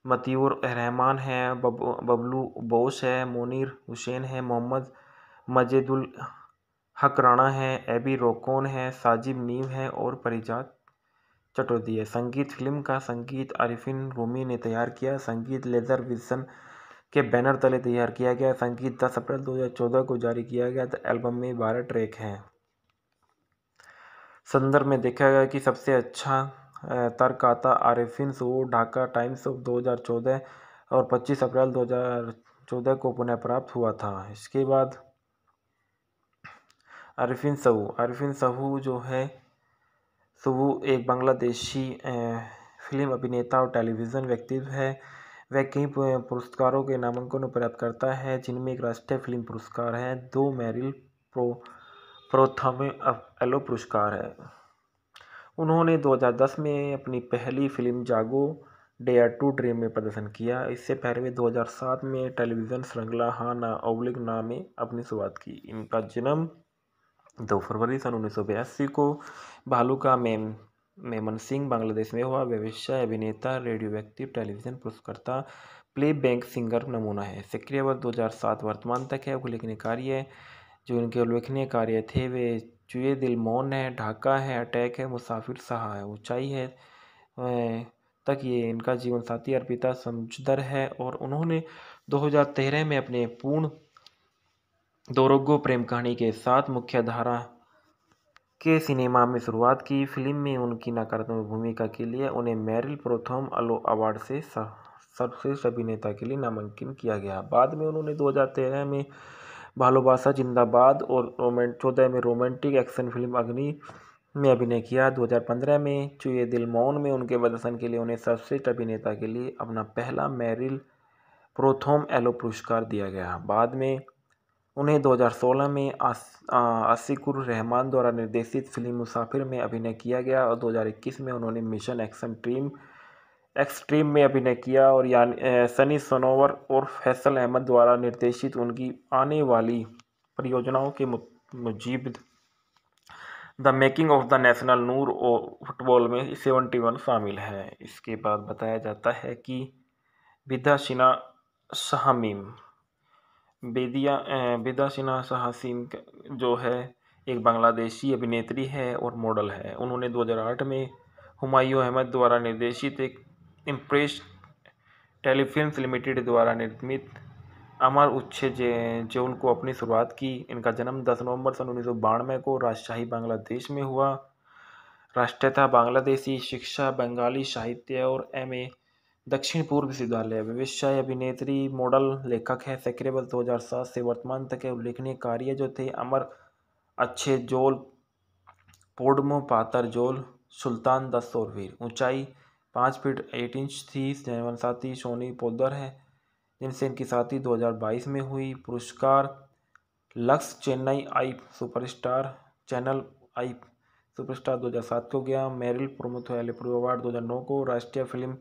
मतीउर रहमान हैं बबलू बोस है मुनिर हुसैन है मोहम्मद मजेदुल हक राणा हैं एबी रोकोन है साजिब नीम है और परिजात चटोदी है संगीत फिल्म का संगीत आरिफिन रूमी ने तैयार किया संगीत लेजर विजन के बैनर तले तैयार किया गया संगीत दस अप्रैल 2014 को जारी किया गया तो एल्बम में बारह ट्रैक हैं संदर्भ में देखा गया कि सबसे अच्छा तर्क आता आरिफिन सऊ ढाका टाइम्स ऑफ 2014 और 25 अप्रैल 2014 को पुनः प्राप्त हुआ था इसके बाद आरिफिन सहू आरिफिन सहू जो है सबु एक बांग्लादेशी फिल्म अभिनेता और टेलीविज़न व्यक्तित्व है वह कई पुरस्कारों के नामांकन प्राप्त करता है जिनमें एक राष्ट्रीय फिल्म पुरस्कार है दो मैरिल प्रो प्रोथम एलो पुरस्कार है उन्होंने 2010 में अपनी पहली फिल्म जागो डे आर टू ड्रीम में प्रदर्शन किया इससे पहले वे 2007 में टेलीविज़न श्रृंखला ना अवलिक ना में अपनी शुरुआत की इनका जन्म 2 फरवरी सन उन्नीस को भालुका में मेमन सिंह बांग्लादेश में हुआ व्यवसाय अभिनेता रेडियो व्यक्ति टेलीविज़न पुरस्कर्ता प्ले बैंक सिंगर नमूना है सक्रिय वर्ष दो वर्तमान तक है उल्लेखनीय कार्य जो इनके उल्लेखनीय कार्य थे वे चूहे दिल मौन है ढाका है अटैक है मुसाफिर सहा है ऊंचाई है अं, तक ये इनका जीवन साथी अर्पिता समझदर है और उन्होंने 2013 में अपने पूर्ण दोरोगो प्रेम कहानी के साथ मुख्य धारा के सिनेमा में शुरुआत की फिल्म में उनकी नकारात्मक भूमिका के लिए उन्हें मैरिल प्रोथम अलो अवार्ड से सर्वश्रेष्ठ अभिनेता के लिए नामांकन किया गया बाद में उन्होंने 2013 में भालोबासा जिंदाबाद और रोमेंट चौदह में रोमांटिक एक्शन फिल्म अग्नि में अभिनय किया 2015 में चुए दिल मौन में उनके प्रदर्शन के लिए उन्हें सर्वश्रेष्ठ अभिनेता के लिए अपना पहला मैरिल प्रोथोम एलो पुरस्कार दिया गया बाद में उन्हें 2016 में आस, आसिकुर रहमान द्वारा निर्देशित फिल्म मुसाफिर में अभिनय किया गया और 2021 में उन्होंने मिशन एक्शन ट्रीम एक्सट्रीम में अभिनय किया और यानी सनी सनोवर और फैसल अहमद द्वारा निर्देशित उनकी आने वाली परियोजनाओं के Mujib the making of the national Noor और फुटबॉल में सेवेंटी वन शामिल है इसके बाद बताया जाता है कि विद्या सिन्हा शहमीम बेदिया विद्या सिन्हा शहसीम जो है एक बांग्लादेशी अभिनेत्री है और मॉडल है उन्होंने 2008 में हुमायूं अहमद द्वारा निर्देशित एक इम्प्रेस टेलीफिल्म लिमिटेड द्वारा निर्मित अमर उच्छे जे जो उनको अपनी शुरुआत की इनका जन्म 10 नवंबर सन उन्नीस को राजशाही बांग्लादेश में हुआ राष्ट्रीयता बांग्लादेशी शिक्षा बंगाली साहित्य और एम ए दक्षिण पूर्व विश्वविद्यालय विविशाय अभिनेत्री मॉडल लेखक है सक्रिय वर्ष दो से वर्तमान तक के उल्लेखनीय कार्य जो थे अमर अच्छे जोल पोडमो पातर जोल सुल्तान दस और वीर ऊंचाई पाँच फीट एट इंच थी जैवन साथी सोनी पोदर है जिनसे इनकी साथी 2022 में हुई पुरस्कार Lux Chennai I superstar channel I superstar 2007 को गया मेरिल प्रोमोथोएलेप्रो अवार्ड 2009 को राष्ट्रीय फिल्म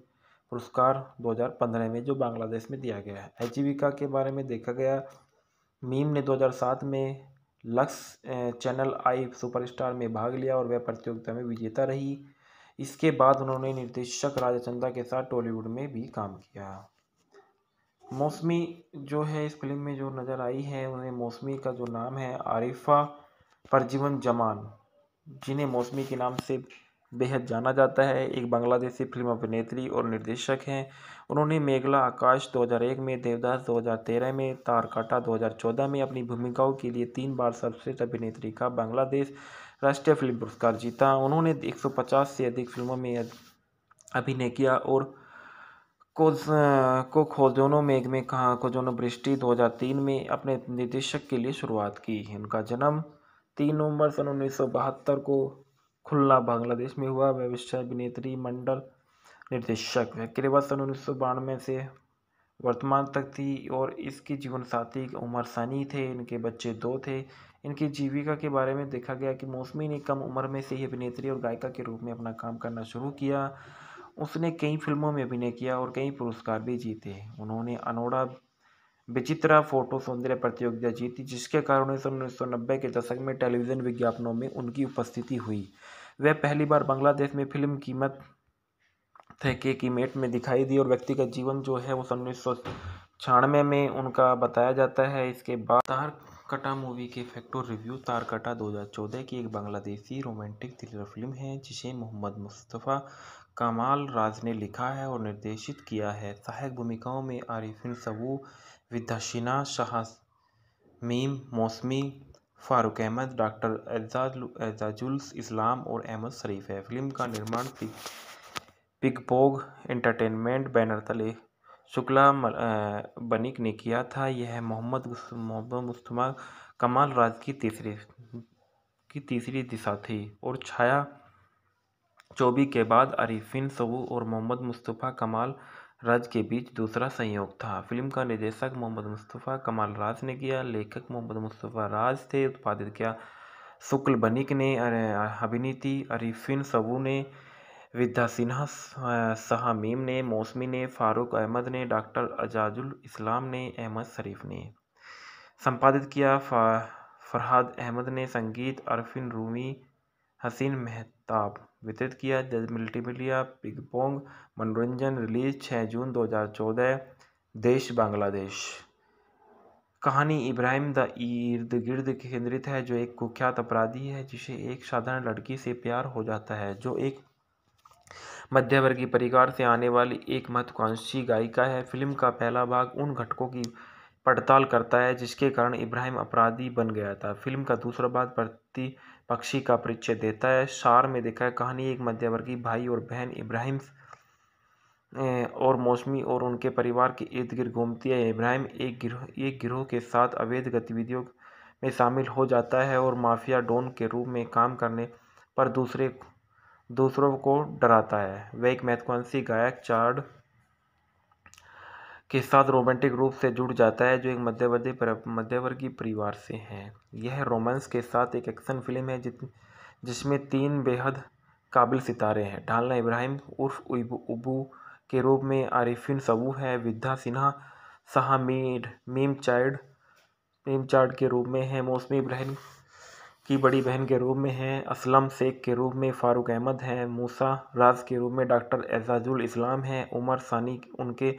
पुरस्कार 2015 में जो बांग्लादेश में दिया गया है आजीविका के बारे में देखा गया मीम ने 2007 में लक्स चैनल आई सुपरस्टार में भाग लिया और वह प्रतियोगिता में विजेता रही इसके बाद उन्होंने निर्देशक राजा चंदा के साथ टॉलीवुड में भी काम किया मौसमी जो है इस फिल्म में जो नज़र आई है उन्हें मौसमी का जो नाम है आरिफा परजीवन जमान जिन्हें मौसमी के नाम से बेहद जाना जाता है एक बांग्लादेशी फिल्म अभिनेत्री और निर्देशक हैं उन्होंने मेघला आकाश 2001 में देवदास 2013 में तारकाटा 2014 में अपनी भूमिकाओं के लिए तीन बार सर्वश्रेष्ठ अभिनेत्री का बांग्लादेश राष्ट्रीय फिल्म पुरस्कार जीता उन्होंने 150 से अधिक फिल्मों में अभिनय किया और कोज को खोजोनो मेघ में कहा खोजोनो बृष्टि 2003 में अपने निर्देशक के लिए शुरुआत की उनका जन्म तीन नवंबर सन उन्नीस को खुलना बांग्लादेश में हुआ वह अभिनेत्री मंडल निर्देशक वह केवल सन उन्नीस से वर्तमान तक थी और इसके जीवन साथी उमर सनी थे इनके बच्चे दो थे इनकी जीविका के बारे में देखा गया कि मौसमी ने कम उम्र में से ही अभिनेत्री और गायिका के रूप में अपना काम करना शुरू किया उसने कई फिल्मों में अभिनय किया और कई पुरस्कार भी जीते उन्होंने अनोड़ा विचित्रा फोटो सौंदर्य प्रतियोगिता जीती जिसके कारण उन्नीस सौ नब्बे के दशक में टेलीविज़न विज्ञापनों में उनकी उपस्थिति हुई वह पहली बार बांग्लादेश में फिल्म कीमत थे के कीमेट में दिखाई दी और व्यक्तिगत जीवन जो है वो सन उन्नीस सौ छियानवे में उनका बताया जाता है इसके बाद कटा मूवी के फैक्टो रिव्यू तारकटा 2014 की एक बांग्लादेशी रोमांटिक थ्रिलर फिल्म है जिसे मोहम्मद मुस्तफ़ा कमाल राज ने लिखा है और निर्देशित किया है सहायक भूमिकाओं में आरिफिन सबू विद्याशिना शाह मीम मौसमी फारूक अहमद डॉक्टर एजाजुल्स इस्लाम और अहमद शरीफ है फिल्म का निर्माण पिग पोग एंटरटेनमेंट बैनर तले शुक्ला बनिक ने किया था यह मोहम्मद मोहम्मद मुस्तफ़ा कमाल राज की तीसरी की तीसरी दिशा थी और छाया चौबी के बाद अरिफिन सबू और मोहम्मद मुस्तफ़ा कमाल राज के बीच दूसरा संयोग था फिल्म का निर्देशक मोहम्मद मुस्तफ़ा कमाल राज ने किया लेखक मोहम्मद मुस्तफ़ा राज थे उत्पादित किया शुक्ल बनिक ने अभिनीति अरिफिन सबू ने विद्या सिन्हा सहा मीम ने मौसमी ने फारूक अहमद ने डॉक्टर अजाजुल इस्लाम ने अहमद शरीफ ने संपादित किया फरहाद अहमद ने संगीत अरफिन रूमी हसीन मेहताब वितरित किया जज मल्टीमीडिया पिगपोंग मनोरंजन रिलीज छः जून 2014 देश बांग्लादेश कहानी इब्राहिम द इर्द गिर्द केंद्रित है जो एक कुख्यात अपराधी है जिसे एक साधारण लड़की से प्यार हो जाता है जो एक मध्यवर्गीय परिवार से आने वाली एक महत्वाकांक्षी गायिका है फिल्म का पहला भाग उन घटकों की पड़ताल करता है जिसके कारण इब्राहिम अपराधी बन गया था फिल्म का दूसरा भाग प्रति पक्षी का परिचय देता है सार में देखा है कहानी एक मध्यवर्गीय भाई और बहन इब्राहिम और मौसमी और उनके परिवार के इर्द गिर्द घूमती है इब्राहिम एक गिरोह एक गिरोह के साथ अवैध गतिविधियों में शामिल हो जाता है और माफिया डॉन के रूप में काम करने पर दूसरे दूसरों को डराता है वह एक महत्वाकांक्षी गायक चार्ड के साथ रोमांटिक रूप से जुड़ जाता है जो एक मध्यवर्ती मध्यवर्गीय परिवार से है यह रोमांस के साथ एक एक्शन फिल्म है जित जिसमें तीन बेहद काबिल सितारे हैं ढालना इब्राहिम उर्फ उबू के रूप में आरिफिन सबू है विद्या सिन्हा सहा मीड मीम चाइड मीम चाइड के रूप में है मौसमी इब्राहिम की बड़ी बहन के रूप में हैं असलम शेख के रूप में फ़ारूक अहमद हैं मूसा राज के रूप में डॉक्टर एजाजुल इस्लाम हैं उमर सानी उनके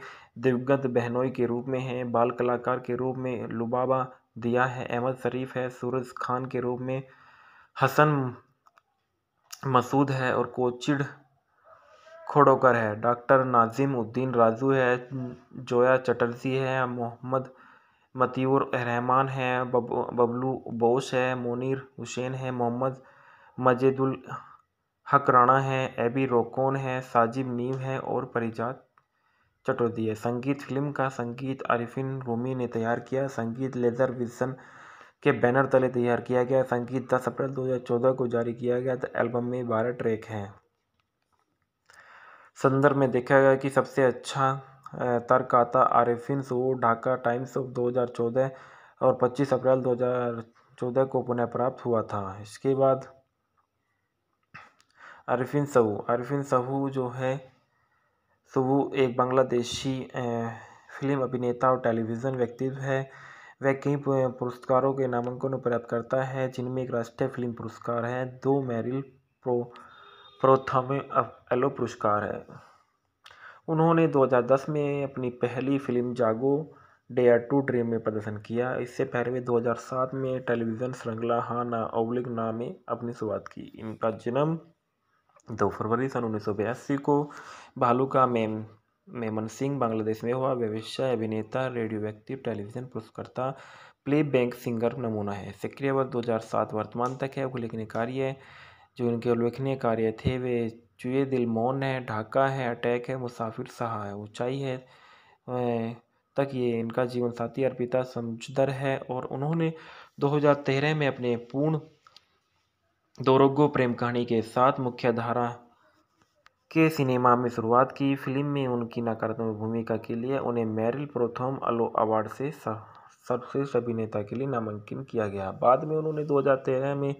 दिवगत बहनोई के रूप में हैं बाल कलाकार के रूप में लुबाबा दिया है अहमद शरीफ है सूरज खान के रूप में हसन मसूद है और कोचिड खोड़ोकर है डॉक्टर नाजिम उद्दीन राजू है जोया चटर्जी है मोहम्मद मतीउर रहमान हैं बबलू बोस है मुनिर हुसैन है मोहम्मद मजेदुल हक राणा हैं एबी रोकोन है साजिब नीम है और परिजात चटोदी है संगीत फिल्म का संगीत आरिफिन रोमी ने तैयार किया संगीत लेजर विजन के बैनर तले तैयार किया गया संगीत दस अप्रैल 2014 को जारी किया गया था तो एल्बम में बारह ट्रैक हैं संदर्भ में देखा गया कि सबसे अच्छा तर्क आता आरिफिन सऊ ढाका टाइम्स ऑफ 2014 और 25 अप्रैल 2014 को पुनः प्राप्त हुआ था इसके बाद आरिफिन सहू आरिफिन सहू जो है सबु एक बांग्लादेशी फिल्म अभिनेता और टेलीविज़न व्यक्तित्व है वह कई पुरस्कारों के नामांकन प्राप्त करता है जिनमें एक राष्ट्रीय फिल्म पुरस्कार है दो मेरिल प्रो प्रोथम एलो पुरस्कार है उन्होंने 2010 में अपनी पहली फिल्म जागो डे आर टू ड्रीम में प्रदर्शन किया इससे पहले वे 2007 में टेलीविज़न श्रृंखला हा ना अवलिक ना में अपनी शुरुआत की इनका जन्म 2 फरवरी सन उन्नीस को भालुका मेम मेमन सिंह बांग्लादेश में हुआ व्यवसाय अभिनेता रेडियो व्यक्ति टेलीविज़न पुरस्कर्ता प्ले बैंक सिंगर नमूना है सक्रिय वर्ष दो वर्तमान तक है उल्लेखनीय कार्य जो इनके उल्लेखनीय कार्य थे वे चूहे दिल मौन है ढाका है अटैक है मुसाफिर सहा है ऊंचाई है अं, तक ये इनका जीवन साथी अर्पिता समझदर है और उन्होंने 2013 में अपने पूर्ण दोरोगो प्रेम कहानी के साथ मुख्य धारा के सिनेमा में शुरुआत की फिल्म में उनकी नकारात्मक भूमिका के लिए उन्हें मैरिल प्रोथम अलो अवार्ड से सर्वश्रेष्ठ अभिनेता के लिए नामांकन किया गया बाद में उन्होंने 2013 में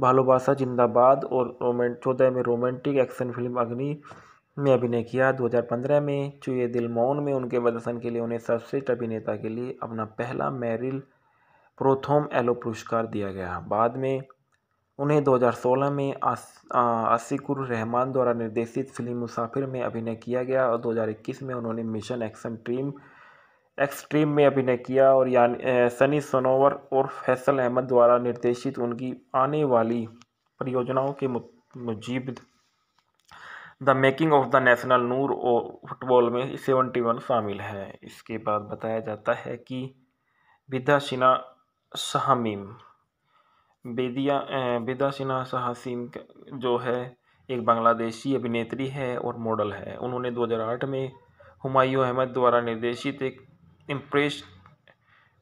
भालोबासा जिंदाबाद और रोमेंट चौदह में रोमांटिक एक्शन फिल्म अग्नि में अभिनय किया 2015 में चुए दिल मौन में उनके प्रदर्शन के लिए उन्हें सर्वश्रेष्ठ अभिनेता के लिए अपना पहला मैरिल प्रोथोम एलो पुरस्कार दिया गया बाद में उन्हें 2016 में आस, आसिकुर रहमान द्वारा निर्देशित फिल्म मुसाफिर में अभिनय किया गया और 2021 में उन्होंने मिशन एक्शन ट्रीम एक्सट्रीम में अभिनय किया और यानी सनी सोनोवर और फैसल अहमद द्वारा निर्देशित उनकी आने वाली परियोजनाओं के Mujib the making of the national Noor और फुटबॉल में सेवेंटी वन शामिल है इसके बाद बताया जाता है कि बिदा सिन्हा शाहमीम बेदिया बिदा सिन्हा शाहसीम जो है एक बांग्लादेशी अभिनेत्री है और मॉडल है उन्होंने 2008 में हुमायूं अहमद द्वारा निर्देशित एक इम्प्रेस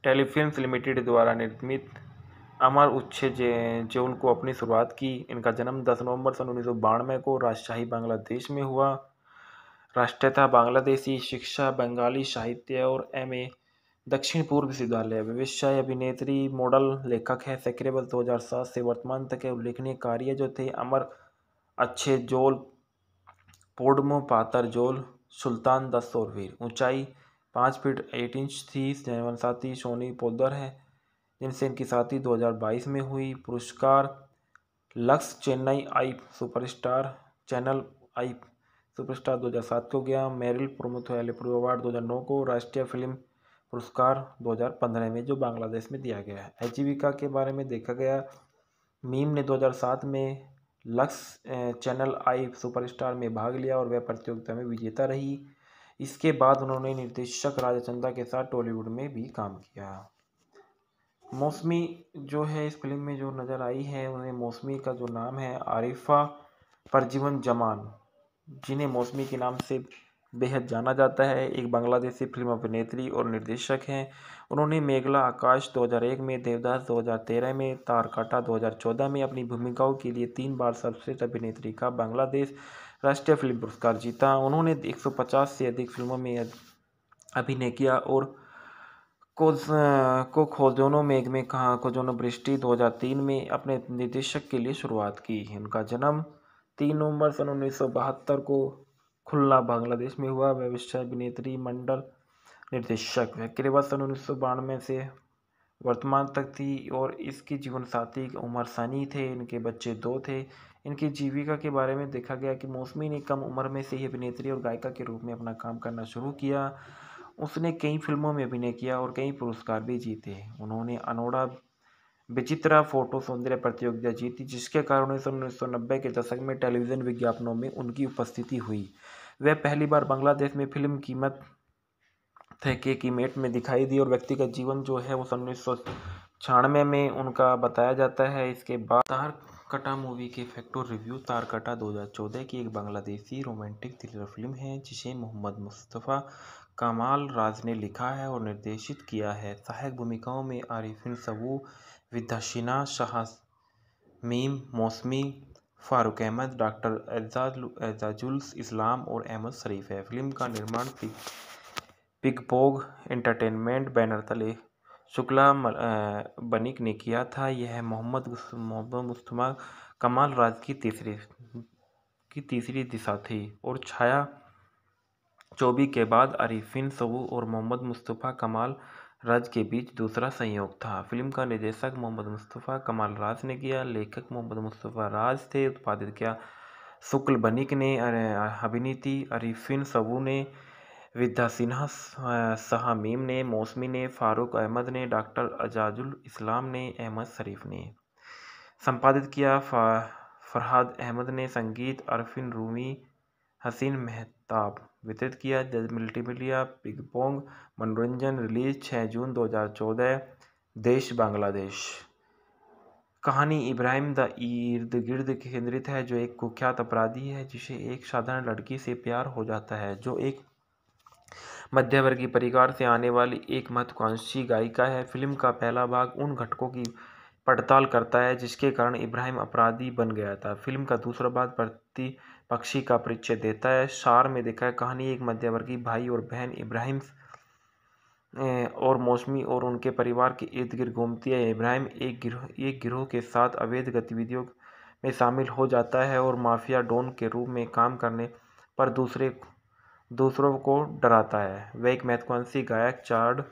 टेलीफिल्म लिमिटेड द्वारा निर्मित अमर उच्छे जो को अपनी शुरुआत की इनका जन्म 10 नवंबर सन उन्नीस को राजशाही बांग्लादेश में हुआ राष्ट्रीयता बांग्लादेशी शिक्षा बंगाली साहित्य और एम ए दक्षिण पूर्व विश्वविद्यालय व्यवसाय अभिनेत्री मॉडल लेखक है सक्रिय वर्ष दो हज़ार सात से वर्तमान तक के उल्लेखनीय कार्य जो थे अमर अच्छे जोल पोडमो पातर जोल सुल्तान दस और वीर ऊंचाई पाँच फीट एट इंच थी जयवन साथी सोनी पोदर है जिनसे इनकी साथी 2022 में हुई पुरस्कार Lux Chennai I superstar channel I superstar 2007 को गया मेरिल प्रमुथ एलिप्रो अवार्ड 2009 को राष्ट्रीय फिल्म पुरस्कार 2015 में जो बांग्लादेश में दिया गया है आजीविका के बारे में देखा गया मीम ने 2007 में लक्स चैनल आई सुपरस्टार में भाग लिया और वह प्रतियोगिता में विजेता रही इसके बाद उन्होंने निर्देशक राजा के साथ टॉलीवुड में भी काम किया मौसमी जो है इस फिल्म में जो नज़र आई है उन्हें मौसमी का जो नाम है आरिफा परजीवन जमान जिन्हें मौसमी के नाम से बेहद जाना जाता है एक बांग्लादेशी फिल्म अभिनेत्री और निर्देशक हैं उन्होंने मेघला आकाश 2001 में देवदास 2013 में तारकाटा 2014 में अपनी भूमिकाओं के लिए तीन बार सर्वश्रेष्ठ अभिनेत्री का बांग्लादेश राष्ट्रीय फिल्म पुरस्कार जीता उन्होंने 150 से अधिक फिल्मों में अभिनय किया और कोज को खोजोनो मेग में कहा खोजोनो बृष्टि 2003 में अपने निर्देशक के लिए शुरुआत की उनका जन्म तीन नवंबर सन उन्नीस को खुल्ला बांग्लादेश में हुआ वह विश्व अभिनेत्री मंडल निर्देशक वह करीबा सन उन्नीस से वर्तमान तक थी और इसके जीवन साथी उमर सनी थे इनके बच्चे दो थे इनकी जीविका के बारे में देखा गया कि मौसमी ने कम उम्र में से ही अभिनेत्री और गायिका के रूप में अपना काम करना शुरू किया उसने कई फिल्मों में अभिनय किया और कई पुरस्कार भी जीते उन्होंने अनोड़ा विचित्रा फोटो सौंदर्य प्रतियोगिता जीती जिसके कारण उन्नीस सौ नब्बे के दशक में टेलीविज़न विज्ञापनों में उनकी उपस्थिति हुई वह पहली बार बांग्लादेश में फिल्म कीमत ठेके की मेट में दिखाई दी और व्यक्तिगत जीवन जो है वो सन उन्नीस सौ छियानवे में उनका बताया जाता है इसके बाद तार कटा मूवी के फैक्टो रिव्यू तारकटा 2014 की एक बांग्लादेशी रोमांटिक थ्रिलर फिल्म है जिसे मोहम्मद मुस्तफ़ा कमाल राज ने लिखा है और निर्देशित किया है सहायक भूमिकाओं में आरिफिन सबू विद्याशिना शाह मीम मौसमी फारूक अहमद डॉक्टर एजाज एजाजुल इस्लाम और अहमद शरीफ है फिल्म का निर्माण पोग एंटरटेनमेंट बैनर तले शुक्ला बनिक ने किया था यह मोहम्मद मोहम्मद मुस्तफ़ा कमाल राज की तीसरी की तीसरी दिशा थी और छाया चौबी के बाद अरिफिन सबू और मोहम्मद मुस्तफ़ा कमाल राज के बीच दूसरा संयोग था फिल्म का निर्देशक मोहम्मद मुस्तफ़ा कमाल राज ने किया लेखक मोहम्मद मुस्तफ़ा राज थे उत्पादित किया शुक्ल बनिक ने अभिनीति अरिफिन सबू ने विद्या सिन्हा शाह मीम ने मौसमी ने फारूक अहमद ने डॉक्टर अजाजुल इस्लाम ने अहमद शरीफ ने संपादित किया फरहाद अहमद ने संगीत अरफिन रूमी हसीन मेहताब वितरित किया जज मल्टीमीडिया पोंग मनोरंजन रिलीज छः जून 2014 देश बांग्लादेश कहानी इब्राहिम द इर्द गिर्द केंद्रित है जो एक कुख्यात अपराधी है जिसे एक साधारण लड़की से प्यार हो जाता है जो एक मध्यवर्गीय परिवार से आने वाली एक महत्वाकांक्षी गायिका है फिल्म का पहला भाग उन घटकों की पड़ताल करता है जिसके कारण इब्राहिम अपराधी बन गया था फिल्म का दूसरा भाग प्रति पक्षी का परिचय देता है सार में देखा है कहानी एक मध्यवर्गीय भाई और बहन इब्राहिम और मौसमी और उनके परिवार के इर्द गिर्द घूमती है इब्राहिम एक गिरोह एक गिरोह के साथ अवैध गतिविधियों में शामिल हो जाता है और माफिया डॉन के रूप में काम करने पर दूसरे दूसरों को डराता है वह एक मैथुआंसी गायक चार्ड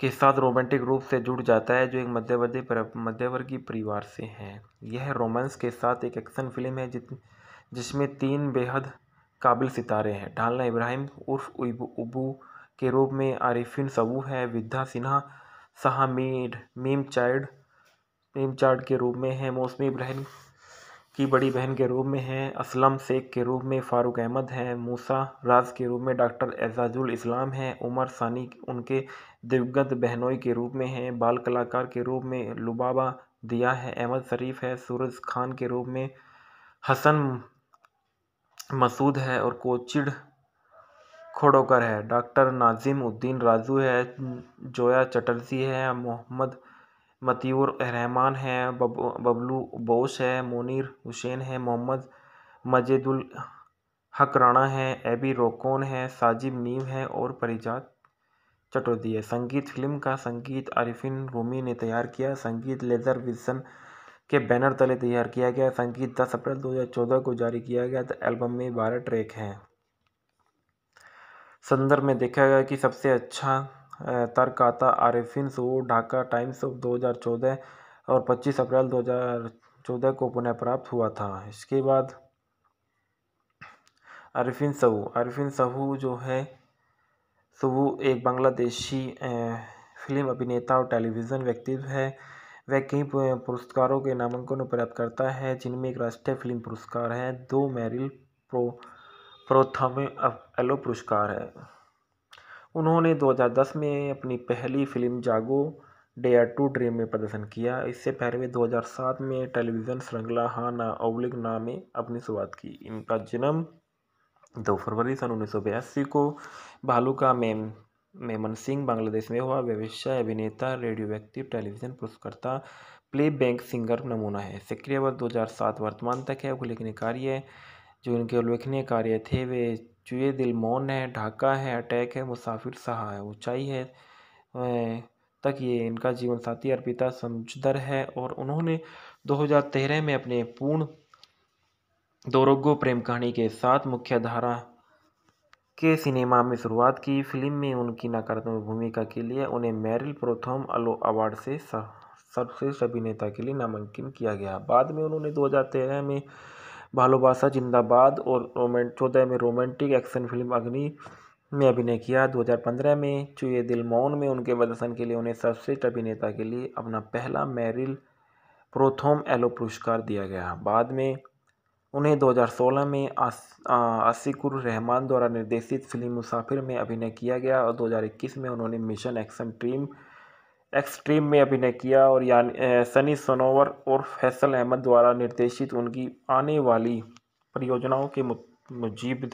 के साथ रोमांटिक रूप से जुड़ जाता है जो एक मध्यवर्ती मध्यवर्गीय परिवार से हैं यह रोमांस के साथ एक एक्शन फिल्म है जित जिसमें तीन बेहद काबिल सितारे हैं ढालना इब्राहिम उर्फ उबू के रूप में आरिफिन सबू है विद्या सिन्हा सहा मीम चाइड मीम चाइड के रूप में है मौसमी इब्राहिम की बड़ी बहन के रूप में हैं असलम शेख के रूप में फ़ारूक अहमद हैं मूसा राज के रूप में डॉक्टर एजाजुल इस्लाम हैं उमर सानी उनके दिवगत बहनोई के रूप में हैं बाल कलाकार के रूप में लुबाबा दिया है अहमद शरीफ है सूरज खान के रूप में हसन मसूद है और कोचिड़ खोड़ोकर है डॉक्टर नाजिम उद्दीन राजू है जोया चटर्जी है मोहम्मद मतीउर रहमान हैं बब बबलू बोस है मुनिर हुसैन है मोहम्मद मजेदुल हक राणा हैं एबी रोकोन है साजिब नीम है और परिजात चटोदी है संगीत फिल्म का संगीत आरिफिन रूमी ने तैयार किया संगीत लेजर विजन के बैनर तले तैयार किया गया संगीत दस अप्रैल 2014 को जारी किया गया था तो एल्बम में बारह ट्रैक हैं संदर्भ में देखा गया कि सबसे अच्छा तर्क आता आरिफिन सऊ ढाका टाइम्स ऑफ 2014 और 25 अप्रैल 2014 को पुनः प्राप्त हुआ था इसके बाद आरिफिन सहू आरिफिन सहू जो है सहू एक बांग्लादेशी फिल्म अभिनेता और टेलीविज़न व्यक्तित्व है वह कई पुरस्कारों के नामांकन प्राप्त करता है जिनमें एक राष्ट्रीय फिल्म पुरस्कार है दो मैरिल प्रो प्रोथम एलो पुरस्कार है उन्होंने 2010 में अपनी पहली फिल्म जागो डेयर टू ड्रीम में प्रदर्शन किया इससे पहले वे 2007 में टेलीविज़न श्रृंखला हा ना अवलिक ना में अपनी शुरुआत की इनका जन्म 2 फरवरी सन उन्नीस को भालुका मेम मेमन सिंह बांग्लादेश में हुआ व्यवसाय अभिनेता रेडियो व्यक्ति टेलीविज़न पुरस्कर्ता प्ले बैंक सिंगर नमूना है सक्रिय वर्ष दो वर्तमान तक है उल्लेखनीय कार्य जो इनके उल्लेखनीय कार्य थे वे चूहे दिल मौन है ढाका है अटैक है मुसाफिर सहा है ऊंचाई है अं, तक ये इनका जीवन साथी अर्पिता समझदर है और उन्होंने 2013 में अपने पूर्ण दोरोगो प्रेम कहानी के साथ मुख्य धारा के सिनेमा में शुरुआत की फिल्म में उनकी नकारात्मक भूमिका के लिए उन्हें मैरिल प्रोथम अलो अवार्ड से सर्वश्रेष्ठ अभिनेता के लिए नामांकन किया गया बाद में उन्होंने दो में भालोबासा जिंदाबाद और रोमेंट चौदह में रोमांटिक एक्शन फिल्म अग्नि में अभिनय किया 2015 में चुए दिल मौन में उनके प्रदर्शन के लिए उन्हें सर्वश्रेष्ठ अभिनेता के लिए अपना पहला मैरिल प्रोथोम एलो पुरस्कार दिया गया बाद में उन्हें 2016 में आस, आसिकुर रहमान द्वारा निर्देशित फिल्म मुसाफिर में अभिनय किया गया और 2021 में उन्होंने मिशन एक्शन ट्रीम एक्सट्रीम में अभिनय किया और यानी सनी सनोवर और फैसल अहमद द्वारा निर्देशित उनकी आने वाली परियोजनाओं के Mujib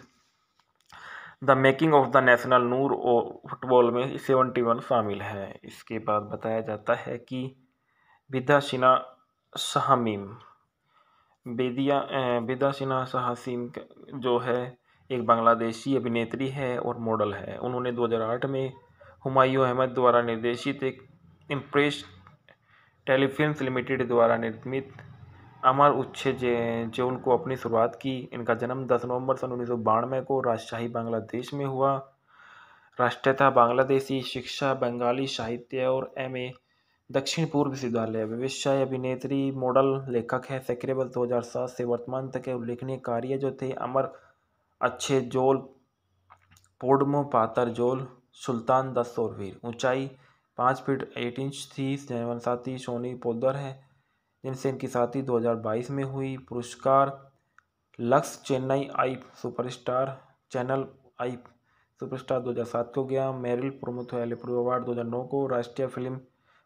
the making of the national Noor और फुटबॉल में सेवेंटी वन शामिल है इसके बाद बताया जाता है कि बिदा सिन्हा शाहमीम बेदिया बिदा सिन्हा शहसीम जो है एक बांग्लादेशी अभिनेत्री है और मॉडल है उन्होंने 2008 में हुमायूं अहमद द्वारा निर्देशित एक इम्प्रेस टेलीफिल्म लिमिटेड द्वारा निर्मित अमर उच्छे जे जो उनको अपनी शुरुआत की इनका जन्म 10 नवंबर सन उन्नीस को राजशाही बांग्लादेश में हुआ राष्ट्रीयता बांग्लादेशी शिक्षा बंगाली साहित्य और एम दक्षिण पूर्व विश्वविद्यालय विवश्य अभिनेत्री मॉडल लेखक है सक्रिय वर्ष दो से वर्तमान तक के उल्लेखनीय कार्य जो थे अमर अच्छे जोल पोडमो पातर जोल सुल्तान दस और वीर ऊंचाई पाँच फीट एट इंच थी जयवन साथी सोनी पोदर हैं जिनसे इनकी साथी 2022 में हुई पुरस्कार Lux Chennai I superstar channel I superstar 2007 को गया मेरिल प्रमुख एलिप्रो अवार्ड 2009 को राष्ट्रीय फिल्म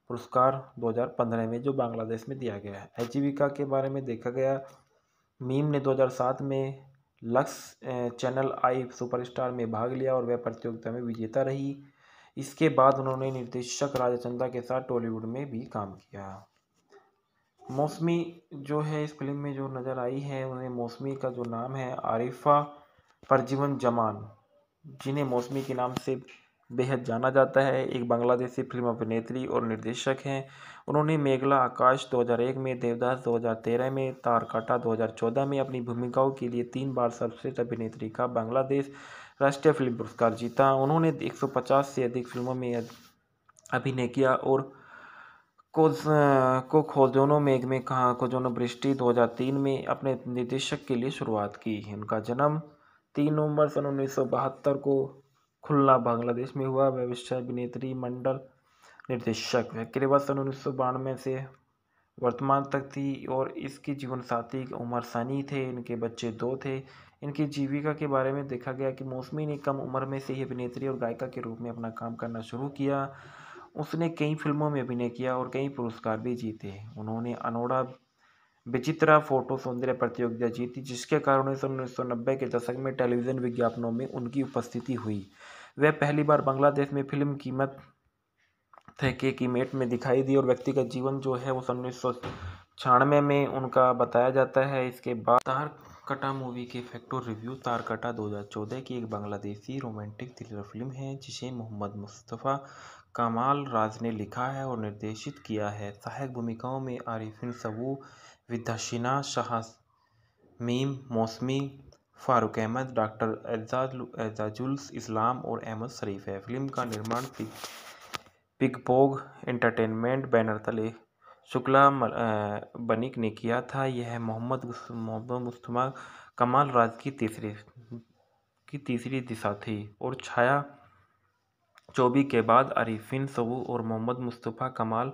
पुरस्कार 2015 में जो बांग्लादेश में दिया गया है आजीविका के बारे में देखा गया मीम ने 2007 में लक्स चैनल आई सुपरस्टार में भाग लिया और वह प्रतियोगिता में विजेता रही इसके बाद उन्होंने निर्देशक राजा चंदा के साथ टॉलीवुड में भी काम किया मौसमी जो है इस फिल्म में जो नज़र आई है उन्हें मौसमी का जो नाम है आरिफा परजीवन जमान जिन्हें मौसमी के नाम से बेहद जाना जाता है एक बांग्लादेशी फिल्म अभिनेत्री और निर्देशक हैं उन्होंने मेघला आकाश 2001 में देवदास 2013 में तारकाटा 2014 में अपनी भूमिकाओं के लिए तीन बार सर्वश्रेष्ठ अभिनेत्री का बांग्लादेश राष्ट्रीय फिल्म पुरस्कार जीता उन्होंने 150 से अधिक फिल्मों में अभिनय किया और कोज को खोजोनो मेघ में कहा खोजोनो बृष्टि 2003 में अपने निर्देशक के लिए शुरुआत की उनका जन्म तीन नवंबर सन उन्नीस को खुलना बांग्लादेश में हुआ व्यवसाय अभिनेत्री मंडल निर्देशक केरवा सन उन्नीस से वर्तमान तक थी और इसके जीवन साथी उमर सनी थे इनके बच्चे दो थे इनकी जीविका के बारे में देखा गया कि मौसमी ने कम उम्र में से ही अभिनेत्री और गायिका के रूप में अपना काम करना शुरू किया उसने कई फिल्मों में अभिनय किया और कई पुरस्कार भी जीते उन्होंने अनोड़ा विचित्रा फोटो सौंदर्य प्रतियोगिता जीती जिसके कारण उन्नीस सौ नब्बे के दशक में टेलीविज़न विज्ञापनों में उनकी उपस्थिति हुई वह पहली बार बांग्लादेश में फिल्म कीमत थे की मेट में दिखाई दी और व्यक्तिगत जीवन जो है वो उन्नीस सौ छियानवे में उनका बताया जाता है इसके बाद कटा मूवी के फैक्टो रिव्यू तारकटा 2014 की एक बांग्लादेशी रोमांटिक थ्रिलर फिल्म है जिसे मोहम्मद मुस्तफ़ा कमाल राज ने लिखा है और निर्देशित किया है सहायक भूमिकाओं में आरिफिन सबू विद्याशिना शाह मीम मौसमी फारूक अहमद डॉक्टर एजाजुल्स इस्लाम और अहमद शरीफ है फिल्म का निर्माण पिग पोग एंटरटेनमेंट बैनर तले शुक्ला बनिक ने किया था यह मोहम्मद मोहम्मद मुस्तफ़ा कमाल राज की तीसरी की तीसरी दिशा थी और छाया चौबी के बाद अरिफिन सबू और मोहम्मद मुस्तफ़ा कमाल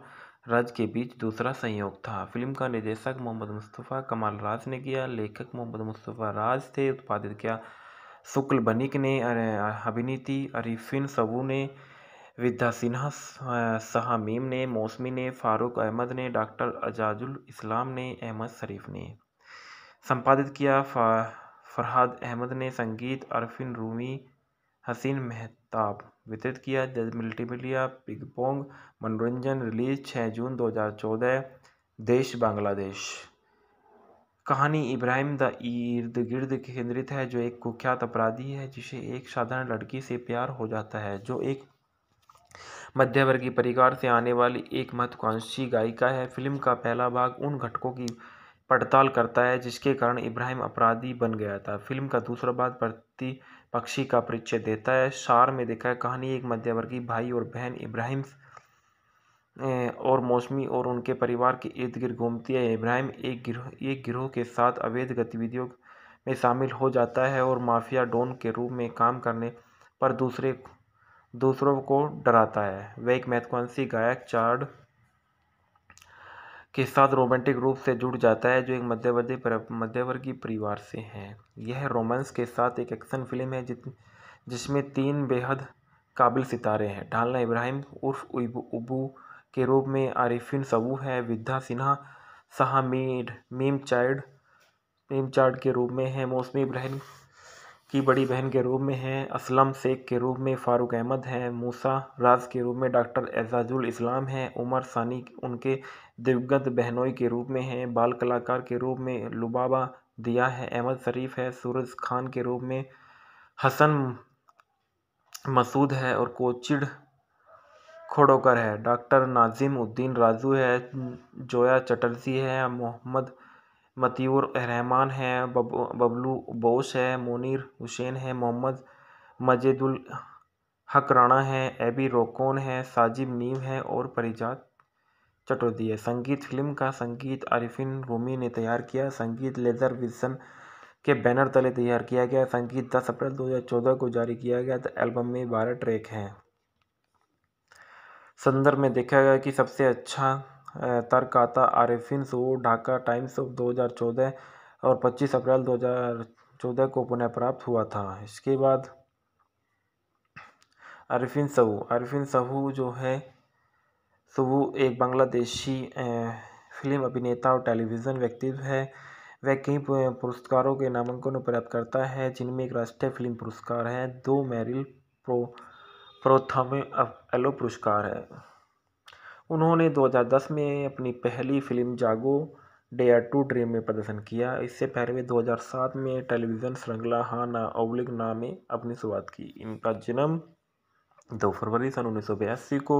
राज के बीच दूसरा संयोग था फिल्म का निर्देशक मोहम्मद मुस्तफ़ा कमाल राज ने किया लेखक मोहम्मद मुस्तफ़ा राज थे उत्पादित किया शुक्ल बनिक ने अभिनीति अरिफिन सबू ने विद्या सिन्हा सहा मीम ने मौसमी ने फारूक अहमद ने डॉक्टर अजाजुल इस्लाम ने अहमद शरीफ ने संपादित किया फरहाद अहमद ने संगीत अरफिन रूमी हसीन मेहताब वितरित किया जज मल्टीमीडिया पोंग मनोरंजन रिलीज छः जून 2014 देश बांग्लादेश कहानी इब्राहिम द इर्द गिर्द केंद्रित है जो एक कुख्यात अपराधी है जिसे एक साधारण लड़की से प्यार हो जाता है जो एक मध्यवर्गीय परिवार से आने वाली एक महत्वाकांक्षी गायिका है फिल्म का पहला भाग उन घटकों की पड़ताल करता है जिसके कारण इब्राहिम अपराधी बन गया था फिल्म का दूसरा भाग प्रति पक्षी का परिचय देता है सार में देखा है कहानी एक मध्यवर्गीय भाई और बहन इब्राहिम और मौसमी और उनके परिवार के इर्द गिर्द घूमती है इब्राहिम एक गिरोह एक गिरोह के साथ अवैध गतिविधियों में शामिल हो जाता है और माफिया डॉन के रूप में काम करने पर दूसरे दूसरों को डराता है वह एक मैथुआंसी गायक चार्ड के साथ रोमांटिक रूप से जुड़ जाता है जो एक मध्यवर्ती मध्यवर्गीय परिवार से हैं यह रोमांस के साथ एक एक्शन फिल्म है जित जिसमें तीन बेहद काबिल सितारे हैं ढालना इब्राहिम उर्फ उबू के रूप में आरिफिन सबू है विद्या सिन्हा सहा मीड मीम चाइल्ड मीम चार्ड के रूप में है मौसमी इब्राहिम की बड़ी बहन के रूप में हैं असलम शेख के रूप में फ़ारूक अहमद हैं मूसा राज के रूप में डॉक्टर एजाजुल इस्लाम हैं उमर सानी उनके दिवगत बहनोई के रूप में हैं बाल कलाकार के रूप में लुबाबा दिया है अहमद शरीफ है सूरज खान के रूप में हसन मसूद है और कोचिड़ खोड़ोकर है डॉक्टर नाजिम उद्दीन राजू है जोया चटर्जी है मोहम्मद मतीउर रहमान है बबलू बोस है मुनिर हुसैन है मोहम्मद मजेदुल हक राणा है एबी रोकोन है साजिब नीम है और परिजात चटोदी है संगीत फिल्म का संगीत आरिफिन रूमी ने तैयार किया संगीत लेजर विजन के बैनर तले तैयार किया गया संगीत दस अप्रैल 2014 को जारी किया गया तो एल्बम में बारह ट्रैक हैं संदर्भ में देखा गया कि सबसे अच्छा तर्क आता आरिफिन सो ढाका टाइम्स ऑफ 2014 और 25 अप्रैल 2014 को पुनः प्राप्त हुआ था इसके बाद आरिफिन सहू आरिफिन सहू जो है सहू एक बांग्लादेशी फिल्म अभिनेता और टेलीविज़न व्यक्तित्व है वह कई पुरस्कारों के नामांकन प्राप्त करता है जिनमें एक राष्ट्रीय फिल्म पुरस्कार है दो मैरिल प्रो प्रोथमे एलो पुरस्कार है उन्होंने 2010 में अपनी पहली फिल्म जागो डेयर टू ड्रीम में प्रदर्शन किया इससे पहले वे 2007 में टेलीविज़न श्रृंखला हा ना अवलिक ना में अपनी शुरुआत की इनका जन्म 2 फरवरी सन उन्नीस को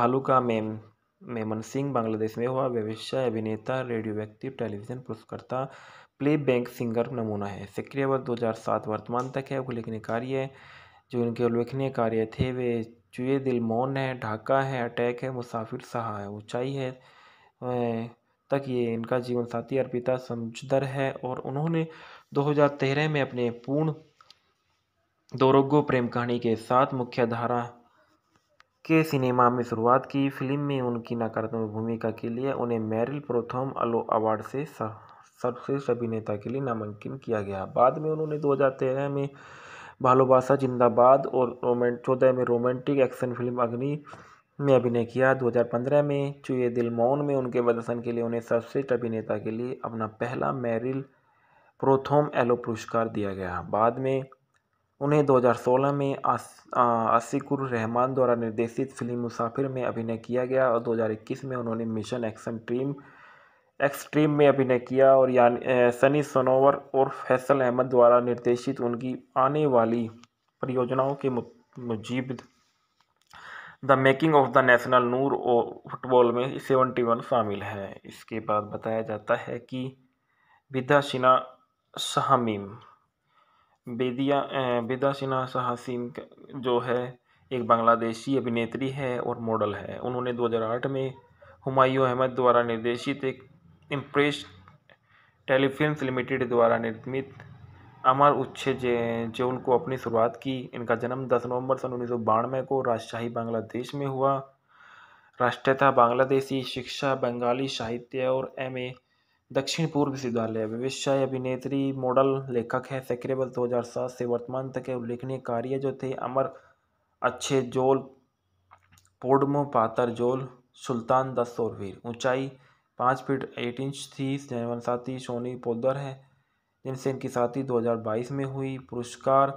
भालुका मेम मेमन सिंह बांग्लादेश में हुआ व्यवसाय अभिनेता रेडियो व्यक्ति टेलीविजन पुरस्कर्ता प्ले बैंक सिंगर नमूना है सक्रिय वर्ष दो वर्तमान तक है उल्लेखनीय कार्य जो इनके उल्लेखनीय कार्य थे वे चूहे दिल मौन है ढाका है अटैक है मुसाफिर सहा है ऊंचाई है अं, तक ये इनका जीवन साथी अर्पिता समझदर है और उन्होंने 2013 में अपने पूर्ण दोरोगो प्रेम कहानी के साथ मुख्य धारा के सिनेमा में शुरुआत की फिल्म में उनकी नकारात्मक भूमिका के लिए उन्हें मैरिल प्रोथम अलो अवार्ड से सर्वश्रेष्ठ अभिनेता के लिए नामांकन किया गया बाद में उन्होंने 2013 में भालोबासा जिंदाबाद और रोमेंट चौदह में रोमांटिक एक्शन फिल्म अग्नि में अभिनय किया 2015 में चुए दिल मौन में उनके प्रदर्शन के लिए उन्हें सर्वश्रेष्ठ अभिनेता के लिए अपना पहला मैरिल प्रोथोम एलो पुरस्कार दिया गया बाद में उन्हें 2016 में आसिकुर रहमान द्वारा निर्देशित फिल्म मुसाफिर में अभिनय किया गया और 2021 में उन्होंने मिशन एक्शन ट्रीम एक्सट्रीम में अभिनय किया और यानी सनी सनोवर और फैसल अहमद द्वारा निर्देशित उनकी आने वाली परियोजनाओं के Mujib the making of the national Noor और फुटबॉल में सेवेंटी वन शामिल है इसके बाद बताया जाता है कि विदा शिना शाहमीम बेदिया विदा शिना शहसीम जो है एक बांग्लादेशी अभिनेत्री है और मॉडल है उन्होंने 2008 में हुमायूं अहमद द्वारा निर्देशित एक इम्प्रेस टेलीफिल्म लिमिटेड द्वारा निर्मित अमर उच्छे जे जो उनको अपनी शुरुआत की इनका जन्म 10 नवंबर सन उन्नीस सौ को राजशाही बांग्लादेश में हुआ राष्ट्रता बांग्लादेशी शिक्षा बंगाली साहित्य और एम ए दक्षिण पूर्व विश्वविद्यालय व्यवसाय अभिनेत्री मॉडल लेखक है सक्रिय वर्ष दो हज़ार सात से वर्तमान तक के उल्लेखनीय कार्य जो थे अमर अच्छे जोल पोडमो पातर जोल सुल्तान दस और वीर ऊंचाई पाँच फीट एट इंच थी जैवन साथी सोनी पोदर हैं जिनसे इनकी साथी 2022 में हुई पुरस्कार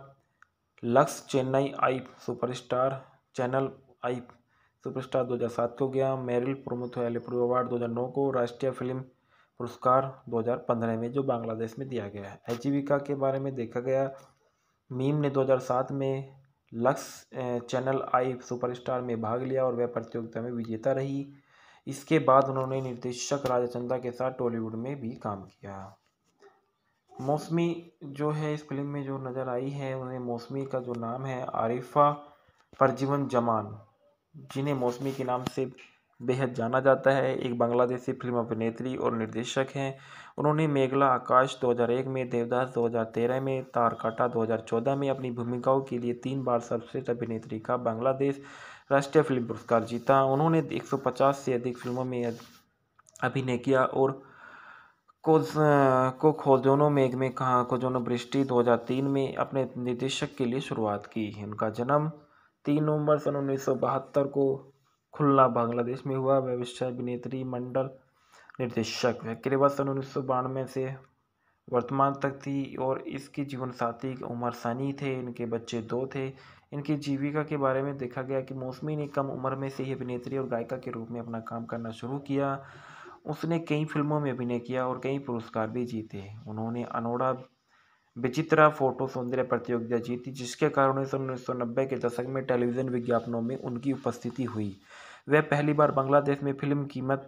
Lux Chennai I superstar channel I superstar 2007 को गया मेरिल प्रमुख एलिप्रो अवार्ड 2009 को राष्ट्रीय फिल्म पुरस्कार 2015 में जो बांग्लादेश में दिया गया है एजीविका के बारे में देखा गया मीम ने 2007 में लक्स चैनल आई सुपरस्टार में भाग लिया और वह प्रतियोगिता में विजेता रही इसके बाद उन्होंने निर्देशक राजा चंदा के साथ टॉलीवुड में भी काम किया मौसमी जो है इस फिल्म में जो नज़र आई है उन्हें मौसमी का जो नाम है आरिफा परजीवन जमान जिन्हें मौसमी के नाम से बेहद जाना जाता है एक बांग्लादेशी फिल्म अभिनेत्री और निर्देशक हैं उन्होंने मेघला आकाश 2001 में देवदास 2013 में तारकाटा 2014 में अपनी भूमिकाओं के लिए तीन बार सर्वश्रेष्ठ अभिनेत्री का बांग्लादेश राष्ट्रीय फिल्म पुरस्कार जीता उन्होंने 150 से अधिक फिल्मों में अभिनय किया और कोज को खोजोनो मेघ में कहा खोजोनो बृष्टि 2003 में अपने निर्देशक के लिए शुरुआत की उनका जन्म तीन नवंबर सन उन्नीस को खुल्ला बांग्लादेश में हुआ व्यवसाय अभिनेत्री मंडल निर्देशक है करीबा सन उन्नीस से वर्तमान तक थी और इसके जीवन साथी उमर सनी थे इनके बच्चे दो थे इनकी जीविका के बारे में देखा गया कि मौसमी ने कम उम्र में से ही अभिनेत्री और गायिका के रूप में अपना काम करना शुरू किया उसने कई फिल्मों में अभिनय किया और कई पुरस्कार भी जीते उन्होंने अनोड़ा विचित्रा फोटो सौंदर्य प्रतियोगिता जीती जिसके कारण उन्नीस सौ नब्बे के दशक में टेलीविज़न विज्ञापनों में उनकी उपस्थिति हुई वह पहली बार बांग्लादेश में फिल्म कीमत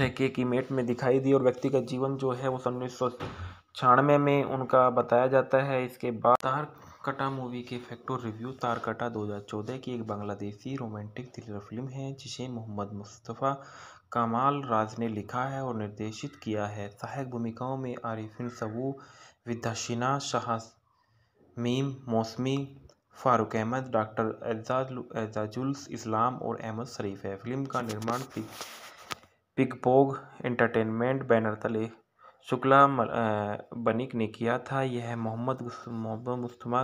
थे कि मेट में दिखाई दी और व्यक्ति का जीवन जो है वो सन उन्नीस सौ छियानवे में उनका बताया जाता है इसके बाद तार कटा मूवी के फैक्टो रिव्यू तारकटा 2014 की एक बांग्लादेशी रोमांटिक थ्रिलर फिल्म है जिसे मोहम्मद मुस्तफ़ा कमाल राज ने लिखा है और निर्देशित किया है सहायक भूमिकाओं में आरिफिन सबू विद्याशिना शाह मीम मौसमी फारूक अहमद डॉक्टर एजाज एजाजुल इस्लाम और अहमद शरीफ है फिल्म का निर्माण पिग पोग एंटरटेनमेंट बैनर तले शुक्ला बनिक ने किया था यह मोहम्मद मोहम्मद मुस्तफ़ा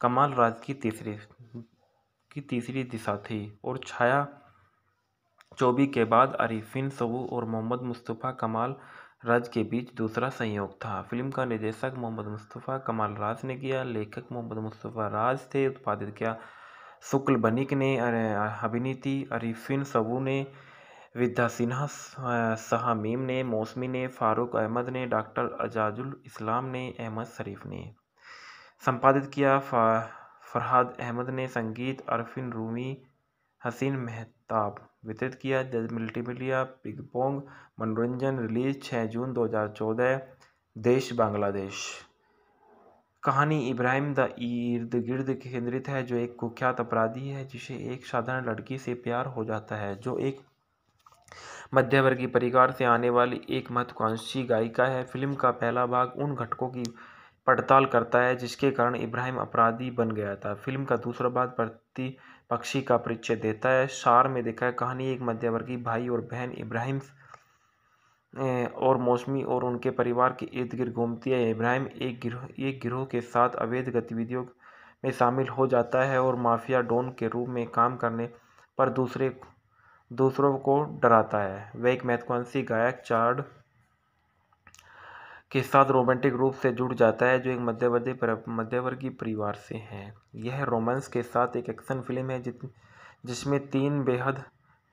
कमाल राज की तीसरी की तीसरी दिशा थी और छाया चौबी के बाद अरिफिन सबू और मोहम्मद मुस्तफ़ा कमाल राज के बीच दूसरा संयोग था फिल्म का निर्देशक मोहम्मद मुस्तफ़ा कमाल राज ने किया लेखक मोहम्मद मुस्तफ़ा राज थे उत्पादित किया शुक्ल बनिक ने अभिनीति अरिफिन सबू ने विद्या सिन्हा सहा मीम ने मौसमी ने फारूक अहमद ने डॉक्टर अजाजुल इस्लाम ने अहमद शरीफ ने संपादित किया फरहाद अहमद ने संगीत अरफिन रूमी हसीन मेहताब वितरित किया जज मल्टीमीडिया पिगपोंग मनोरंजन रिलीज छः जून 2014 देश बांग्लादेश कहानी इब्राहिम द इर्द गिर्द केंद्रित है जो एक कुख्यात अपराधी है जिसे एक साधारण लड़की से प्यार हो जाता है जो एक मध्यवर्गीय परिवार से आने वाली एक महत्वाकांक्षी गायिका है फिल्म का पहला भाग उन घटकों की पड़ताल करता है जिसके कारण इब्राहिम अपराधी बन गया था फिल्म का दूसरा भाग प्रति पक्षी का परिचय देता है सार में देखा है कहानी एक मध्यवर्गीय भाई और बहन इब्राहिम और मौसमी और उनके परिवार के इर्द गिर्द घूमती है इब्राहिम एक गिरोह एक गिरोह के साथ अवैध गतिविधियों में शामिल हो जाता है और माफिया डॉन के रूप में काम करने पर दूसरे दूसरों को डराता है वह एक महत्वाकांक्षी गायक चार्ड के साथ रोमांटिक रूप से जुड़ जाता है जो एक मध्यवर्ती मध्यवर्गीय परिवार से है यह रोमांस के साथ एक एक्शन फिल्म है जित जिसमें तीन बेहद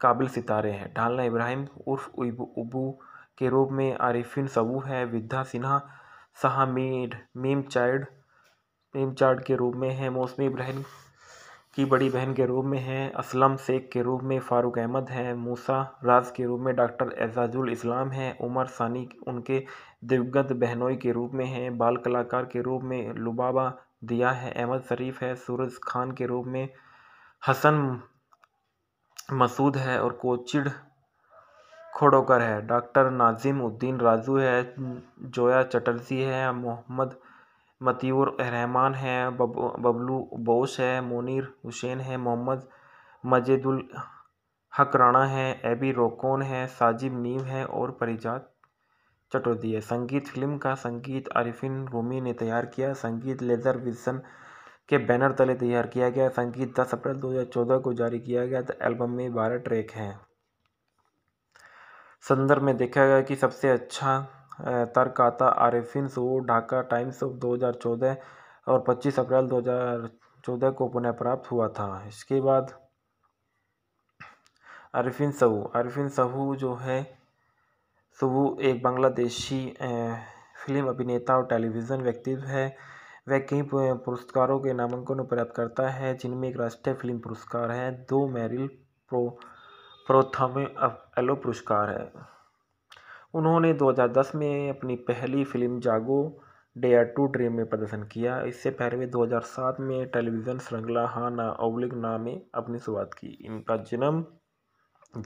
काबिल सितारे हैं ढालना इब्राहिम उर्फ उबू के रूप में आरिफिन सबू है विद्या सिन्हा सहा मीड मीम चाइल्ड मीम चार्ड के रूप में है मौसमी इब्राहिम की बड़ी बहन के रूप में हैं असलम शेख के रूप में फ़ारूक अहमद हैं मूसा राज के रूप में डॉक्टर एजाजुल इस्लाम हैं उमर सानी उनके दिवगत बहनोई के रूप में हैं बाल कलाकार के रूप में लुबाबा दिया है अहमद शरीफ है सूरज खान के रूप में हसन मसूद है और कोचिड़ खोड़ोकर है डॉक्टर नाजिम उद्दीन राजू है जोया चटर्जी है मोहम्मद मतीर रहमान हैं बबलू बोस है मुनिर हुसैन है मोहम्मद मजेदुल हक राणा हैं एबी रोकोन है साजिब नीम है और परिजात चटोदी है संगीत फिल्म का संगीत आरिफिन रूमी ने तैयार किया संगीत लेजर विजन के बैनर तले तैयार किया गया संगीत दस अप्रैल 2014 को जारी किया गया तो एल्बम में बारह ट्रैक हैं संदर्भ में देखा गया कि सबसे अच्छा तर्क आता आरिफिन सऊ ढाका टाइम्स ऑफ 2014 और 25 अप्रैल 2014 को पुनः प्राप्त हुआ था इसके बाद आरिफिन सहू आरिफिन सहू जो है सहू एक बांग्लादेशी फिल्म अभिनेता और टेलीविज़न व्यक्तित्व है वह कई पुरस्कारों के नामांकन प्राप्त करता है जिनमें एक राष्ट्रीय फिल्म पुरस्कार है दो मैरिल प्रो प्रोथमे एलो पुरस्कार है उन्होंने 2010 में अपनी पहली फिल्म जागो डे आर टू ड्रीम में प्रदर्शन किया इससे पहले वे 2007 में टेलीविज़न श्रृंखला हा ना अवलिक ना में अपनी शुरुआत की इनका जन्म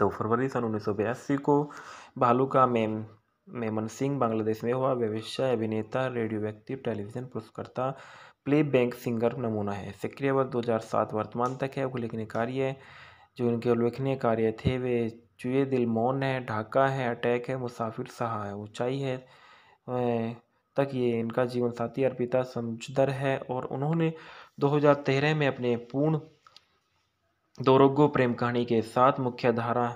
2 फरवरी सन उन्नीस को भालुका मेम मेमन सिंह बांग्लादेश में हुआ व्यवसाय अभिनेता रेडियो व्यक्ति टेलीविज़न पुरस्कर्ता प्ले बैंक सिंगर नमूना है सक्रिय वर्ष दो वर्तमान तक है उल्लेखनीय कार्य जो इनके उल्लेखनीय कार्य थे वे चूहे दिल मौन है ढाका है अटैक है मुसाफिर सहा है ऊंचाई है अं, तक ये इनका जीवन साथी अर्पिता समझदर है और उन्होंने 2013 में अपने पूर्ण दोरोगो प्रेम कहानी के साथ मुख्य धारा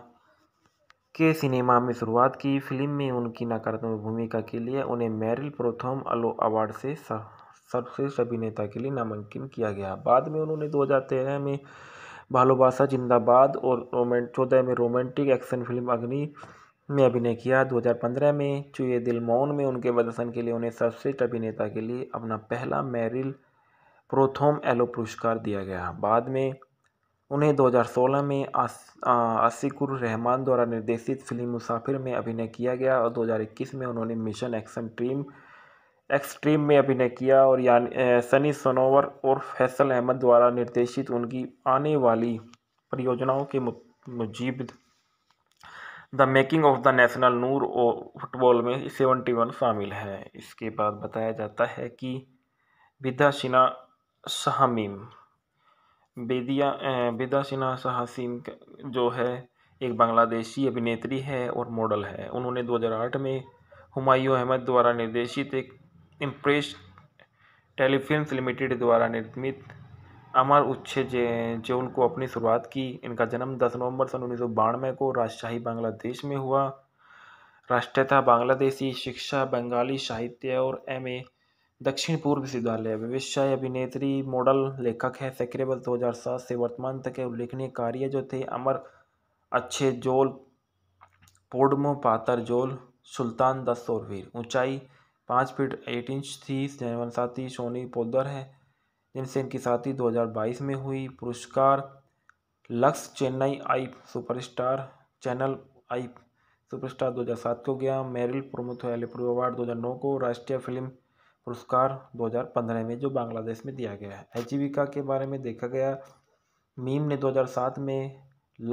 के सिनेमा में शुरुआत की फिल्म में उनकी नकारात्मक भूमिका के लिए उन्हें मैरिल प्रोथम अलो अवार्ड से सर्वश्रेष्ठ अभिनेता के लिए नामांकन किया गया बाद में उन्होंने 2013 में भालोबासा जिंदाबाद और रोमेंट चौदह में रोमांटिक एक्शन फिल्म अग्नि में अभिनय किया 2015 में चुए दिल मौन में उनके प्रदर्शन के लिए उन्हें सर्वश्रेष्ठ अभिनेता के लिए अपना पहला मैरिल प्रोथोम एलो पुरस्कार दिया गया बाद में उन्हें 2016 में आसिकुर रहमान द्वारा निर्देशित फिल्म मुसाफिर में अभिनय किया गया और 2021 में उन्होंने मिशन एक्शन ट्रीम एक्सट्रीम में अभिनय किया और यानी सनी सनोवर और फैसल अहमद द्वारा निर्देशित उनकी आने वाली परियोजनाओं के Mujib the making of the national Noor और फुटबॉल में सेवेंटी वन शामिल है इसके बाद बताया जाता है कि विदा शिना शहमीम बेदिया विदा शिना शहसीम जो है एक बांग्लादेशी अभिनेत्री है और मॉडल है उन्होंने 2008 में हुमायूं अहमद द्वारा निर्देशित एक इम्प्रेस टेलीफिल्म्स लिमिटेड द्वारा निर्मित अमर उच्छे जे जोन को अपनी शुरुआत की इनका जन्म 10 नवंबर सन उन्नीस को राजशाही बांग्लादेश में हुआ राष्ट्रीयता बांग्लादेशी शिक्षा बंगाली साहित्य और एम दक्षिण पूर्व विश्वविद्यालय व्यवसाय अभिनेत्री मॉडल लेखक है सक्रिय वर्ष दो से वर्तमान तक के उल्लेखनीय कार्य जो थे अमर अच्छे जोल पोडमो पातर जोल सुल्तान दस्तोरवीर ऊंचाई पाँच फीट एट इंच थी जैवन साथी सोनी पोदर हैं जिनसे इनकी साथी 2022 में हुई पुरस्कार Lux Chennai I superstar channel I superstar 2007 को गया मेरिल प्रमुख एलिप्रो अवार्ड 2009 को राष्ट्रीय फिल्म पुरस्कार 2015 में जो बांग्लादेश में दिया गया है आजीविका के बारे में देखा गया मीम ने 2007 में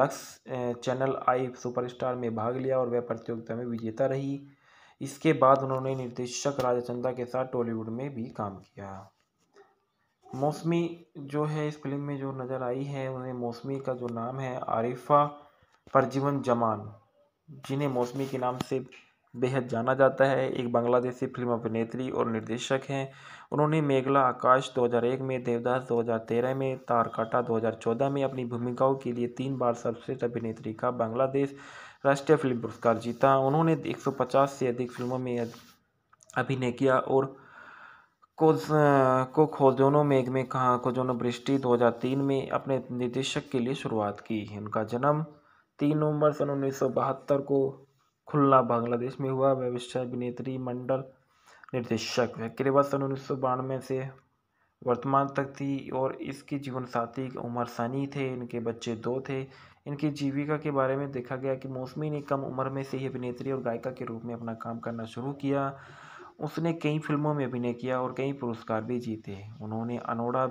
लक्स चैनल आई सुपरस्टार में भाग लिया और वह प्रतियोगिता में विजेता रही इसके बाद उन्होंने निर्देशक राजचंदा के साथ टॉलीवुड में भी काम किया मौसमी जो है इस फिल्म में जो नज़र आई है उन्हें मौसमी का जो नाम है आरिफा परजीवन जमान जिन्हें मौसमी के नाम से बेहद जाना जाता है एक बांग्लादेशी फिल्म अभिनेत्री और निर्देशक हैं उन्होंने मेघला आकाश 2001 में देवदास 2013 में तारकाटा 2014 में अपनी भूमिकाओं के लिए तीन बार सर्वश्रेष्ठ अभिनेत्री का बांग्लादेश राष्ट्रीय फिल्म पुरस्कार जीता उन्होंने 150 से अधिक फिल्मों में अभिनय किया और कोज को खोजोनो मेघ में कहा खोजोनो बृष्टि 2003 में अपने निर्देशक के लिए शुरुआत की उनका जन्म तीन नवंबर सन उन्नीस को खुलना बांग्लादेश में हुआ वह विश्व अभिनेत्री मंडल निर्देशक है करीबा सन उन्नीस से वर्तमान तक थी और इसकी जीवन साथी उमर सनी थे इनके बच्चे दो थे इनकी जीविका के बारे में देखा गया कि मौसमी ने कम उम्र में से ही अभिनेत्री और गायिका के रूप में अपना काम करना शुरू किया उसने कई फिल्मों में अभिनय किया और कई पुरस्कार भी जीते उन्होंने अनोड़ा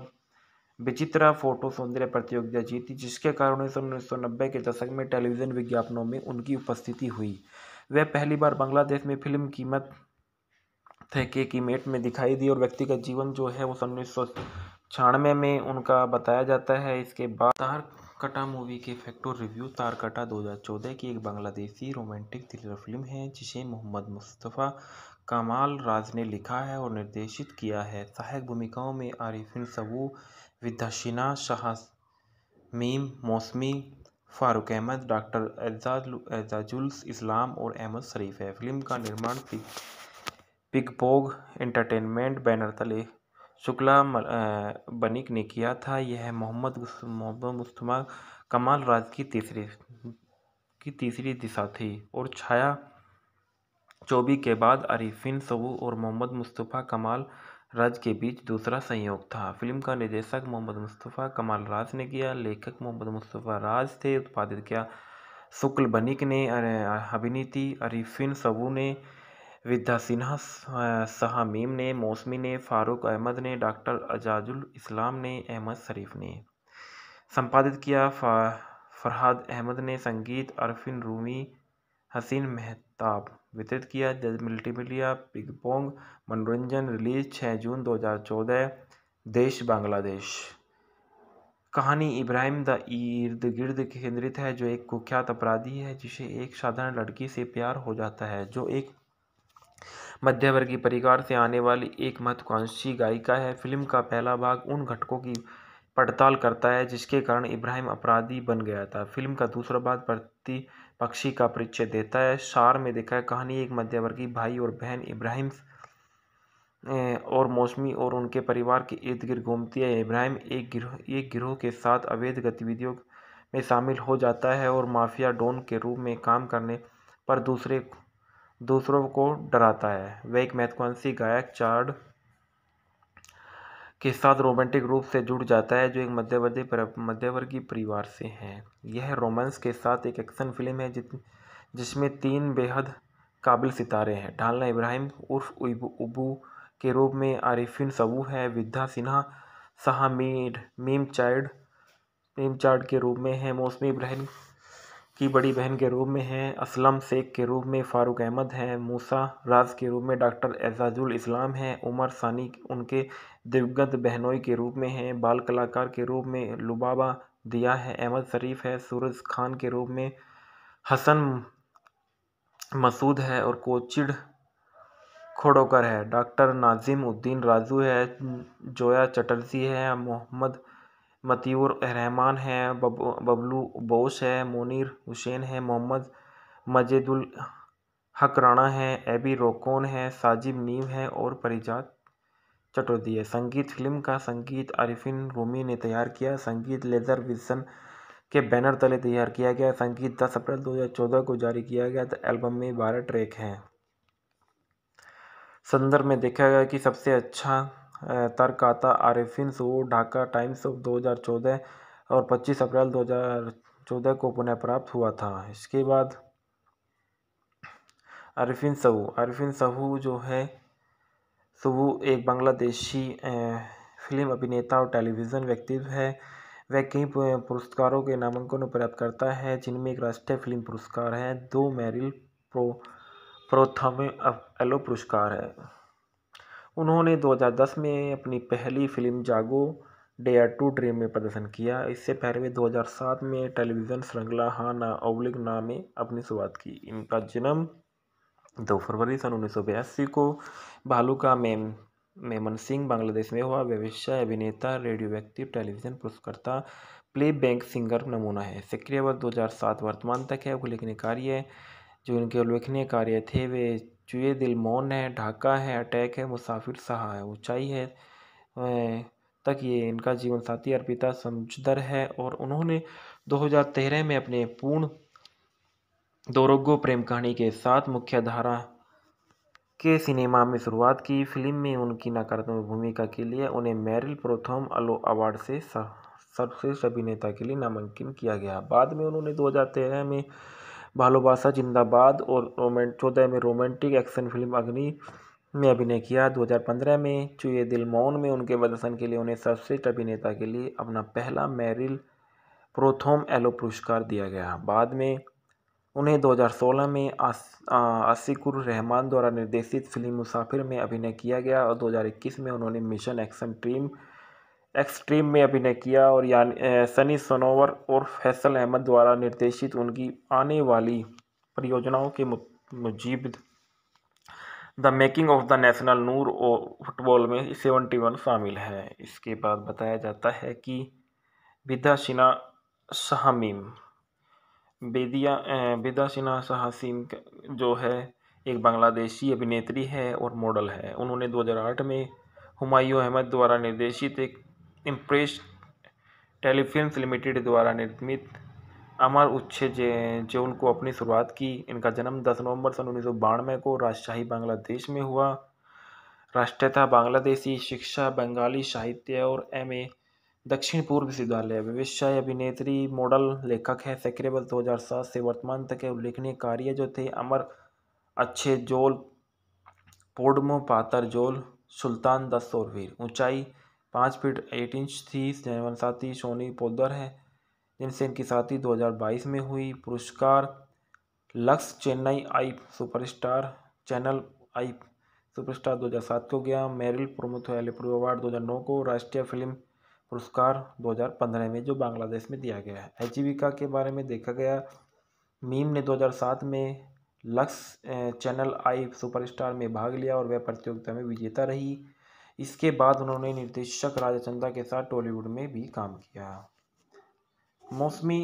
विचित्रा फोटो सौंदर्य प्रतियोगिता जीती जिसके कारण उन्नीस सौ नब्बे के दशक में टेलीविज़न विज्ञापनों में उनकी उपस्थिति हुई वह पहली बार बांग्लादेश में फिल्म कीमत थे की मेट में दिखाई दी और व्यक्तिगत जीवन जो है वो सन उन्नीस सौ छियानवे में उनका बताया जाता है इसके बाद कटा मूवी के फैक्ट रिव्यू तारकटा 2014 की एक बांग्लादेशी रोमांटिक थ्रिलर फिल्म है जिसे मोहम्मद मुस्तफ़ा कमाल राज ने लिखा है और निर्देशित किया है सहायक भूमिकाओं में आरिफिन सबू विद्याशिना शाह मीम मौसमी फारूक अहमद डॉक्टर एजाजुल्स इस्लाम और अहमद शरीफ है फिल्म का निर्माण पिग पोग एंटरटेनमेंट बैनर तले शुक्ला बनिक ने किया था यह मोहम्मद मोहम्मद मुस्तफ़ा कमाल राज की तीसरी की तीसरी दिशा थी और छाया चौबी के बाद अरिफिन सबू और मोहम्मद मुस्तफ़ा कमाल राज के बीच दूसरा संयोग था फिल्म का निर्देशक मोहम्मद मुस्तफ़ा कमाल राज ने किया लेखक मोहम्मद मुस्तफ़ा राज थे उत्पादित किया शुक्ल बनिक ने अभिनीति अरिफिन सबू ने विद्या सिन्हा सहा मीम ने मौसमी ने फारूक अहमद ने डॉक्टर अजाजुल इस्लाम ने अहमद शरीफ ने संपादित किया फरहाद अहमद ने संगीत अरफिन रूमी हसीन मेहताब वितरित किया जज मल्टीमीडिया पोंग मनोरंजन रिलीज छः जून 2014 देश बांग्लादेश कहानी इब्राहिम द इर्द गिर्द केंद्रित है जो एक कुख्यात अपराधी है जिसे एक साधारण लड़की से प्यार हो जाता है जो एक मध्यवर्गीय परिवार से आने वाली एक महत्वाकांक्षी गायिका है फिल्म का पहला भाग उन घटकों की पड़ताल करता है जिसके कारण इब्राहिम अपराधी बन गया था फिल्म का दूसरा भाग प्रति पक्षी का परिचय देता है सार में देखा है कहानी एक मध्यवर्गीय भाई और बहन इब्राहिम और मौसमी और उनके परिवार के इर्द गिर्द घूमती है इब्राहिम एक गिरोह एक गिरोह के साथ अवैध गतिविधियों में शामिल हो जाता है और माफिया डॉन के रूप में काम करने पर दूसरे दूसरों को डराता है वह एक महत्वाकांक्षी गायक चार्ड के साथ रोमांटिक रूप से जुड़ जाता है जो एक मध्यवर्ती मध्यवर्गीय परिवार से है यह रोमांस के साथ एक एक्शन फिल्म है जित जिसमें तीन बेहद काबिल सितारे हैं ढालना इब्राहिम उर्फ उबू के रूप में आरिफिन सबू है विद्या सिन्हा सहा मीम चाइल्ड मीम चार्ड के रूप में है मौसमी इब्राहिम की बड़ी बहन के रूप में हैं असलम शेख के रूप में फ़ारूक अहमद हैं मूसा राज के रूप में डॉक्टर एजाजुल इस्लाम हैं उमर सानी उनके दिवगत बहनोई के रूप में हैं बाल कलाकार के रूप में लुबाबा दिया है अहमद शरीफ है सूरज खान के रूप में हसन मसूद है और कोचिड खोड़ोकर है डॉक्टर नाजिम उद्दीन राजू है जोया चटर्जी है मोहम्मद मतीउर रहमान हैं बबलू बोस है मुनिर हुसैन है मोहम्मद मजेदुल हक राणा हैं एबी रोकोन है साजिब नीम है और परिजात चटोदी है संगीत फिल्म का संगीत आरिफिन रोमी ने तैयार किया संगीत लेजर विजन के बैनर तले तैयार किया गया संगीत दस अप्रैल 2014 को जारी किया गया तो एल्बम में बारह ट्रैक हैं संदर्भ में देखा गया कि सबसे अच्छा तर्क आता आरिफिन सऊ ढाका टाइम्स ऑफ 2014 और 25 अप्रैल 2014 को पुनः प्राप्त हुआ था इसके बाद आरिफिन सहू आरिफिन सहू जो है सहू एक बांग्लादेशी फिल्म अभिनेता और टेलीविज़न व्यक्तित्व है वह कई पुरस्कारों के नामांकन प्राप्त करता है जिनमें एक राष्ट्रीय फिल्म पुरस्कार है दो मैरिल प्रो प्रोथम एलो पुरस्कार है उन्होंने 2010 में अपनी पहली फिल्म जागो डेयर टू ड्रीम में प्रदर्शन किया इससे पहले वे 2007 में टेलीविज़न श्रृंखला हा ना अवलिक ना में अपनी शुरुआत की इनका जन्म 2 फरवरी सन उन्नीस को भालुका मेम मेमन सिंह बांग्लादेश में हुआ व्यवसाय अभिनेता रेडियो व्यक्ति टेलीविज़न पुरस्कर्ता प्ले बैंक सिंगर नमूना है सक्रिय वर्ष 2007 वर्तमान तक है उल्लेखनीय कार्य जो इनके उल्लेखनीय कार्य थे वे चूहे दिल मौन है ढाका है अटैक है मुसाफिर सहा है ऊंचाई है अं, तक ये इनका जीवन साथी अर्पिता समझदर है और उन्होंने 2013 में अपने पूर्ण दोरोगो प्रेम कहानी के साथ मुख्य धारा के सिनेमा में शुरुआत की फिल्म में उनकी नकारात्मक भूमिका के लिए उन्हें मैरिल प्रोथम अलो अवार्ड से सर्वश्रेष्ठ अभिनेता के लिए नामांकन किया गया बाद में उन्होंने 2013 में भालोबासा जिंदाबाद और रोमेंट चौदह में रोमांटिक एक्शन फिल्म अग्नि में अभिनय किया 2015 में चुए दिल मौन में उनके प्रदर्शन के लिए उन्हें सर्वश्रेष्ठ अभिनेता के लिए अपना पहला मैरिल प्रोथोम एलो पुरस्कार दिया गया बाद में उन्हें 2016 में आसिकुर रहमान द्वारा निर्देशित फिल्म मुसाफिर में अभिनय किया गया और 2021 में उन्होंने मिशन एक्शन ट्रीम एक्सट्रीम में अभिनय किया और यानी सनी सनोवर और फैसल अहमद द्वारा निर्देशित उनकी आने वाली परियोजनाओं के Mujib the making of the national Noor और फुटबॉल में सेवेंटी वन शामिल है इसके बाद बताया जाता है कि विदा शिना शहमीम बेदिया विदा शिना शहासीम जो है एक बांग्लादेशी अभिनेत्री है और मॉडल है उन्होंने 2008 में हुमायूं अहमद द्वारा निर्देशित एक इम्प्रेस टेलीफिल्म्स लिमिटेड द्वारा निर्मित अमर उच्छे जो को अपनी शुरुआत की इनका जन्म 10 नवंबर सन उन्नीस को राजशाही बांग्लादेश में हुआ राष्ट्रीयता बांग्लादेशी शिक्षा बंगाली साहित्य और एम ए दक्षिण पूर्व विश्वविद्यालय विविषय अभिनेत्री मॉडल लेखक है सेक्रेबल दो हज़ार सात से वर्तमान तक के उल्लेखनीय कार्य जो थे अमर अच्छे जोल पोडमो पातर जोल सुल्तान दस वीर ऊंचाई पाँच फीट एट इंच थी जयवन साथी सोनी पोदर हैं जिनसे इनकी साथी 2022 में हुई पुरस्कार Lux Chennai I superstar channel I superstar 2007 को गया मेरिल प्रमुख एलिप्रो अवार्ड 2009 को राष्ट्रीय फिल्म पुरस्कार 2015 में जो बांग्लादेश में दिया गया है आजीविका के बारे में देखा गया मीम ने 2007 में लक्स चैनल आई सुपरस्टार में भाग लिया और वह प्रतियोगिता में विजेता रही इसके बाद उन्होंने निर्देशक चंदा के साथ टॉलीवुड में भी काम किया मौसमी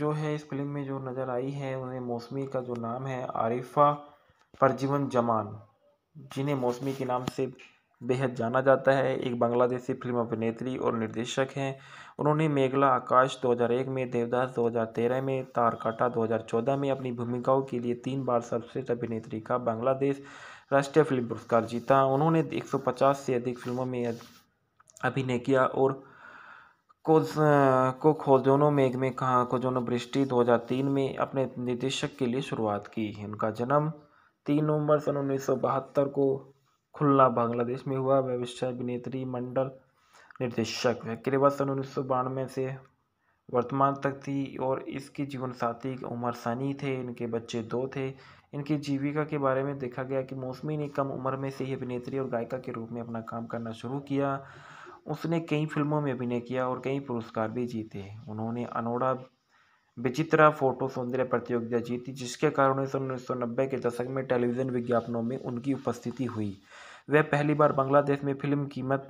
जो है इस फिल्म में जो नज़र आई है उन्हें मौसमी का जो नाम है आरिफा परजीवन जमान जिन्हें मौसमी के नाम से बेहद जाना जाता है एक बांग्लादेशी फिल्म अभिनेत्री और निर्देशक हैं उन्होंने मेघला आकाश 2001 में देवदास 2013 में तारकाटा 2014 में अपनी भूमिकाओं के लिए तीन बार सर्वश्रेष्ठ अभिनेत्री का बांग्लादेश राष्ट्रीय फिल्म पुरस्कार जीता उन्होंने 150 से अधिक फिल्मों में अभिनय किया और कोज को खोजोनो मेघ में कहा खोजोनो बृष्टि 2003 में अपने निर्देशक के लिए शुरुआत की उनका जन्म तीन नवंबर सन उन्नीस को खुलना बांग्लादेश में हुआ वह विश्व अभिनेत्री मंडल निर्देशक वह करीबन सन उन्नीस से वर्तमान तक थी और इसकी जीवन साथी उमर सनी थे इनके बच्चे दो थे इनकी जीविका के बारे में देखा गया कि मौसमी ने कम उम्र में से ही अभिनेत्री और गायिका के रूप में अपना काम करना शुरू किया उसने कई फिल्मों में अभिनय किया और कई पुरस्कार भी जीते उन्होंने अनोड़ा विचित्रा फोटो सौंदर्य प्रतियोगिता जीती जिसके कारण उन्नीस सौ नब्बे के दशक में टेलीविज़न विज्ञापनों में उनकी उपस्थिति हुई वह पहली बार बांग्लादेश में फिल्म कीमत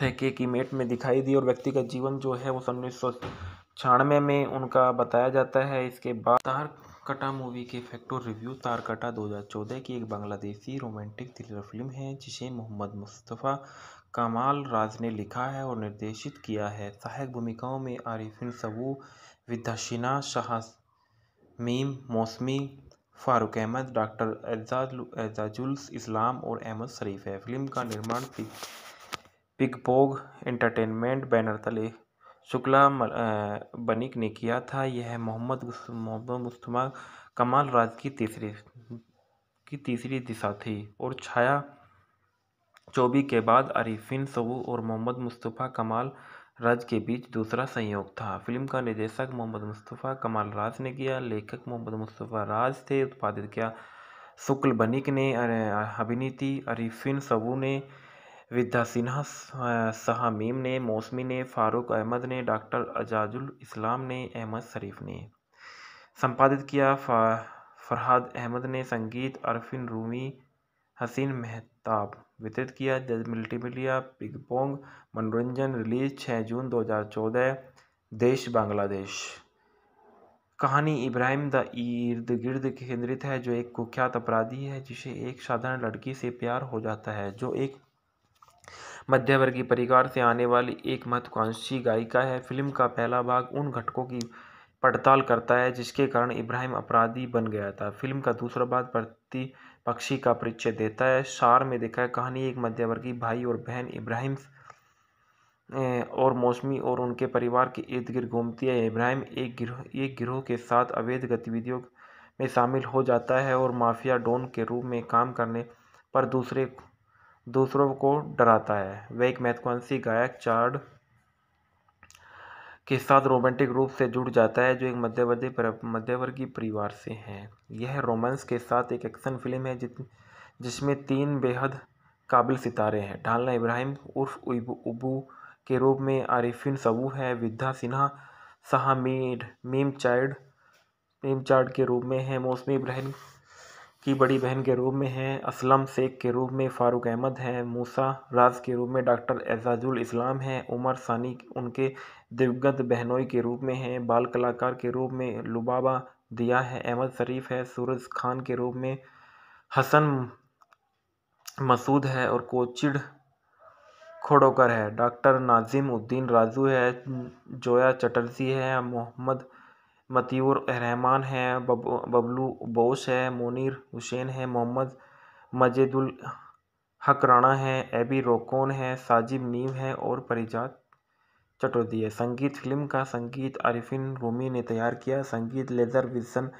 थेके की मेट में दिखाई दी और व्यक्तिगत जीवन जो है वो सन उन्नीस सौ छियानवे में उनका बताया जाता है इसके बाद कटा मूवी के फैक्टो रिव्यू तारकटा 2014 की एक बांग्लादेशी रोमांटिक थ्रिलर फिल्म है जिसे मोहम्मद मुस्तफ़ा कमाल राज ने लिखा है और निर्देशित किया है सहायक भूमिकाओं में आरिफिन सबू विद्याशिना शाह मीम मौसमी फारूक अहमद डॉक्टर एजाजुल्स इस्लाम और अहमद शरीफ है फिल्म का निर्माण पिग पिगपोग एंटरटेनमेंट बैनर तले शुक्ला बनिक ने किया था यह मोहम्मद मोहम्मद मुस्तफ़ा कमाल राज की तीसरी की तीसरी दिशा थी और छाया चौबी के बाद अरिफिन सबू और मोहम्मद मुस्तफ़ा कमाल राज के बीच दूसरा संयोग था फिल्म का निर्देशक मोहम्मद मुस्तफ़ा कमाल राज ने किया लेखक मोहम्मद मुस्तफ़ा राज थे उत्पादित किया शुक्ल बनिक ने अभिनीति अरिफिन सबू ने विद्या सिन्हा सहा मीम ने मौसमी ने फारूक अहमद ने डॉक्टर अजाजुल इस्लाम ने अहमद शरीफ ने संपादित किया फरहाद अहमद ने संगीत अरफिन रूमी हसीन मेहताब वितरित किया जज मल्टीमीडिया पोंग मनोरंजन रिलीज छः जून 2014 देश बांग्लादेश कहानी इब्राहिम द इर्द गिर्द केंद्रित है जो एक कुख्यात अपराधी है जिसे एक साधारण लड़की से प्यार हो जाता है जो एक मध्यवर्गीय परिवार से आने वाली एक महत्वाकांक्षी गायिका है फिल्म का पहला भाग उन घटकों की पड़ताल करता है जिसके कारण इब्राहिम अपराधी बन गया था फिल्म का दूसरा भाग प्रति पक्षी का परिचय देता है सार में देखा है कहानी एक मध्यवर्गीय भाई और बहन इब्राहिम और मौसमी और उनके परिवार के इर्द गिर्द घूमती है इब्राहिम एक गिरोह एक गिरोह के साथ अवैध गतिविधियों में शामिल हो जाता है और माफिया डॉन के रूप में काम करने पर दूसरे दूसरों को डराता है वह एक मैथुआंसी गायक चार्ड के साथ रोमांटिक रूप से जुड़ जाता है जो एक मध्यवर्ती मध्यवर्गीय परिवार से है यह रोमांस के साथ एक एक्शन फिल्म है जित जिसमें तीन बेहद काबिल सितारे हैं ढालना इब्राहिम उर्फ उबू के रूप में आरिफिन सबू है विद्या सिन्हा सहा मीम चाइल्ड मीम चाइड के रूप में है मौसमी इब्राहिम की बड़ी बहन के रूप में हैं असलम शेख के रूप में फ़ारूक अहमद हैं मूसा राज के रूप में डॉक्टर एजाजुल इस्लाम हैं उमर सानी उनके दिवगत बहनोई के रूप में हैं बाल कलाकार के रूप में लुबाबा दिया है अहमद शरीफ है सूरज खान के रूप में हसन मसूद है और कोचिड खोडोकर है डॉक्टर नाजिम उद्दीन राजू है जोया चटर्जी है मोहम्मद मतीर रहमान हैं बबलू बोस है मुनिर हुसैन है मोहम्मद मजेदुल हक राणा हैं एबी रोकोन है साजिब नीम है और परिजात चटोदी है संगीत फिल्म का संगीत आरिफिन रूमी ने तैयार किया संगीत लेजर विल्सन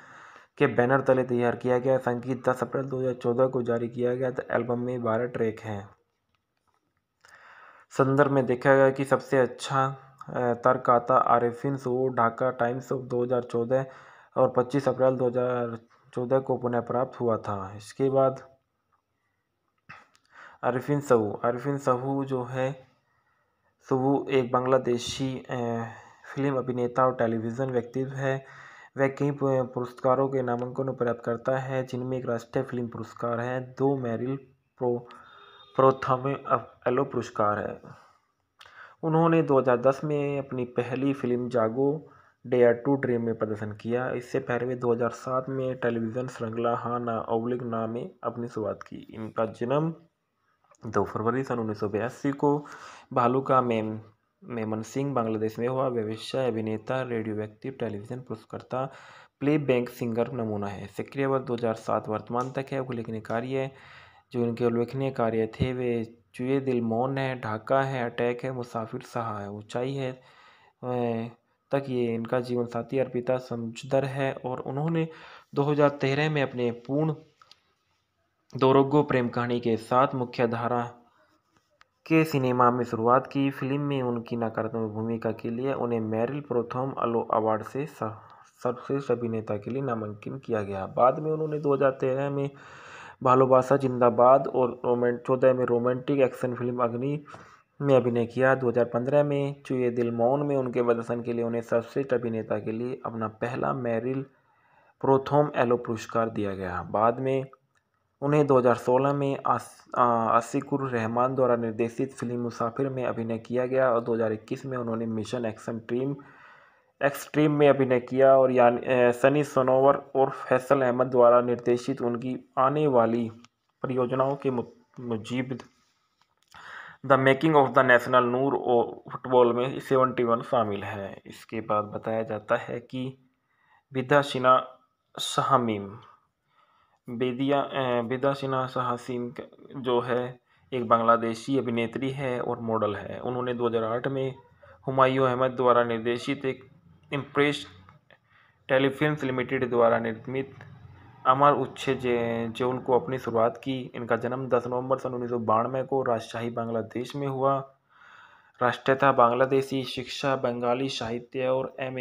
के बैनर तले तैयार किया गया संगीत दस अप्रैल 2014 को जारी किया गया तो एल्बम में बारह ट्रैक हैं संदर्भ में देखा गया कि सबसे अच्छा तर्क आता आरिफिन सू ढाका टाइम्स ऑफ 2014 और 25 अप्रैल 2014 को पुनः प्राप्त हुआ था इसके बाद आरिफिन सहू आरिफिन सहू जो है सहू एक बांग्लादेशी फिल्म अभिनेता और टेलीविज़न व्यक्तित्व है वह कई पुरस्कारों के नामांकन प्राप्त करता है जिनमें एक राष्ट्रीय फिल्म पुरस्कार है दो मैरिल प्रो प्रोथम एलो पुरस्कार है उन्होंने 2010 में अपनी पहली फिल्म जागो डे आर टू ड्रीम में प्रदर्शन किया इससे पहले वे 2007 में टेलीविज़न श्रृंखला हा ना अवलिक ना में अपनी शुरुआत की इनका जन्म 2 फरवरी सन उन्नीस को भालुका मेम मेमन सिंह बांग्लादेश में हुआ व्यवसाय अभिनेता रेडियो व्यक्ति टेलीविज़न पुरस्कर्ता प्ले बैंक सिंगर नमूना है सक्रिय वर्ष दो वर्तमान तक है उल्लेखनीय कार्य जो इनके उल्लेखनीय कार्य थे वे चूहे दिल मौन है ढाका है अटैक है मुसाफिर सहा है ऊंचाई है अं, तक ये इनका जीवन साथी अर्पिता समझदर है और उन्होंने 2013 में अपने पूर्ण दोरोगो प्रेम कहानी के साथ मुख्य धारा के सिनेमा में शुरुआत की फिल्म में उनकी नकारात्मक भूमिका के लिए उन्हें मैरिल प्रोथम अलो अवार्ड से सर्वश्रेष्ठ अभिनेता के लिए नामांकन किया गया बाद में उन्होंने 2013 में भालोबासा जिंदाबाद और रोमेंट चौदह में रोमांटिक एक्शन फिल्म अग्नि में अभिनय किया 2015 में चुए दिल मौन में उनके प्रदर्शन के लिए उन्हें सर्वश्रेष्ठ अभिनेता के लिए अपना पहला मैरिल प्रोथोम एलो पुरस्कार दिया गया बाद में उन्हें 2016 में आसिकुर रहमान द्वारा निर्देशित फिल्म मुसाफिर में अभिनय किया गया और 2021 में उन्होंने मिशन एक्शन ट्रीम एक्सट्रीम में अभिनय किया और यानी सनी सनोवर और फैसल अहमद द्वारा निर्देशित उनकी आने वाली परियोजनाओं के Mujib the making of the national Noor और फुटबॉल में सेवेंटी वन शामिल है इसके बाद बताया जाता है कि विदा शिना शहामीम बेदिया विदा शिना शहासीम जो है एक बांग्लादेशी अभिनेत्री है और मॉडल है उन्होंने 2008 में हुमायूं अहमद द्वारा निर्देशित एक इम्प्रेस टेलीफिल्म्स लिमिटेड द्वारा निर्मित अमर उच्छे जो को अपनी शुरुआत की इनका जन्म 10 नवंबर सन उन्नीस सौ को राजशाही बांग्लादेश में हुआ राष्ट्रीयता बांग्लादेशी शिक्षा बंगाली साहित्य और एम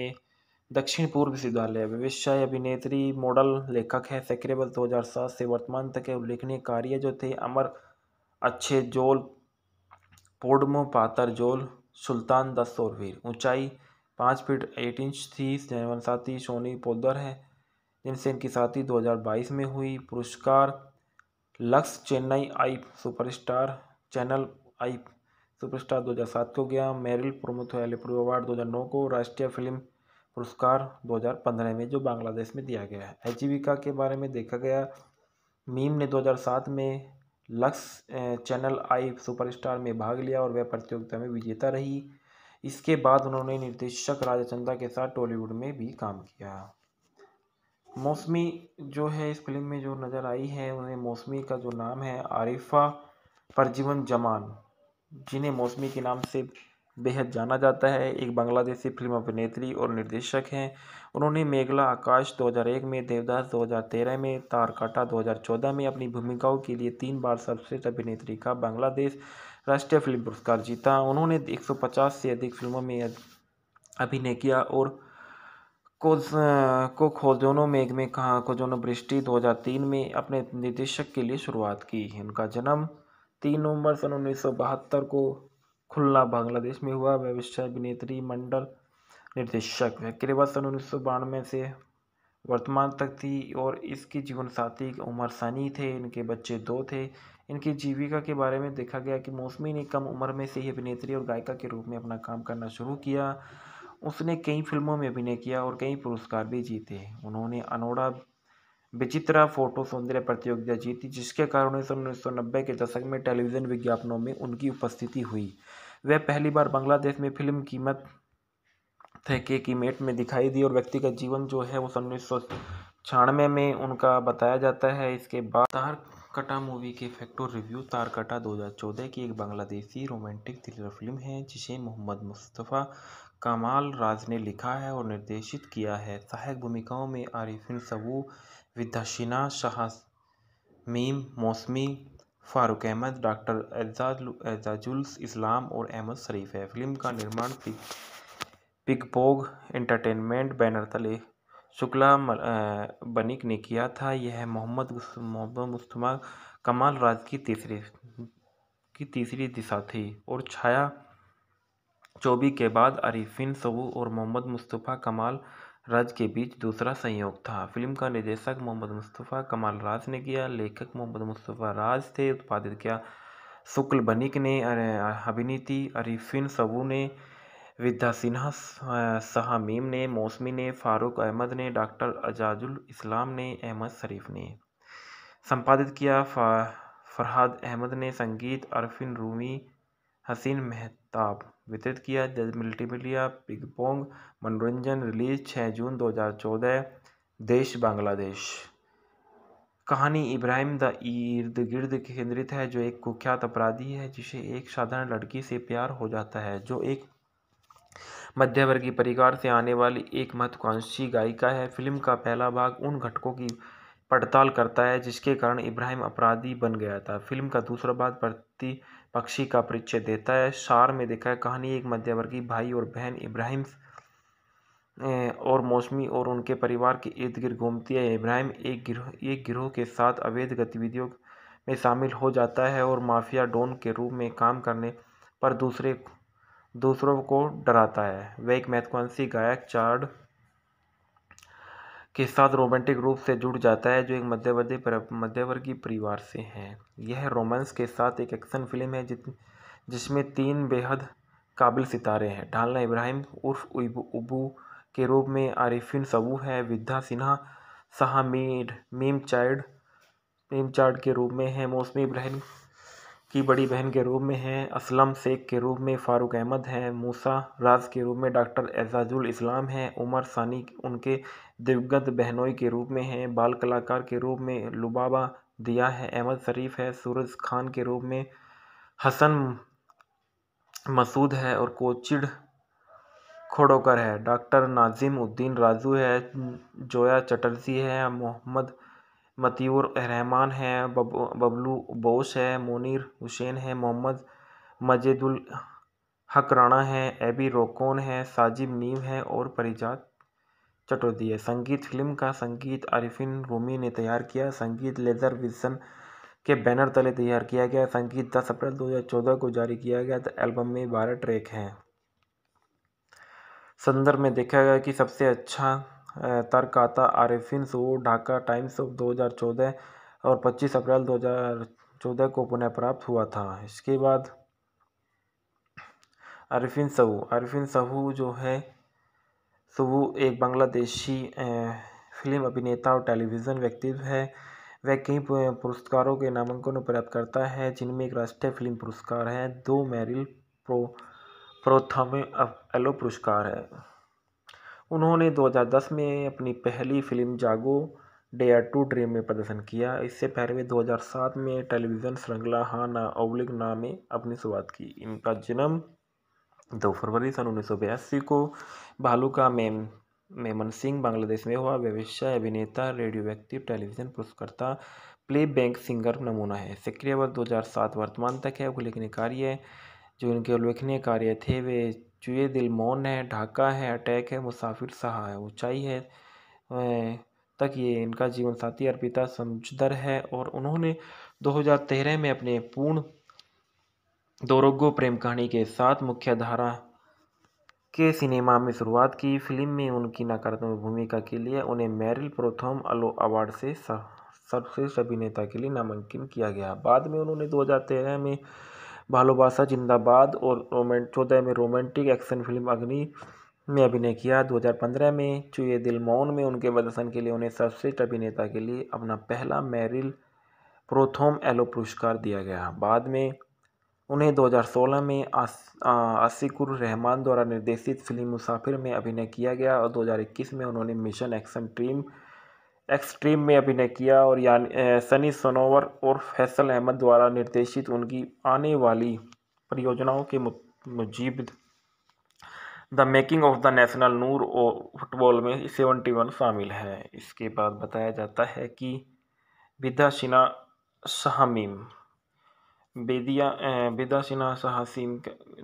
दक्षिण पूर्व विश्वविद्यालय व्यवसाय अभिनेत्री मॉडल लेखक है सक्रिय वर्ष दो से वर्तमान तक के उल्लेखनीय कार्य जो थे अमर अच्छे जोल पोडमो पातर जोल सुल्तान दस और वीर ऊंचाई पाँच फीट एट इंच थी जैन साथी सोनी पोदर हैं जिनसे इनकी साथी 2022 में हुई पुरस्कार Lux Chennai I superstar channel I superstar 2007 को गया मेरिल प्रमुख एलिप्रो अवार्ड 2009 को राष्ट्रीय फिल्म पुरस्कार 2015 में जो बांग्लादेश में दिया गया है आजीविका के बारे में देखा गया मीम ने 2007 में लक्स चैनल आई सुपरस्टार में भाग लिया और वह प्रतियोगिता में विजेता रही इसके बाद उन्होंने निर्देशक राजा चंदा के साथ टॉलीवुड में भी काम किया मौसमी जो है इस फिल्म में जो नज़र आई है उन्हें मौसमी का जो नाम है आरिफा परजीवन जमान जिन्हें मौसमी के नाम से बेहद जाना जाता है एक बांग्लादेशी फिल्म अभिनेत्री और निर्देशक हैं उन्होंने मेघला आकाश 2001 में देवदास 2013 में तारकाटा 2014 में अपनी भूमिकाओं के लिए तीन बार सर्वश्रेष्ठ अभिनेत्री का बांग्लादेश राष्ट्रीय फ़िल्म पुरस्कार जीता उन्होंने 150 से अधिक फिल्मों में अभिनय किया और को खोजोनो मेघ में कहा खोजोनो बृष्टि 2003 में अपने निर्देशक के लिए शुरुआत की उनका जन्म 3 नवंबर सन उन्नीस को खुलना बांग्लादेश में हुआ व्यवसाय अभिनेत्री मंडल निर्देशक क्रेवा सन उन्नीस से वर्तमान तक थी और इसकी जीवन साथी उमर सनी थे इनके बच्चे दो थे इनकी जीविका के बारे में देखा गया कि मौसमी ने कम उम्र में से ही अभिनेत्री और गायिका के रूप में अपना काम करना शुरू किया उसने कई फिल्मों में अभिनय किया और कई पुरस्कार भी जीते उन्होंने अनोड़ा विचित्रा फोटो सौंदर्य प्रतियोगिता जीती जिसके कारण उन्नीस सौ नब्बे के दशक में टेलीविज़न विज्ञापनों में उनकी उपस्थिति हुई वह पहली बार बांग्लादेश में फिल्म कीमत थे के कीमेट में दिखाई दी और व्यक्तिगत जीवन जो है वो उन्नीस सौ छियानवे में उनका बताया जाता है इसके बाद कटा मूवी के फैक्टो रिव्यू तारकटा 2014 की एक बांग्लादेशी रोमांटिक थ्रिलर फिल्म है जिसे मोहम्मद मुस्तफ़ा कमाल राज ने लिखा है और निर्देशित किया है सहायक भूमिकाओं में आरिफिन सबू विद्याशिना शाह मीम मौसमी फारूक अहमद डॉक्टर एजाजुल इस्लाम और अहमद शरीफ है फिल्म का निर्माण पिग पिगपोग एंटरटेनमेंट बैनर तले शुक्ला बनिक ने किया था यह मोहम्मद मोहम्मद मुस्तफ़ा कमाल राज की तीसरी की तीसरी दिशा थी और छाया चौबी के बाद अरिफिन सबू और मोहम्मद मुस्तफ़ा कमाल राज के बीच दूसरा संयोग था फिल्म का निर्देशक मोहम्मद मुस्तफ़ा कमाल राज ने किया लेखक मोहम्मद मुस्तफ़ा राज थे उत्पादित किया शुक्ल बनिक ने अभिनीति अरिफिन सबू ने विद्या सिन्हा सहा मीम ने मौसमी ने फारूक अहमद ने डॉक्टर अजाजुल इस्लाम ने अहमद शरीफ ने संपादित किया फरहाद अहमद ने संगीत अरफिन रूमी हसीन मेहताब वितरित किया जज मल्टीमीडिया बॉन्ग मनोरंजन रिलीज 6 जून 2014 देश बांग्लादेश कहानी इब्राहिम द इर्द गिर्द केंद्रित है जो एक कुख्यात अपराधी है जिसे एक साधारण लड़की से प्यार हो जाता है जो एक मध्यवर्गीय परिवार से आने वाली एक महत्वाकांक्षी गायिका है फिल्म का पहला भाग उन घटकों की पड़ताल करता है जिसके कारण इब्राहिम अपराधी बन गया था फिल्म का दूसरा भाग प्रति पक्षी का परिचय देता है सार में देखा है कहानी एक मध्यवर्गीय भाई और बहन इब्राहिम और मौसमी और उनके परिवार के इर्द गिर्द घूमती है इब्राहिम एक गिरोह एक गिरोह के साथ अवैध गतिविधियों में शामिल हो जाता है और माफिया डॉन के रूप में काम करने पर दूसरे दूसरों को डराता है वह एक मैथुआंसी गायक चार्ड के साथ रोमांटिक रूप से जुड़ जाता है जो एक मध्यवर्ती मध्यवर्गीय परिवार से है यह रोमांस के साथ एक एक्शन फिल्म है जित जिसमें तीन बेहद काबिल सितारे हैं ढालना इब्राहिम उर्फ उबू के रूप में आरिफिन सबू है विद्या सिन्हा सहा मीड मीम चाइड मीम चाइड के रूप में है मौसमी इब्राहिम की बड़ी बहन के रूप में हैं असलम शेख के रूप में फ़ारूक अहमद हैं मूसा राज के रूप में डॉक्टर एजाजुल इस्लाम हैं उमर सानी उनके दिवगत बहनोई के रूप में हैं बाल कलाकार के रूप में लुबाबा दिया है अहमद शरीफ है सूरज खान के रूप में हसन मसूद है और कोचिड़ खोडोकर है डॉक्टर नाजिम उद्दीन राजू है जोया चटर्जी है मोहम्मद मतीउर रहमान हैं बबलू बोस है मुनिर हुसैन है मोहम्मद मजेदुल हक राणा हैं एबी रोकोन है साजिब नीम है और परिजात चटोदी है संगीत फिल्म का संगीत आरिफिन रोमी ने तैयार किया संगीत लेजर विल्सन के बैनर तले तैयार किया गया संगीत दस अप्रैल दो हज़ार चौदह को जारी किया गया तो एल्बम में बारह ट्रैक हैं संदर्भ में देखा गया कि सबसे अच्छा तर्क आता आरिफिन सू ढाका टाइम्स ऑफ 2014 और 25 अप्रैल 2014 को पुनः प्राप्त हुआ था इसके बाद आरिफिन सहू आरिफिन सहू जो है सहू एक बांग्लादेशी फिल्म अभिनेता और टेलीविज़न व्यक्तित्व है वह कई पुरस्कारों के नामांकन प्राप्त करता है जिनमें एक राष्ट्रीय फिल्म पुरस्कार है दो मैरिल प्रो प्रोथम एलो पुरस्कार है उन्होंने 2010 में अपनी पहली फिल्म जागो डे आर टू ड्रीम में प्रदर्शन किया इससे पहले वे 2007 में टेलीविज़न श्रृंखला हा ना अवलिक ना में अपनी शुरुआत की इनका जन्म 2 फरवरी सन उन्नीस को भालुका में मेमन सिंह बांग्लादेश में हुआ व्यवसाय अभिनेता रेडियो व्यक्ति टेलीविजन पुरस्कर्ता प्ले बैंक सिंगर नमूना है सक्रिय वर्ष दो वर्तमान तक है उल्लेखनीय कार्य जो इनके उल्लेखनीय कार्य थे वे चूहे दिल मौन है ढाका है अटैक है मुसाफिर सहा है ऊंचाई है अं, तक ये इनका जीवन साथी अर्पिता समझदर है और उन्होंने 2013 में अपने पूर्ण दोरोगो प्रेम कहानी के साथ मुख्य धारा के सिनेमा में शुरुआत की फिल्म में उनकी नकारात्मक भूमिका के लिए उन्हें मैरिल प्रोथम अलो अवार्ड से सर्वश्रेष्ठ अभिनेता के लिए नामांकन किया गया बाद में उन्होंने 2013 में भालोबासा जिंदाबाद और रोमेंट चौदह में रोमांटिक एक्शन फिल्म अग्नि में अभिनय किया 2015 में चुए दिल मौन में उनके प्रदर्शन के लिए उन्हें सर्वश्रेष्ठ अभिनेता के लिए अपना पहला मैरिल प्रोथोम एलो पुरस्कार दिया गया बाद में उन्हें 2016 में आसिकुर रहमान द्वारा निर्देशित फिल्म मुसाफिर में अभिनय किया गया और 2021 में उन्होंने मिशन एक्शन ट्रीम एक्सट्रीम में अभिनय किया और यानी सनी सनोवर और फैसल अहमद द्वारा निर्देशित उनकी आने वाली परियोजनाओं के Mujib the making of the national Noor और फुटबॉल में सेवेंटी वन शामिल है इसके बाद बताया जाता है कि बिदाशिना शहमीम बेदिया बिदाशिना शाहिम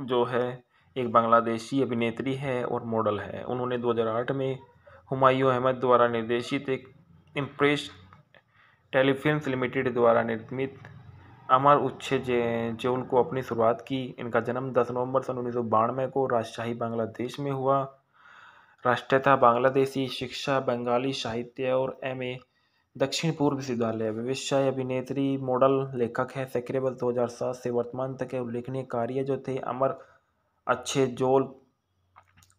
जो है एक बांग्लादेशी अभिनेत्री है और मॉडल है उन्होंने 2008 में हुमायूं अहमद द्वारा निर्देशित एक इम्प्रेस टेलीफिल्म्स लिमिटेड द्वारा निर्मित अमर उच्छे जेउल को अपनी शुरुआत की इनका जन्म 10 नवंबर सन उन्नीस को राजशाही बांग्लादेश में हुआ राष्ट्रता बांग्लादेशी शिक्षा बंगाली साहित्य और एम ए दक्षिण पूर्व विश्वविद्यालय व्यवसाय अभिनेत्री मॉडल लेखक है सक्रिय वर्ष दो हज़ार सात से वर्तमान तक के उल्लेखनीय कार्य जो थे अमर अच्छे जोल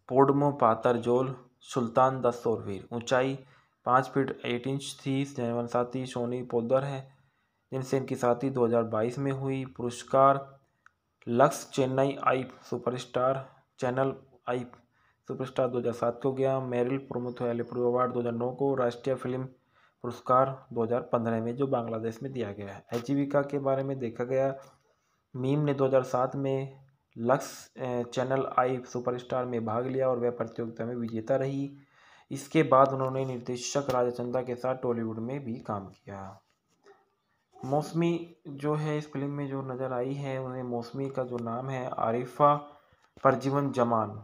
पोडमो पातर जोल सुल्तान दस और वीर ऊंचाई पाँच फीट एट इंच थी जयवन साथी सोनी पोदर हैं जिनसे इनकी साथी 2022 में हुई पुरस्कार Lux Chennai I superstar channel I superstar 2007 को गया मेरिल प्रमुख एलिप्रो अवार्ड 2009 को राष्ट्रीय फिल्म पुरस्कार 2015 में जो बांग्लादेश में दिया गया है आजीविका के बारे में देखा गया मीम ने 2007 में लक्स चैनल आई सुपरस्टार में भाग लिया और वह प्रतियोगिता में विजेता रही इसके बाद उन्होंने निर्देशक राजा चंदा के साथ टॉलीवुड में भी काम किया मौसमी जो है इस फिल्म में जो नज़र आई है उन्हें मौसमी का जो नाम है आरिफा परजीवन जमान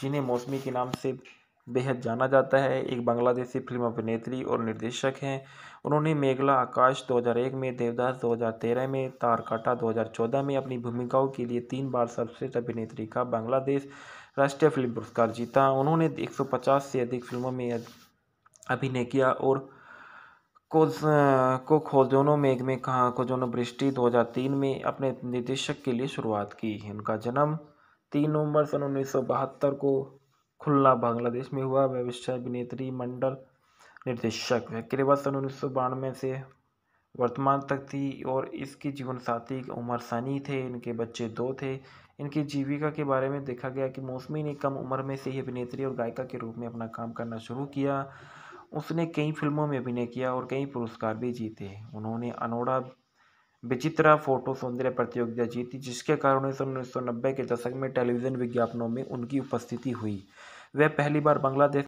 जिन्हें मौसमी के नाम से बेहद जाना जाता है एक बांग्लादेशी फिल्म अभिनेत्री और निर्देशक हैं उन्होंने मेघला आकाश 2001 में देवदास 2013 में तारकाटा 2014 में अपनी भूमिकाओं के लिए तीन बार सर्वश्रेष्ठ अभिनेत्री का बांग्लादेश राष्ट्रीय फिल्म पुरस्कार जीता उन्होंने 150 से अधिक फिल्मों में अभिनय किया और को खोजोनो मेघ में कहा खोजोनो बृष्टि 2003 में अपने निर्देशक के लिए शुरुआत की उनका जन्म तीन नवंबर सन उन्नीस को खुलना बांग्लादेश में हुआ व्यवस्था अभिनेत्री मंडल निर्देशक क्रेवा सन उन्नीस से वर्तमान तक थी और इसकी जीवन साथी उमर सनी थे इनके बच्चे दो थे इनकी जीविका के बारे में देखा गया कि मौसमी ने कम उम्र में से ही अभिनेत्री और गायिका के रूप में अपना काम करना शुरू किया उसने कई फिल्मों में अभिनय किया और कई पुरस्कार भी जीते उन्होंने अनोड़ा विचित्रा फोटो सौंदर्य प्रतियोगिता जीती जिसके कारण उन्नीस सौ नब्बे के दशक में टेलीविज़न विज्ञापनों में उनकी उपस्थिति हुई वह पहली बार बांग्लादेश